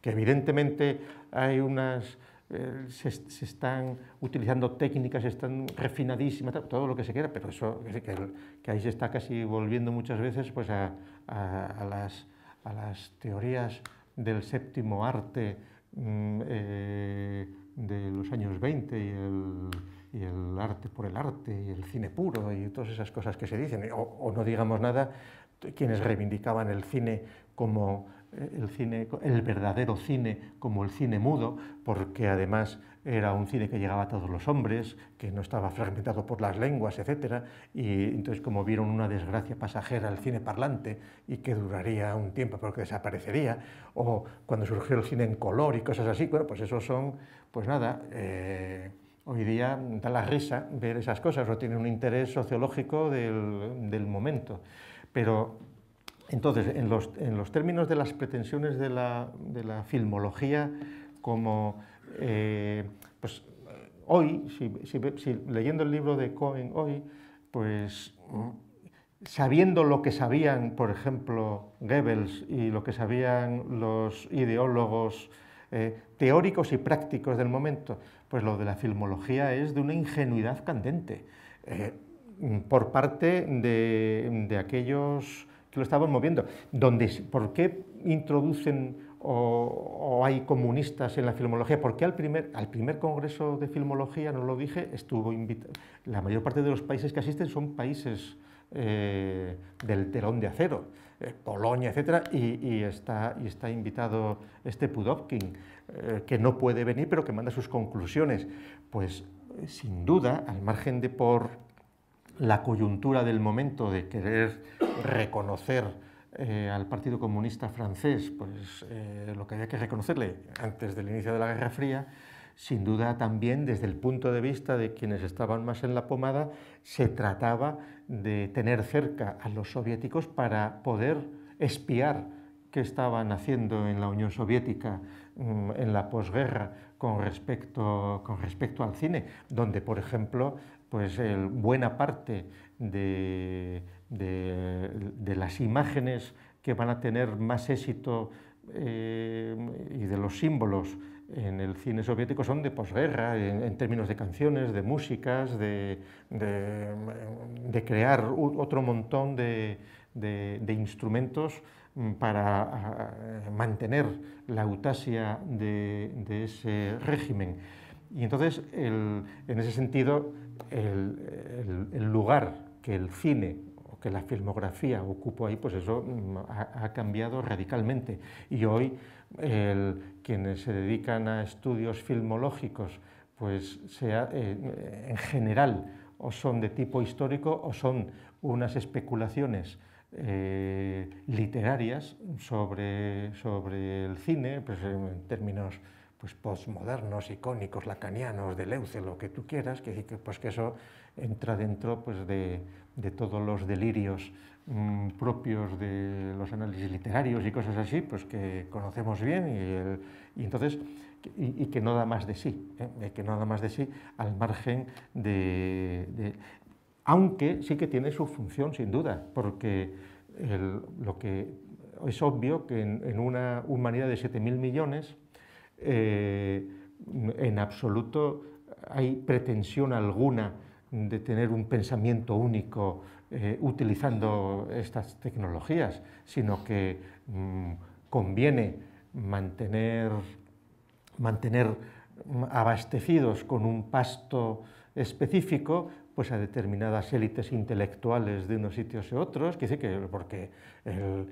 Que evidentemente hay unas, eh, se, están utilizando técnicas, están refinadísimas, todo lo que se quiera, pero eso que, ahí se está casi volviendo muchas veces pues a, a, las, a las, teorías del séptimo arte mm, eh, de los años 20 y el arte por el arte y el cine puro y todas esas cosas que se dicen, o no digamos nada quienes reivindicaban el cine como eh, el cine, el verdadero cine como el cine mudo, porque además era un cine que llegaba a todos los hombres, que no estaba fragmentado por las lenguas, etc. Y entonces como vieron una desgracia pasajera al cine parlante y que duraría un tiempo pero que desaparecería, o cuando surgió el cine en color y cosas así, bueno, pues eso son, pues nada, eh, hoy día da la risa ver esas cosas, o tiene un interés sociológico del momento. Pero entonces, en los, términos de las pretensiones de la, filmología, como eh, pues, hoy, leyendo el libro de Cohen hoy, pues sabiendo lo que sabían, por ejemplo, Goebbels y lo que sabían los ideólogos eh, teóricos y prácticos del momento, pues lo de la filmología es de una ingenuidad candente. Eh, Mm, por parte de, aquellos que lo estaban moviendo. ¿Por qué introducen o, hay comunistas en la filmología, porque al primer, al primer Congreso de Filmología, no lo dije, estuvo invitado. La mayor parte de los países que asisten son países eh, del telón de acero, eh, Polonia, etc. Y, está, y está invitado este Pudovkin, eh, que no puede venir, pero que manda sus conclusiones. Pues sin duda, al margen de por la coyuntura del momento de querer reconocer eh, al Partido Comunista francés, pues eh, lo que había que reconocerle antes del inicio de la Guerra Fría, sin duda también desde el punto de vista de quienes estaban más en la pomada, se trataba de tener cerca a los soviéticos para poder espiar qué estaban haciendo en la Unión Soviética mm, en la posguerra con respecto, con respecto al cine, donde, por ejemplo, pues buena parte de, las imágenes que van a tener más éxito eh, y de los símbolos en el cine soviético son de posguerra, en, términos de canciones, de músicas, de, crear otro montón de, instrumentos mm, para mantener la eutasia de, ese régimen. Y entonces, en ese sentido, el, lugar que el cine o que la filmografía ocupó ahí, pues eso mm, ha, cambiado radicalmente. Y hoy quienes se dedican a estudios filmológicos, pues sea eh, en general o son de tipo histórico o son unas especulaciones eh, literarias sobre, el cine, pues, en términos pues postmodernos icónicos, lacanianos, de Leuce, lo que tú quieras, que, pues que eso entra dentro pues de, todos los delirios mm, propios de los análisis literarios y cosas así, pues que conocemos bien y, entonces y, que no da más de sí, ¿eh? que no da más de sí al margen de, aunque sí que tiene su función sin duda, porque lo que es obvio que en, en una humanidad de 7.000 millones eh, en absoluto hay pretensión alguna de tener un pensamiento único eh, utilizando estas tecnologías, sino que mm, conviene mantener, mantener mm, abastecidos con un pasto específico pues a determinadas élites intelectuales de unos sitios y otros, que dice que porque el,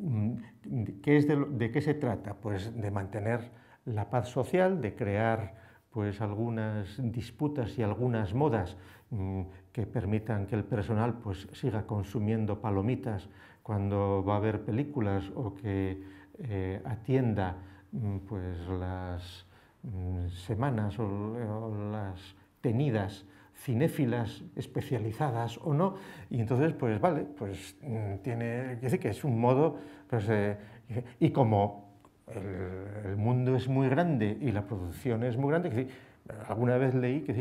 mm, de, qué se trata? Pues de mantener la paz social, de crear pues algunas disputas y algunas modas mm, que permitan que el personal pues siga consumiendo palomitas cuando va a ver películas o que eh, atienda mm, pues las mm, semanas o, las tenidas cinéfilas especializadas o no, y entonces, pues vale, pues tiene, que decir que es un modo pues, y como el, mundo es muy grande y la producción es muy grande, alguna vez leí que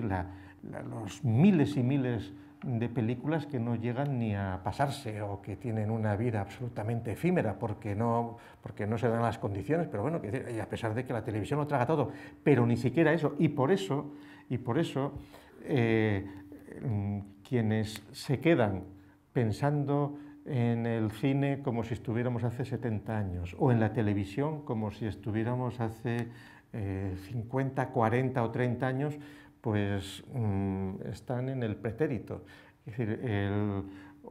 los miles y miles de películas que no llegan ni a pasarse o que tienen una vida absolutamente efímera porque no, porque no se dan las condiciones, pero bueno, que a pesar de que la televisión lo traga todo, pero ni siquiera eso. Y por eso, y por eso eh, mm, quienes se quedan pensando en el cine como si estuviéramos hace 70 años, o en la televisión como si estuviéramos hace 50, eh, 40 o 30 años, pues mm, están en el pretérito. Es decir,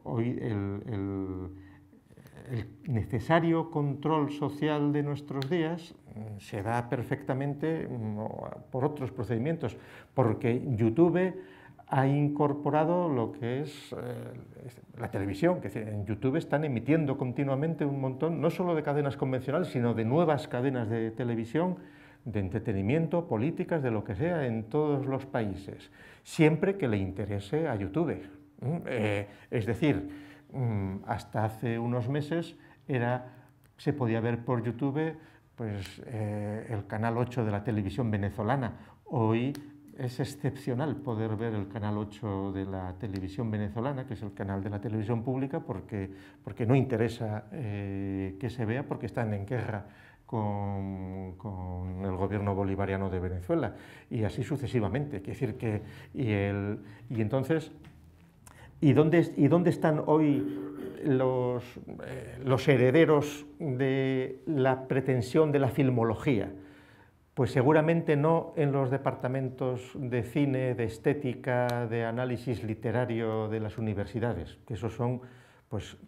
hoy el, necesario control social de nuestros días mm, se da perfectamente mm, por otros procedimientos, porque YouTube ha incorporado lo que es eh, la televisión, que en YouTube están emitiendo continuamente un montón, no solo de cadenas convencionales, sino de nuevas cadenas de televisión, de entretenimiento, políticas, de lo que sea, en todos los países, siempre que le interese a YouTube. Mm, eh, es decir, mm, hasta hace unos meses era, se podía ver por YouTube pues, eh, el canal 8 de la televisión venezolana. Hoy es excepcional poder ver el canal 8 de la televisión venezolana, que es el canal de la televisión pública, porque, no interesa eh, que se vea, porque están en guerra con, con, el gobierno bolivariano de Venezuela, y así sucesivamente. decir que. Y, entonces. ¿Y dónde, están hoy eh, los herederos de la pretensión de la filmología? Pues seguramente no en los departamentos de cine, de estética, de análisis literario de las universidades, que esos son, pues,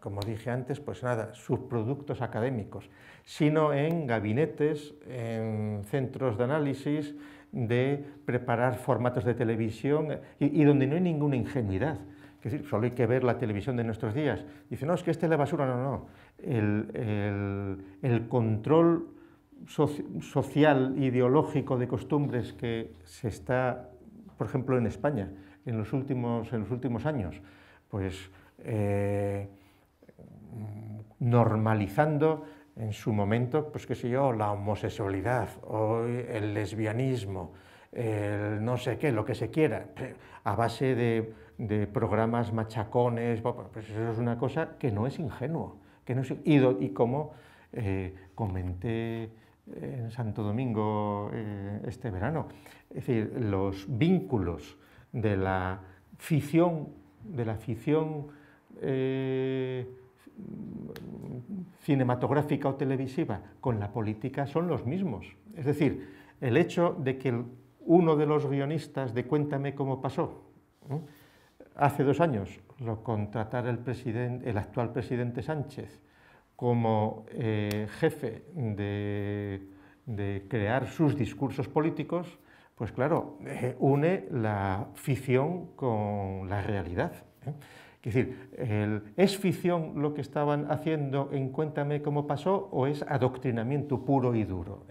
como dije antes, pues nada, subproductos académicos, sino en gabinetes, en centros de análisis, de preparar formatos de televisión y, donde no hay ninguna ingenuidad. Es decir, solo hay que ver la televisión de nuestros días. Dice, no, es que esta es la basura. No, no. el, el, el control social, ideológico, de costumbres que se está, por ejemplo, en España en los últimos, en los últimos años, pues eh, normalizando en su momento, pues qué sé yo, la homosexualidad o el lesbianismo, el no sé qué, lo que se quiera, a base de, programas machacones, pues eso es una cosa que no es ingenuo, que no y, como eh, comenté en Santo Domingo eh, este verano. Es decir, los vínculos de la ficción, de la eh, cinematográfica o televisiva con la política son los mismos. Es decir, el hecho de que uno de los guionistas de Cuéntame cómo pasó, hace dos años lo contratara el actual presidente Sánchez como eh, jefe de, crear sus discursos políticos, pues claro, eh, une la ficción con la realidad. ¿eh? Es decir, ¿es ficción lo que estaban haciendo en Cuéntame cómo pasó o es adoctrinamiento puro y duro?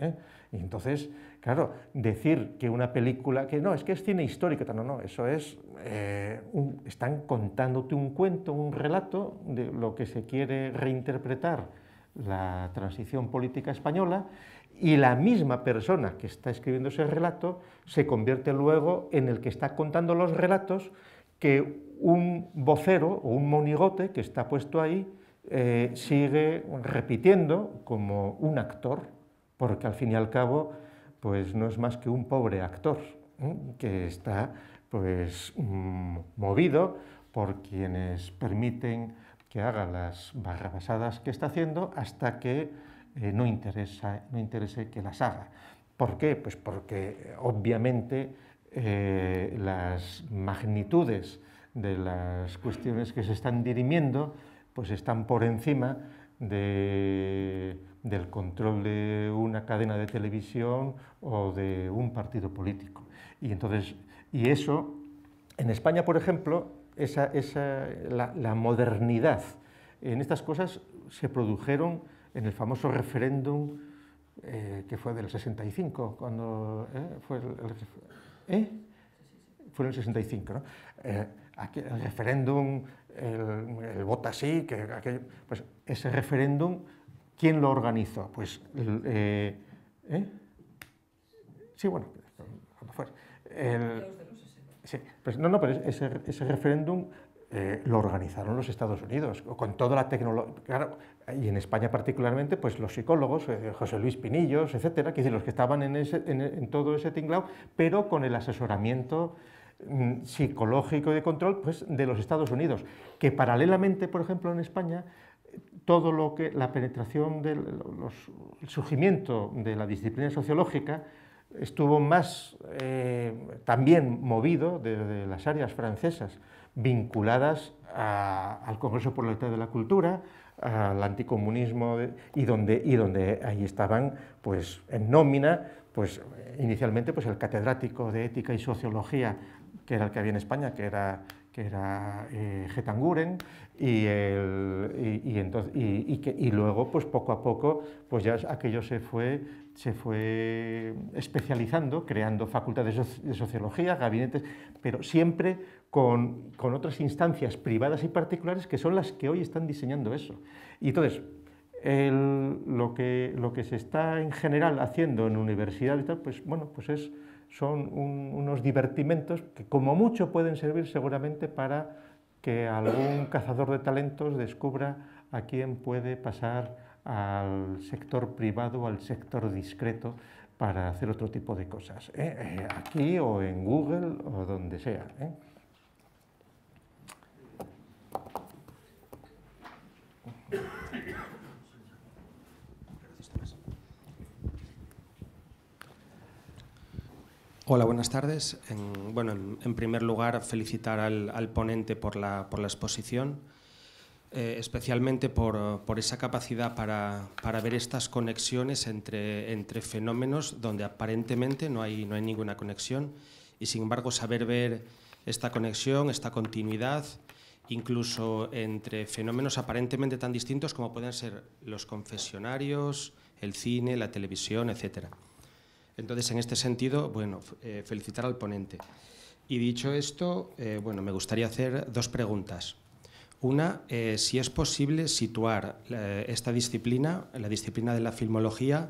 entonces, Claro, decir que una película, que no, es que es cine histórico, no, no, eso es, eh, están contándote un cuento, un relato de lo que se quiere reinterpretar la transición política española y la misma persona que está escribiendo ese relato se convierte luego en el que está contando los relatos que un vocero o un monigote que está puesto ahí eh, sigue repitiendo como un actor, porque al fin y al cabo pues no es más que un pobre actor ¿eh? que está pues mm, movido por quienes permiten que haga las barrabasadas que está haciendo hasta que eh, no, interesa, no interese que las haga. ¿Por qué? Pues porque obviamente eh, las magnitudes de las cuestiones que se están dirimiendo pues están por encima de del control de una cadena de televisión o de un partido político. Y, entonces, y eso, en España, por ejemplo, esa, la, modernidad en estas cosas se produjeron en el famoso referéndum eh, que fue del 65, cuando eh, fue el, ¿eh? fue el 65, ¿no? Eh, el referéndum, el, vota sí, que pues ese referéndum ¿Quién lo organizó? Pues, eh, ¿eh? sí, bueno, El, sí, pues, no, no, pero ese, referéndum eh, lo organizaron los Estados Unidos, con toda la tecnología, y en España particularmente, pues los psicólogos, José Luis Pinillos, etcétera, que decir, los que estaban en, todo ese tinglao, pero con el asesoramiento mm, psicológico y de control pues, de los Estados Unidos, que paralelamente, por ejemplo, en España todo lo que la penetración del surgimiento de la disciplina sociológica estuvo más eh, también movido desde las áreas francesas vinculadas al Congreso por la de la Cultura, al anticomunismo y, donde, y donde ahí estaban pues en nómina pues inicialmente pues el catedrático de ética y sociología que era el que había en España que era que era eh, Getanguren, y, el, y, entonces, y, que, y, luego, pues poco a poco, pues ya aquello se fue, se fue especializando, creando facultades de, sociología, gabinetes, pero siempre con, con, otras instancias privadas y particulares que son las que hoy están diseñando eso. Y entonces, el, lo, que, lo que se está en general haciendo en universidad y tal, pues bueno, pues es son unos divertimentos que como mucho pueden servir seguramente para que algún cazador de talentos descubra a quién puede pasar al sector privado, al sector discreto, para hacer otro tipo de cosas, ¿eh? Eh, aquí o en Google o donde sea. ¿eh? Hola, buenas tardes. En, bueno, en, primer lugar, felicitar al, ponente por la, exposición, eh, especialmente por, esa capacidad para, ver estas conexiones entre, fenómenos donde aparentemente no hay, no hay ninguna conexión y, sin embargo, saber ver esta conexión, esta continuidad, incluso entre fenómenos aparentemente tan distintos como pueden ser los confesionarios, el cine, la televisión, etcétera. Entonces, en este sentido, bueno, eh, felicitar al ponente. Y dicho esto, eh, bueno, me gustaría hacer dos preguntas. Una, eh, si es posible situar esta disciplina, la disciplina de la filmología,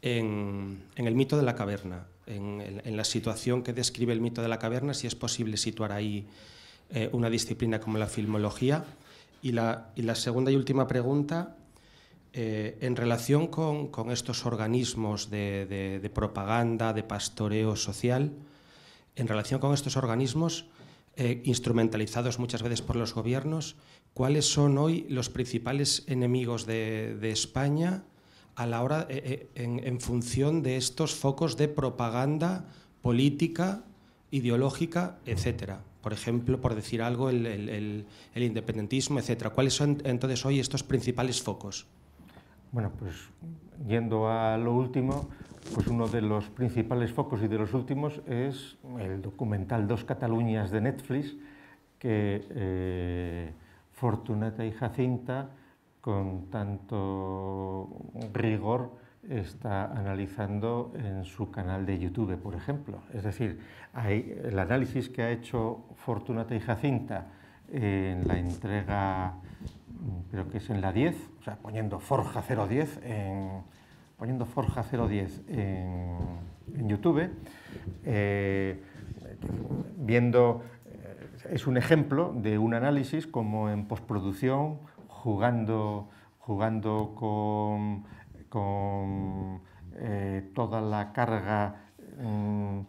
en, el mito de la caverna, en, la situación que describe el mito de la caverna, si es posible situar ahí una disciplina como la filmología. y la segunda y última pregunta eh, en relación con, estos organismos de, propaganda, de pastoreo social, en relación con estos organismos eh, instrumentalizados muchas veces por los gobiernos, ¿cuáles son hoy los principales enemigos de, España a la hora, eh, en, función de estos focos de propaganda política, ideológica, etcétera? Por ejemplo, por decir algo, el independentismo, etcétera. ¿Cuáles son entonces hoy estos principales focos? Bueno, pues yendo a lo último, pues uno de los principales focos y de los últimos es el documental Dos Cataluñas de Netflix, que eh, Fortunata y Jacinta con tanto rigor está analizando en su canal de YouTube, por ejemplo. Es decir, hay, el análisis que ha hecho Fortunata y Jacinta en la entrega creo que es en la 10, o sea, poniendo Forja 010 en, poniendo Forja 010 en, YouTube, eh, viendo, eh, es un ejemplo de un análisis como en postproducción, jugando, jugando con, eh, toda la carga... Mm,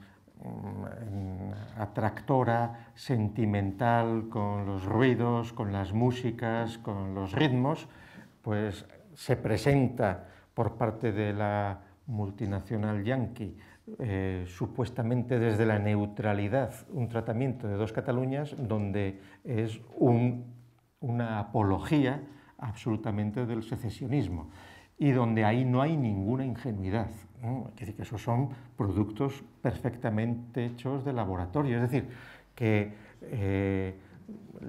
Mm, atractora, sentimental, con los ruidos, con las músicas, con los ritmos, pues se presenta por parte de la multinacional Yankee, eh, supuestamente desde la neutralidad, un tratamiento de dos Cataluñas donde es una apología absolutamente del secesionismo y donde ahí no hay ninguna ingenuidad. Es decir, que esos son productos perfectamente hechos de laboratorio. Es decir, que eh,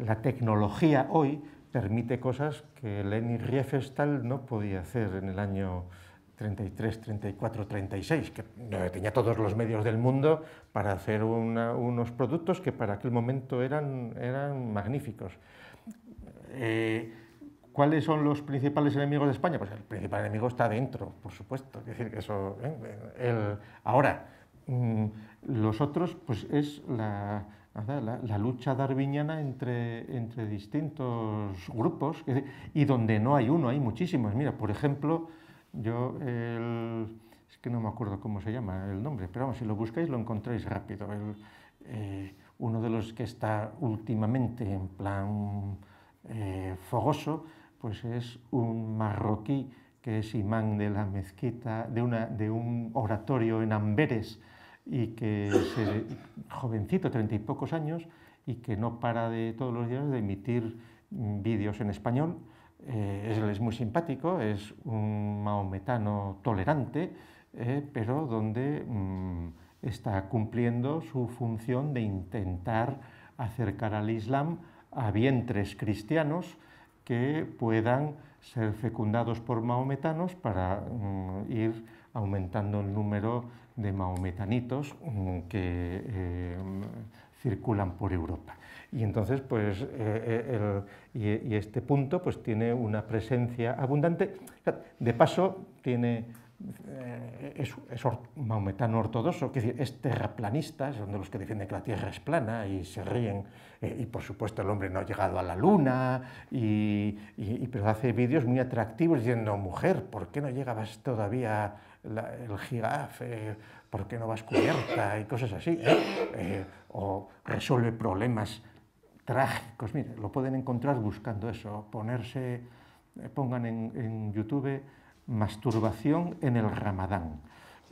la tecnología hoy permite cosas que Leni Riefenstahl no podía hacer en el año 33, 34, 36, que tenía todos los medios del mundo para hacer unos productos que para aquel momento eran, eran magníficos. Eh, ¿Cuáles son los principales enemigos de España? Pues el principal enemigo está dentro, por supuesto. Es decir, que eso. ¿eh? ahora, mm, los otros, pues es la, lucha darwiniana entre, distintos grupos y donde no hay uno, hay muchísimos. Mira, por ejemplo, yo. es que no me acuerdo cómo se llama el nombre, pero vamos, si lo buscáis lo encontráis rápido. Eh, uno de los que está últimamente en plan eh, fogoso pues es un marroquí que es imán de la mezquita, de, un oratorio en Amberes, y que es eh, jovencito, treinta y pocos años, y que no para de todos los días de emitir vídeos en español. Eh, él es muy simpático, es un maometano tolerante, eh, pero donde mm, está cumpliendo su función de intentar acercar al Islam a vientres cristianos que puedan ser fecundados por maometanos para mm, ir aumentando el número de maometanitos mm, que eh, circulan por Europa. Y entonces, pues, eh, eh, y, este punto pues, tiene una presencia abundante. De paso, tiene eh, es, es maometano ortodoxo, que es, terraplanista, son de los que defienden que la Tierra es plana y se ríen, eh, y por supuesto el hombre no ha llegado a la Luna, y, pero hace vídeos muy atractivos diciendo, mujer, ¿por qué no llegabas todavía el gigaf ¿Por qué no vas cubierta? Y cosas así. Eh, o resuelve problemas trágicos. Mire, lo pueden encontrar buscando eso. Ponerse, pongan en, en YouTube masturbación en el ramadán.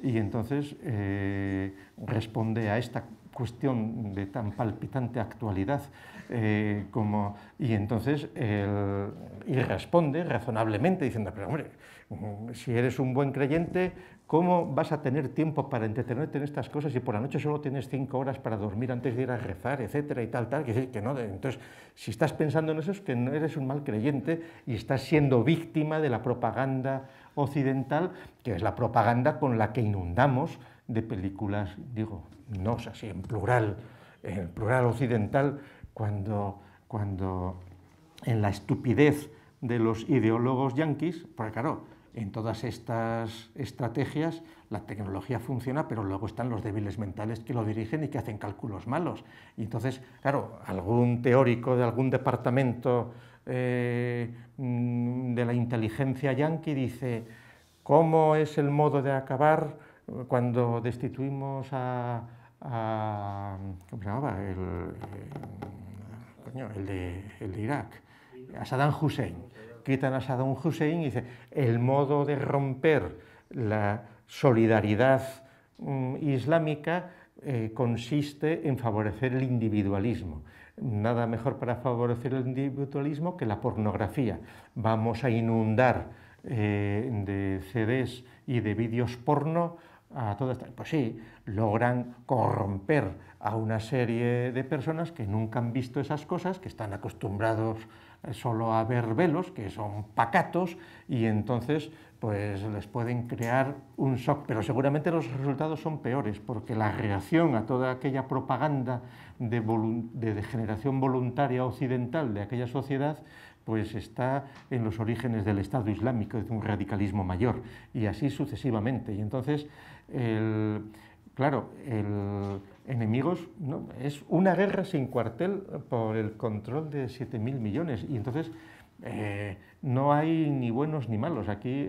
Y entonces eh, responde a esta cuestión de tan palpitante actualidad eh, como y entonces y responde razonablemente diciendo pero hombre si eres un buen creyente cómo vas a tener tiempo para entretenerte en estas cosas si por la noche solo tienes cinco horas para dormir antes de ir a rezar etcétera y tal tal que que no entonces si estás pensando en eso es que no eres un mal creyente y estás siendo víctima de la propaganda occidental, que es la propaganda con la que inundamos de películas, digo, no sé si en plural, en plural occidental, cuando, cuando en la estupidez de los ideólogos yanquis, porque claro, en todas estas estrategias la tecnología funciona, pero luego están los débiles mentales que lo dirigen y que hacen cálculos malos. Y entonces, claro, algún teórico de algún departamento eh, mm, de la inteligencia yanqui, dice, ¿cómo es el modo de acabar cuando destituimos a... ¿Cómo se llamaba? Eh, el, de, Irak, a Saddam Hussein. Quitan a Saddam Hussein y dice, el modo de romper la solidaridad mm, islámica eh, consiste en favorecer el individualismo nada mejor para favorecer el individualismo que la pornografía. Vamos a inundar eh, de CDs y de vídeos porno a todas. Pues sí, logran corromper a una serie de personas que nunca han visto esas cosas, que están acostumbrados eh, solo a ver velos, que son pacatos, y entonces pues les pueden crear un shock. Pero seguramente los resultados son peores, porque la reacción a toda aquella propaganda de, de degeneración voluntaria occidental de aquella sociedad pues está en los orígenes del Estado Islámico, de un radicalismo mayor, y así sucesivamente. Y entonces, claro, el, enemigos, ¿no? es una guerra sin cuartel por el control de 7.000 millones. Y entonces, eh, no hay ni buenos ni malos. Aquí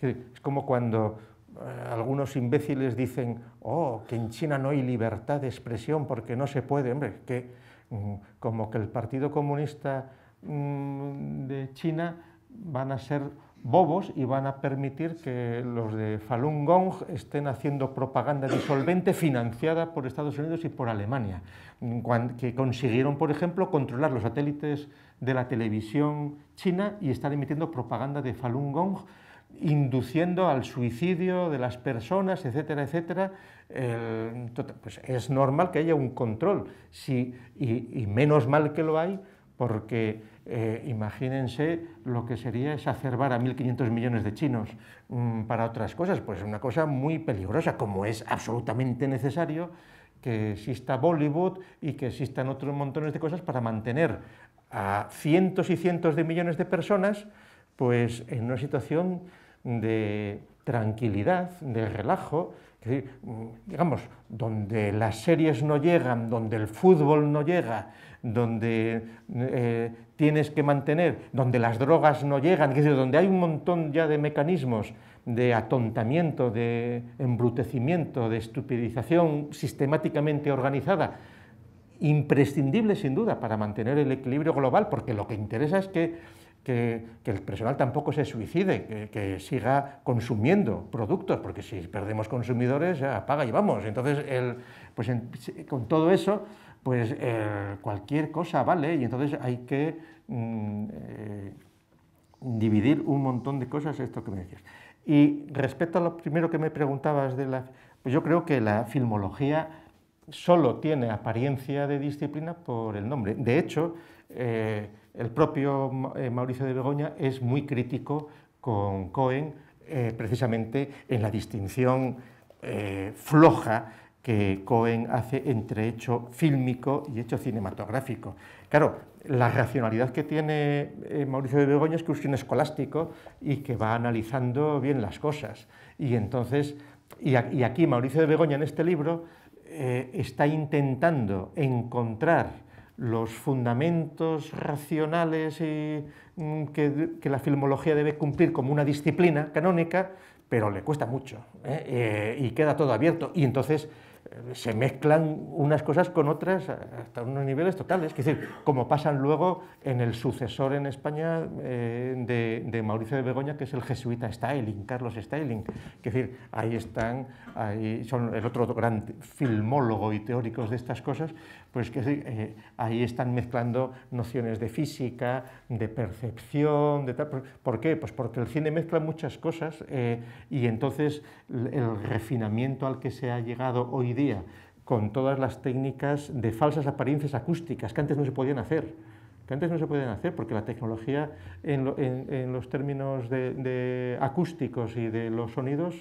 es como cuando eh, algunos imbéciles dicen, oh, que en China no hay libertad de expresión porque no se puede, hombre, que mm, como que el Partido Comunista mm, de China van a ser bobos y van a permitir que los de Falun Gong estén haciendo propaganda disolvente financiada por Estados Unidos y por Alemania, que consiguieron, por ejemplo, controlar los satélites de la televisión china y están emitiendo propaganda de Falun Gong, induciendo al suicidio de las personas, etcétera, etcétera. Tota, pues es normal que haya un control, y menos mal que lo hay, porque eh, imagínense lo que sería exacerbar a 1.500 millones de chinos mm, para otras cosas, pues es una cosa muy peligrosa, como es absolutamente necesario que exista Bollywood y que existan otros montones de cosas para mantener a cientos y cientos de millones de personas pues en una situación de tranquilidad, de relajo, mm, digamos, donde las series no llegan, donde el fútbol no llega, donde eh, tienes que mantener, donde las drogas no llegan, es donde hay un montón ya de mecanismos de atontamiento, de embrutecimiento, de estupidización sistemáticamente organizada, imprescindible sin duda para mantener el equilibrio global, porque lo que interesa es que, que, el personal tampoco se suicide, que, siga consumiendo productos, porque si perdemos consumidores, apaga y vamos. Entonces, pues con todo eso, pues eh, cualquier cosa vale y entonces hay que mm, eh, dividir un montón de cosas esto que me decías. Y respecto a lo primero que me preguntabas de la... Pues yo creo que la filmología solo tiene apariencia de disciplina por el nombre. De hecho, eh, el propio Mauricio de Begoña es muy crítico con Cohen precisamente en la distinción floja que Cohen hace entre hecho fílmico y hecho cinematográfico. Claro, la racionalidad que tiene eh, Mauricio de Begoña es que es un escolástico y que va analizando bien las cosas. Y entonces, y, aquí Mauricio de Begoña en este libro eh, está intentando encontrar los fundamentos racionales mm, que, la filmología debe cumplir como una disciplina canónica, pero le cuesta mucho ¿eh? y queda todo abierto. Y entonces eh, se mezclan unas cosas con otras hasta unos niveles totales, es decir, como pasan luego en el sucesor en España eh, de, Mauricio de Begoña, que es el jesuita Styling, Carlos Styling, es decir, ahí están, son el otro gran filmólogo y teóricos de estas cosas, pues que eh, ahí están mezclando nociones de física, de percepción, de tal. ¿Por qué? Pues porque el cine mezcla muchas cosas eh, y entonces el refinamiento al que se ha llegado hoy día con todas las técnicas de falsas apariencias acústicas que antes no se podían hacer que antes no se podían hacer porque la tecnología en, los términos de acústicos y de los sonidos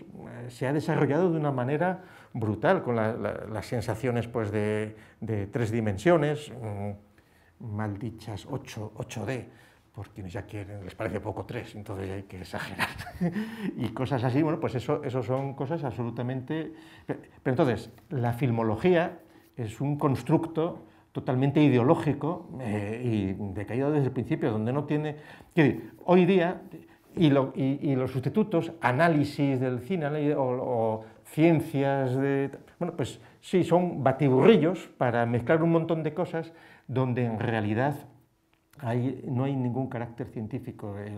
eh, se ha desarrollado de una manera brutal con las sensaciones pues, de, tres dimensiones, mm, maldichas 8, 8D, por quienes ya quieren, les parece poco tres, entonces hay que exagerar. y cosas así, bueno, pues eso, eso son cosas absolutamente... Pero, entonces, la filmología es un constructo totalmente ideológico eh, y decaído desde el principio, donde no tiene... hoy día, y, y, los sustitutos, análisis del cine o, o ciencias de... Bueno, pues sí, son batiburrillos para mezclar un montón de cosas donde en realidad no hay ningún carácter científico eh,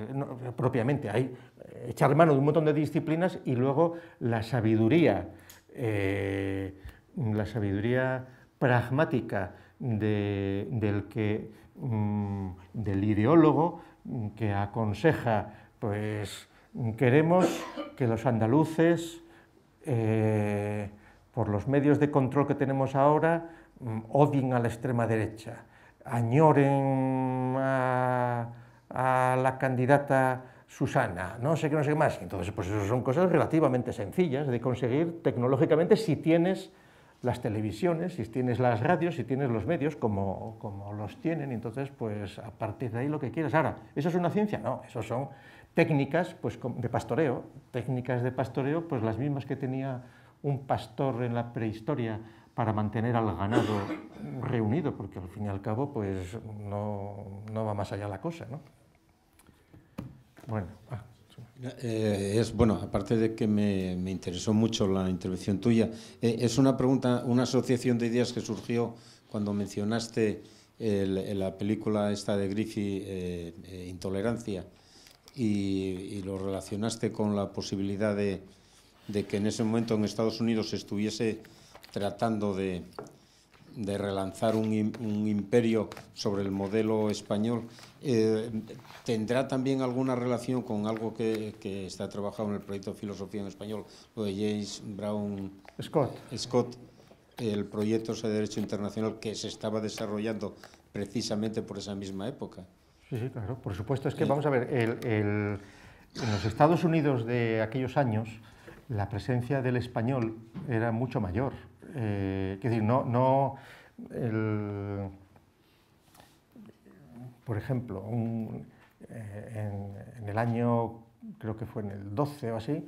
propiamente. Hay eh, echar mano de un montón de disciplinas y luego la sabiduría, eh, la sabiduría pragmática del, que, mm, del ideólogo que aconseja, pues queremos que los andaluces eh, por los medios de control que tenemos ahora, mm, odien a la extrema derecha, añoren a, la candidata Susana, no sé qué, no sé más. Entonces, pues eso son cosas relativamente sencillas de conseguir tecnológicamente si tienes las televisiones, si tienes las radios, si tienes los medios como, como los tienen, entonces pues a partir de ahí lo que quieras. Ahora, ¿eso es una ciencia? No, eso son técnicas pues, de pastoreo, técnicas de pastoreo, pues las mismas que tenía un pastor en la prehistoria para mantener al ganado reunido, porque al fin y al cabo pues no, va más allá la cosa. ¿no? Bueno, ah, eh, es bueno, aparte de que me, interesó mucho la intervención tuya, eh, es una pregunta, una asociación de ideas que surgió cuando mencionaste la película esta de Griffith, eh, Intolerancia, y, lo relacionaste con la posibilidad de, que en ese momento en Estados Unidos se estuviese tratando de, relanzar un, imperio sobre el modelo español. Eh, ¿Tendrá también alguna relación con algo que, está trabajado en el proyecto Filosofía en Español, lo de James Brown Scott? Scott el proyecto de derecho internacional que se estaba desarrollando precisamente por esa misma época. Sí, sí, claro. Por supuesto, es que vamos a ver, el, en los Estados Unidos de aquellos años la presencia del español era mucho mayor. es eh, decir, no, no por ejemplo, eh, en, el año, creo que fue en el 12 o así,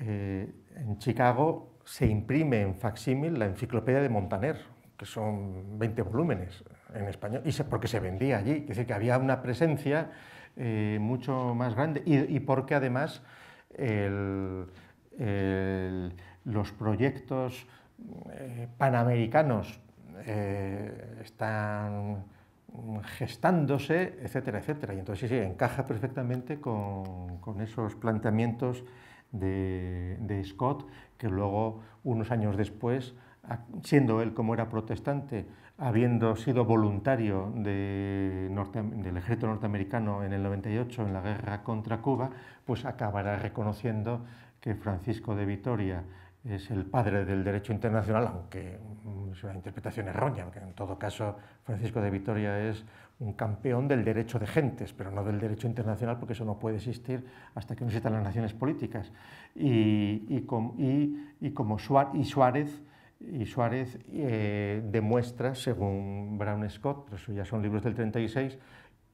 eh, en Chicago se imprime en facsímil la enciclopedia de Montaner, que son 20 volúmenes en español, y porque se vendía allí, dice que había una presencia eh, mucho más grande y, porque además los proyectos eh, panamericanos eh, están gestándose, etcétera, etcétera. Y entonces sí, encaja perfectamente con, esos planteamientos de, Scott, que luego, unos años después, siendo él como era protestante, habiendo sido voluntario de del ejército norteamericano en el 98 en la guerra contra Cuba, pues acabará reconociendo que Francisco de Vitoria es el padre del derecho internacional, aunque mm, es una interpretación errónea, aunque en todo caso Francisco de Vitoria es un campeón del derecho de gentes, pero no del derecho internacional, porque eso no puede existir hasta que no existan las naciones políticas. Y, y, y, como Suárez y Suárez eh, demuestra, según Brown Scott, pero eso ya son libros del 36,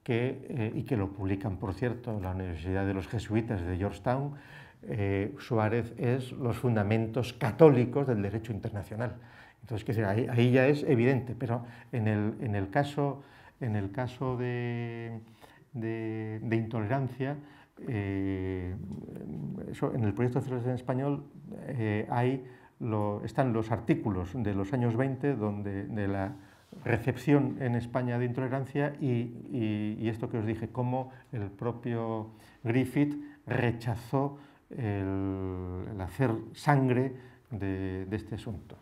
que, eh, y que lo publican, por cierto, la Universidad de los Jesuitas de Georgetown, eh, Suárez es los fundamentos católicos del derecho internacional. Entonces, que ahí, ya es evidente, pero en el, caso, en el caso de, intolerancia, en el proyecto de en español hay están los artículos de los años 20 de la recepción en España de intolerancia y, esto que os dije, cómo el propio Griffith rechazó el, hacer sangre de, este asunto.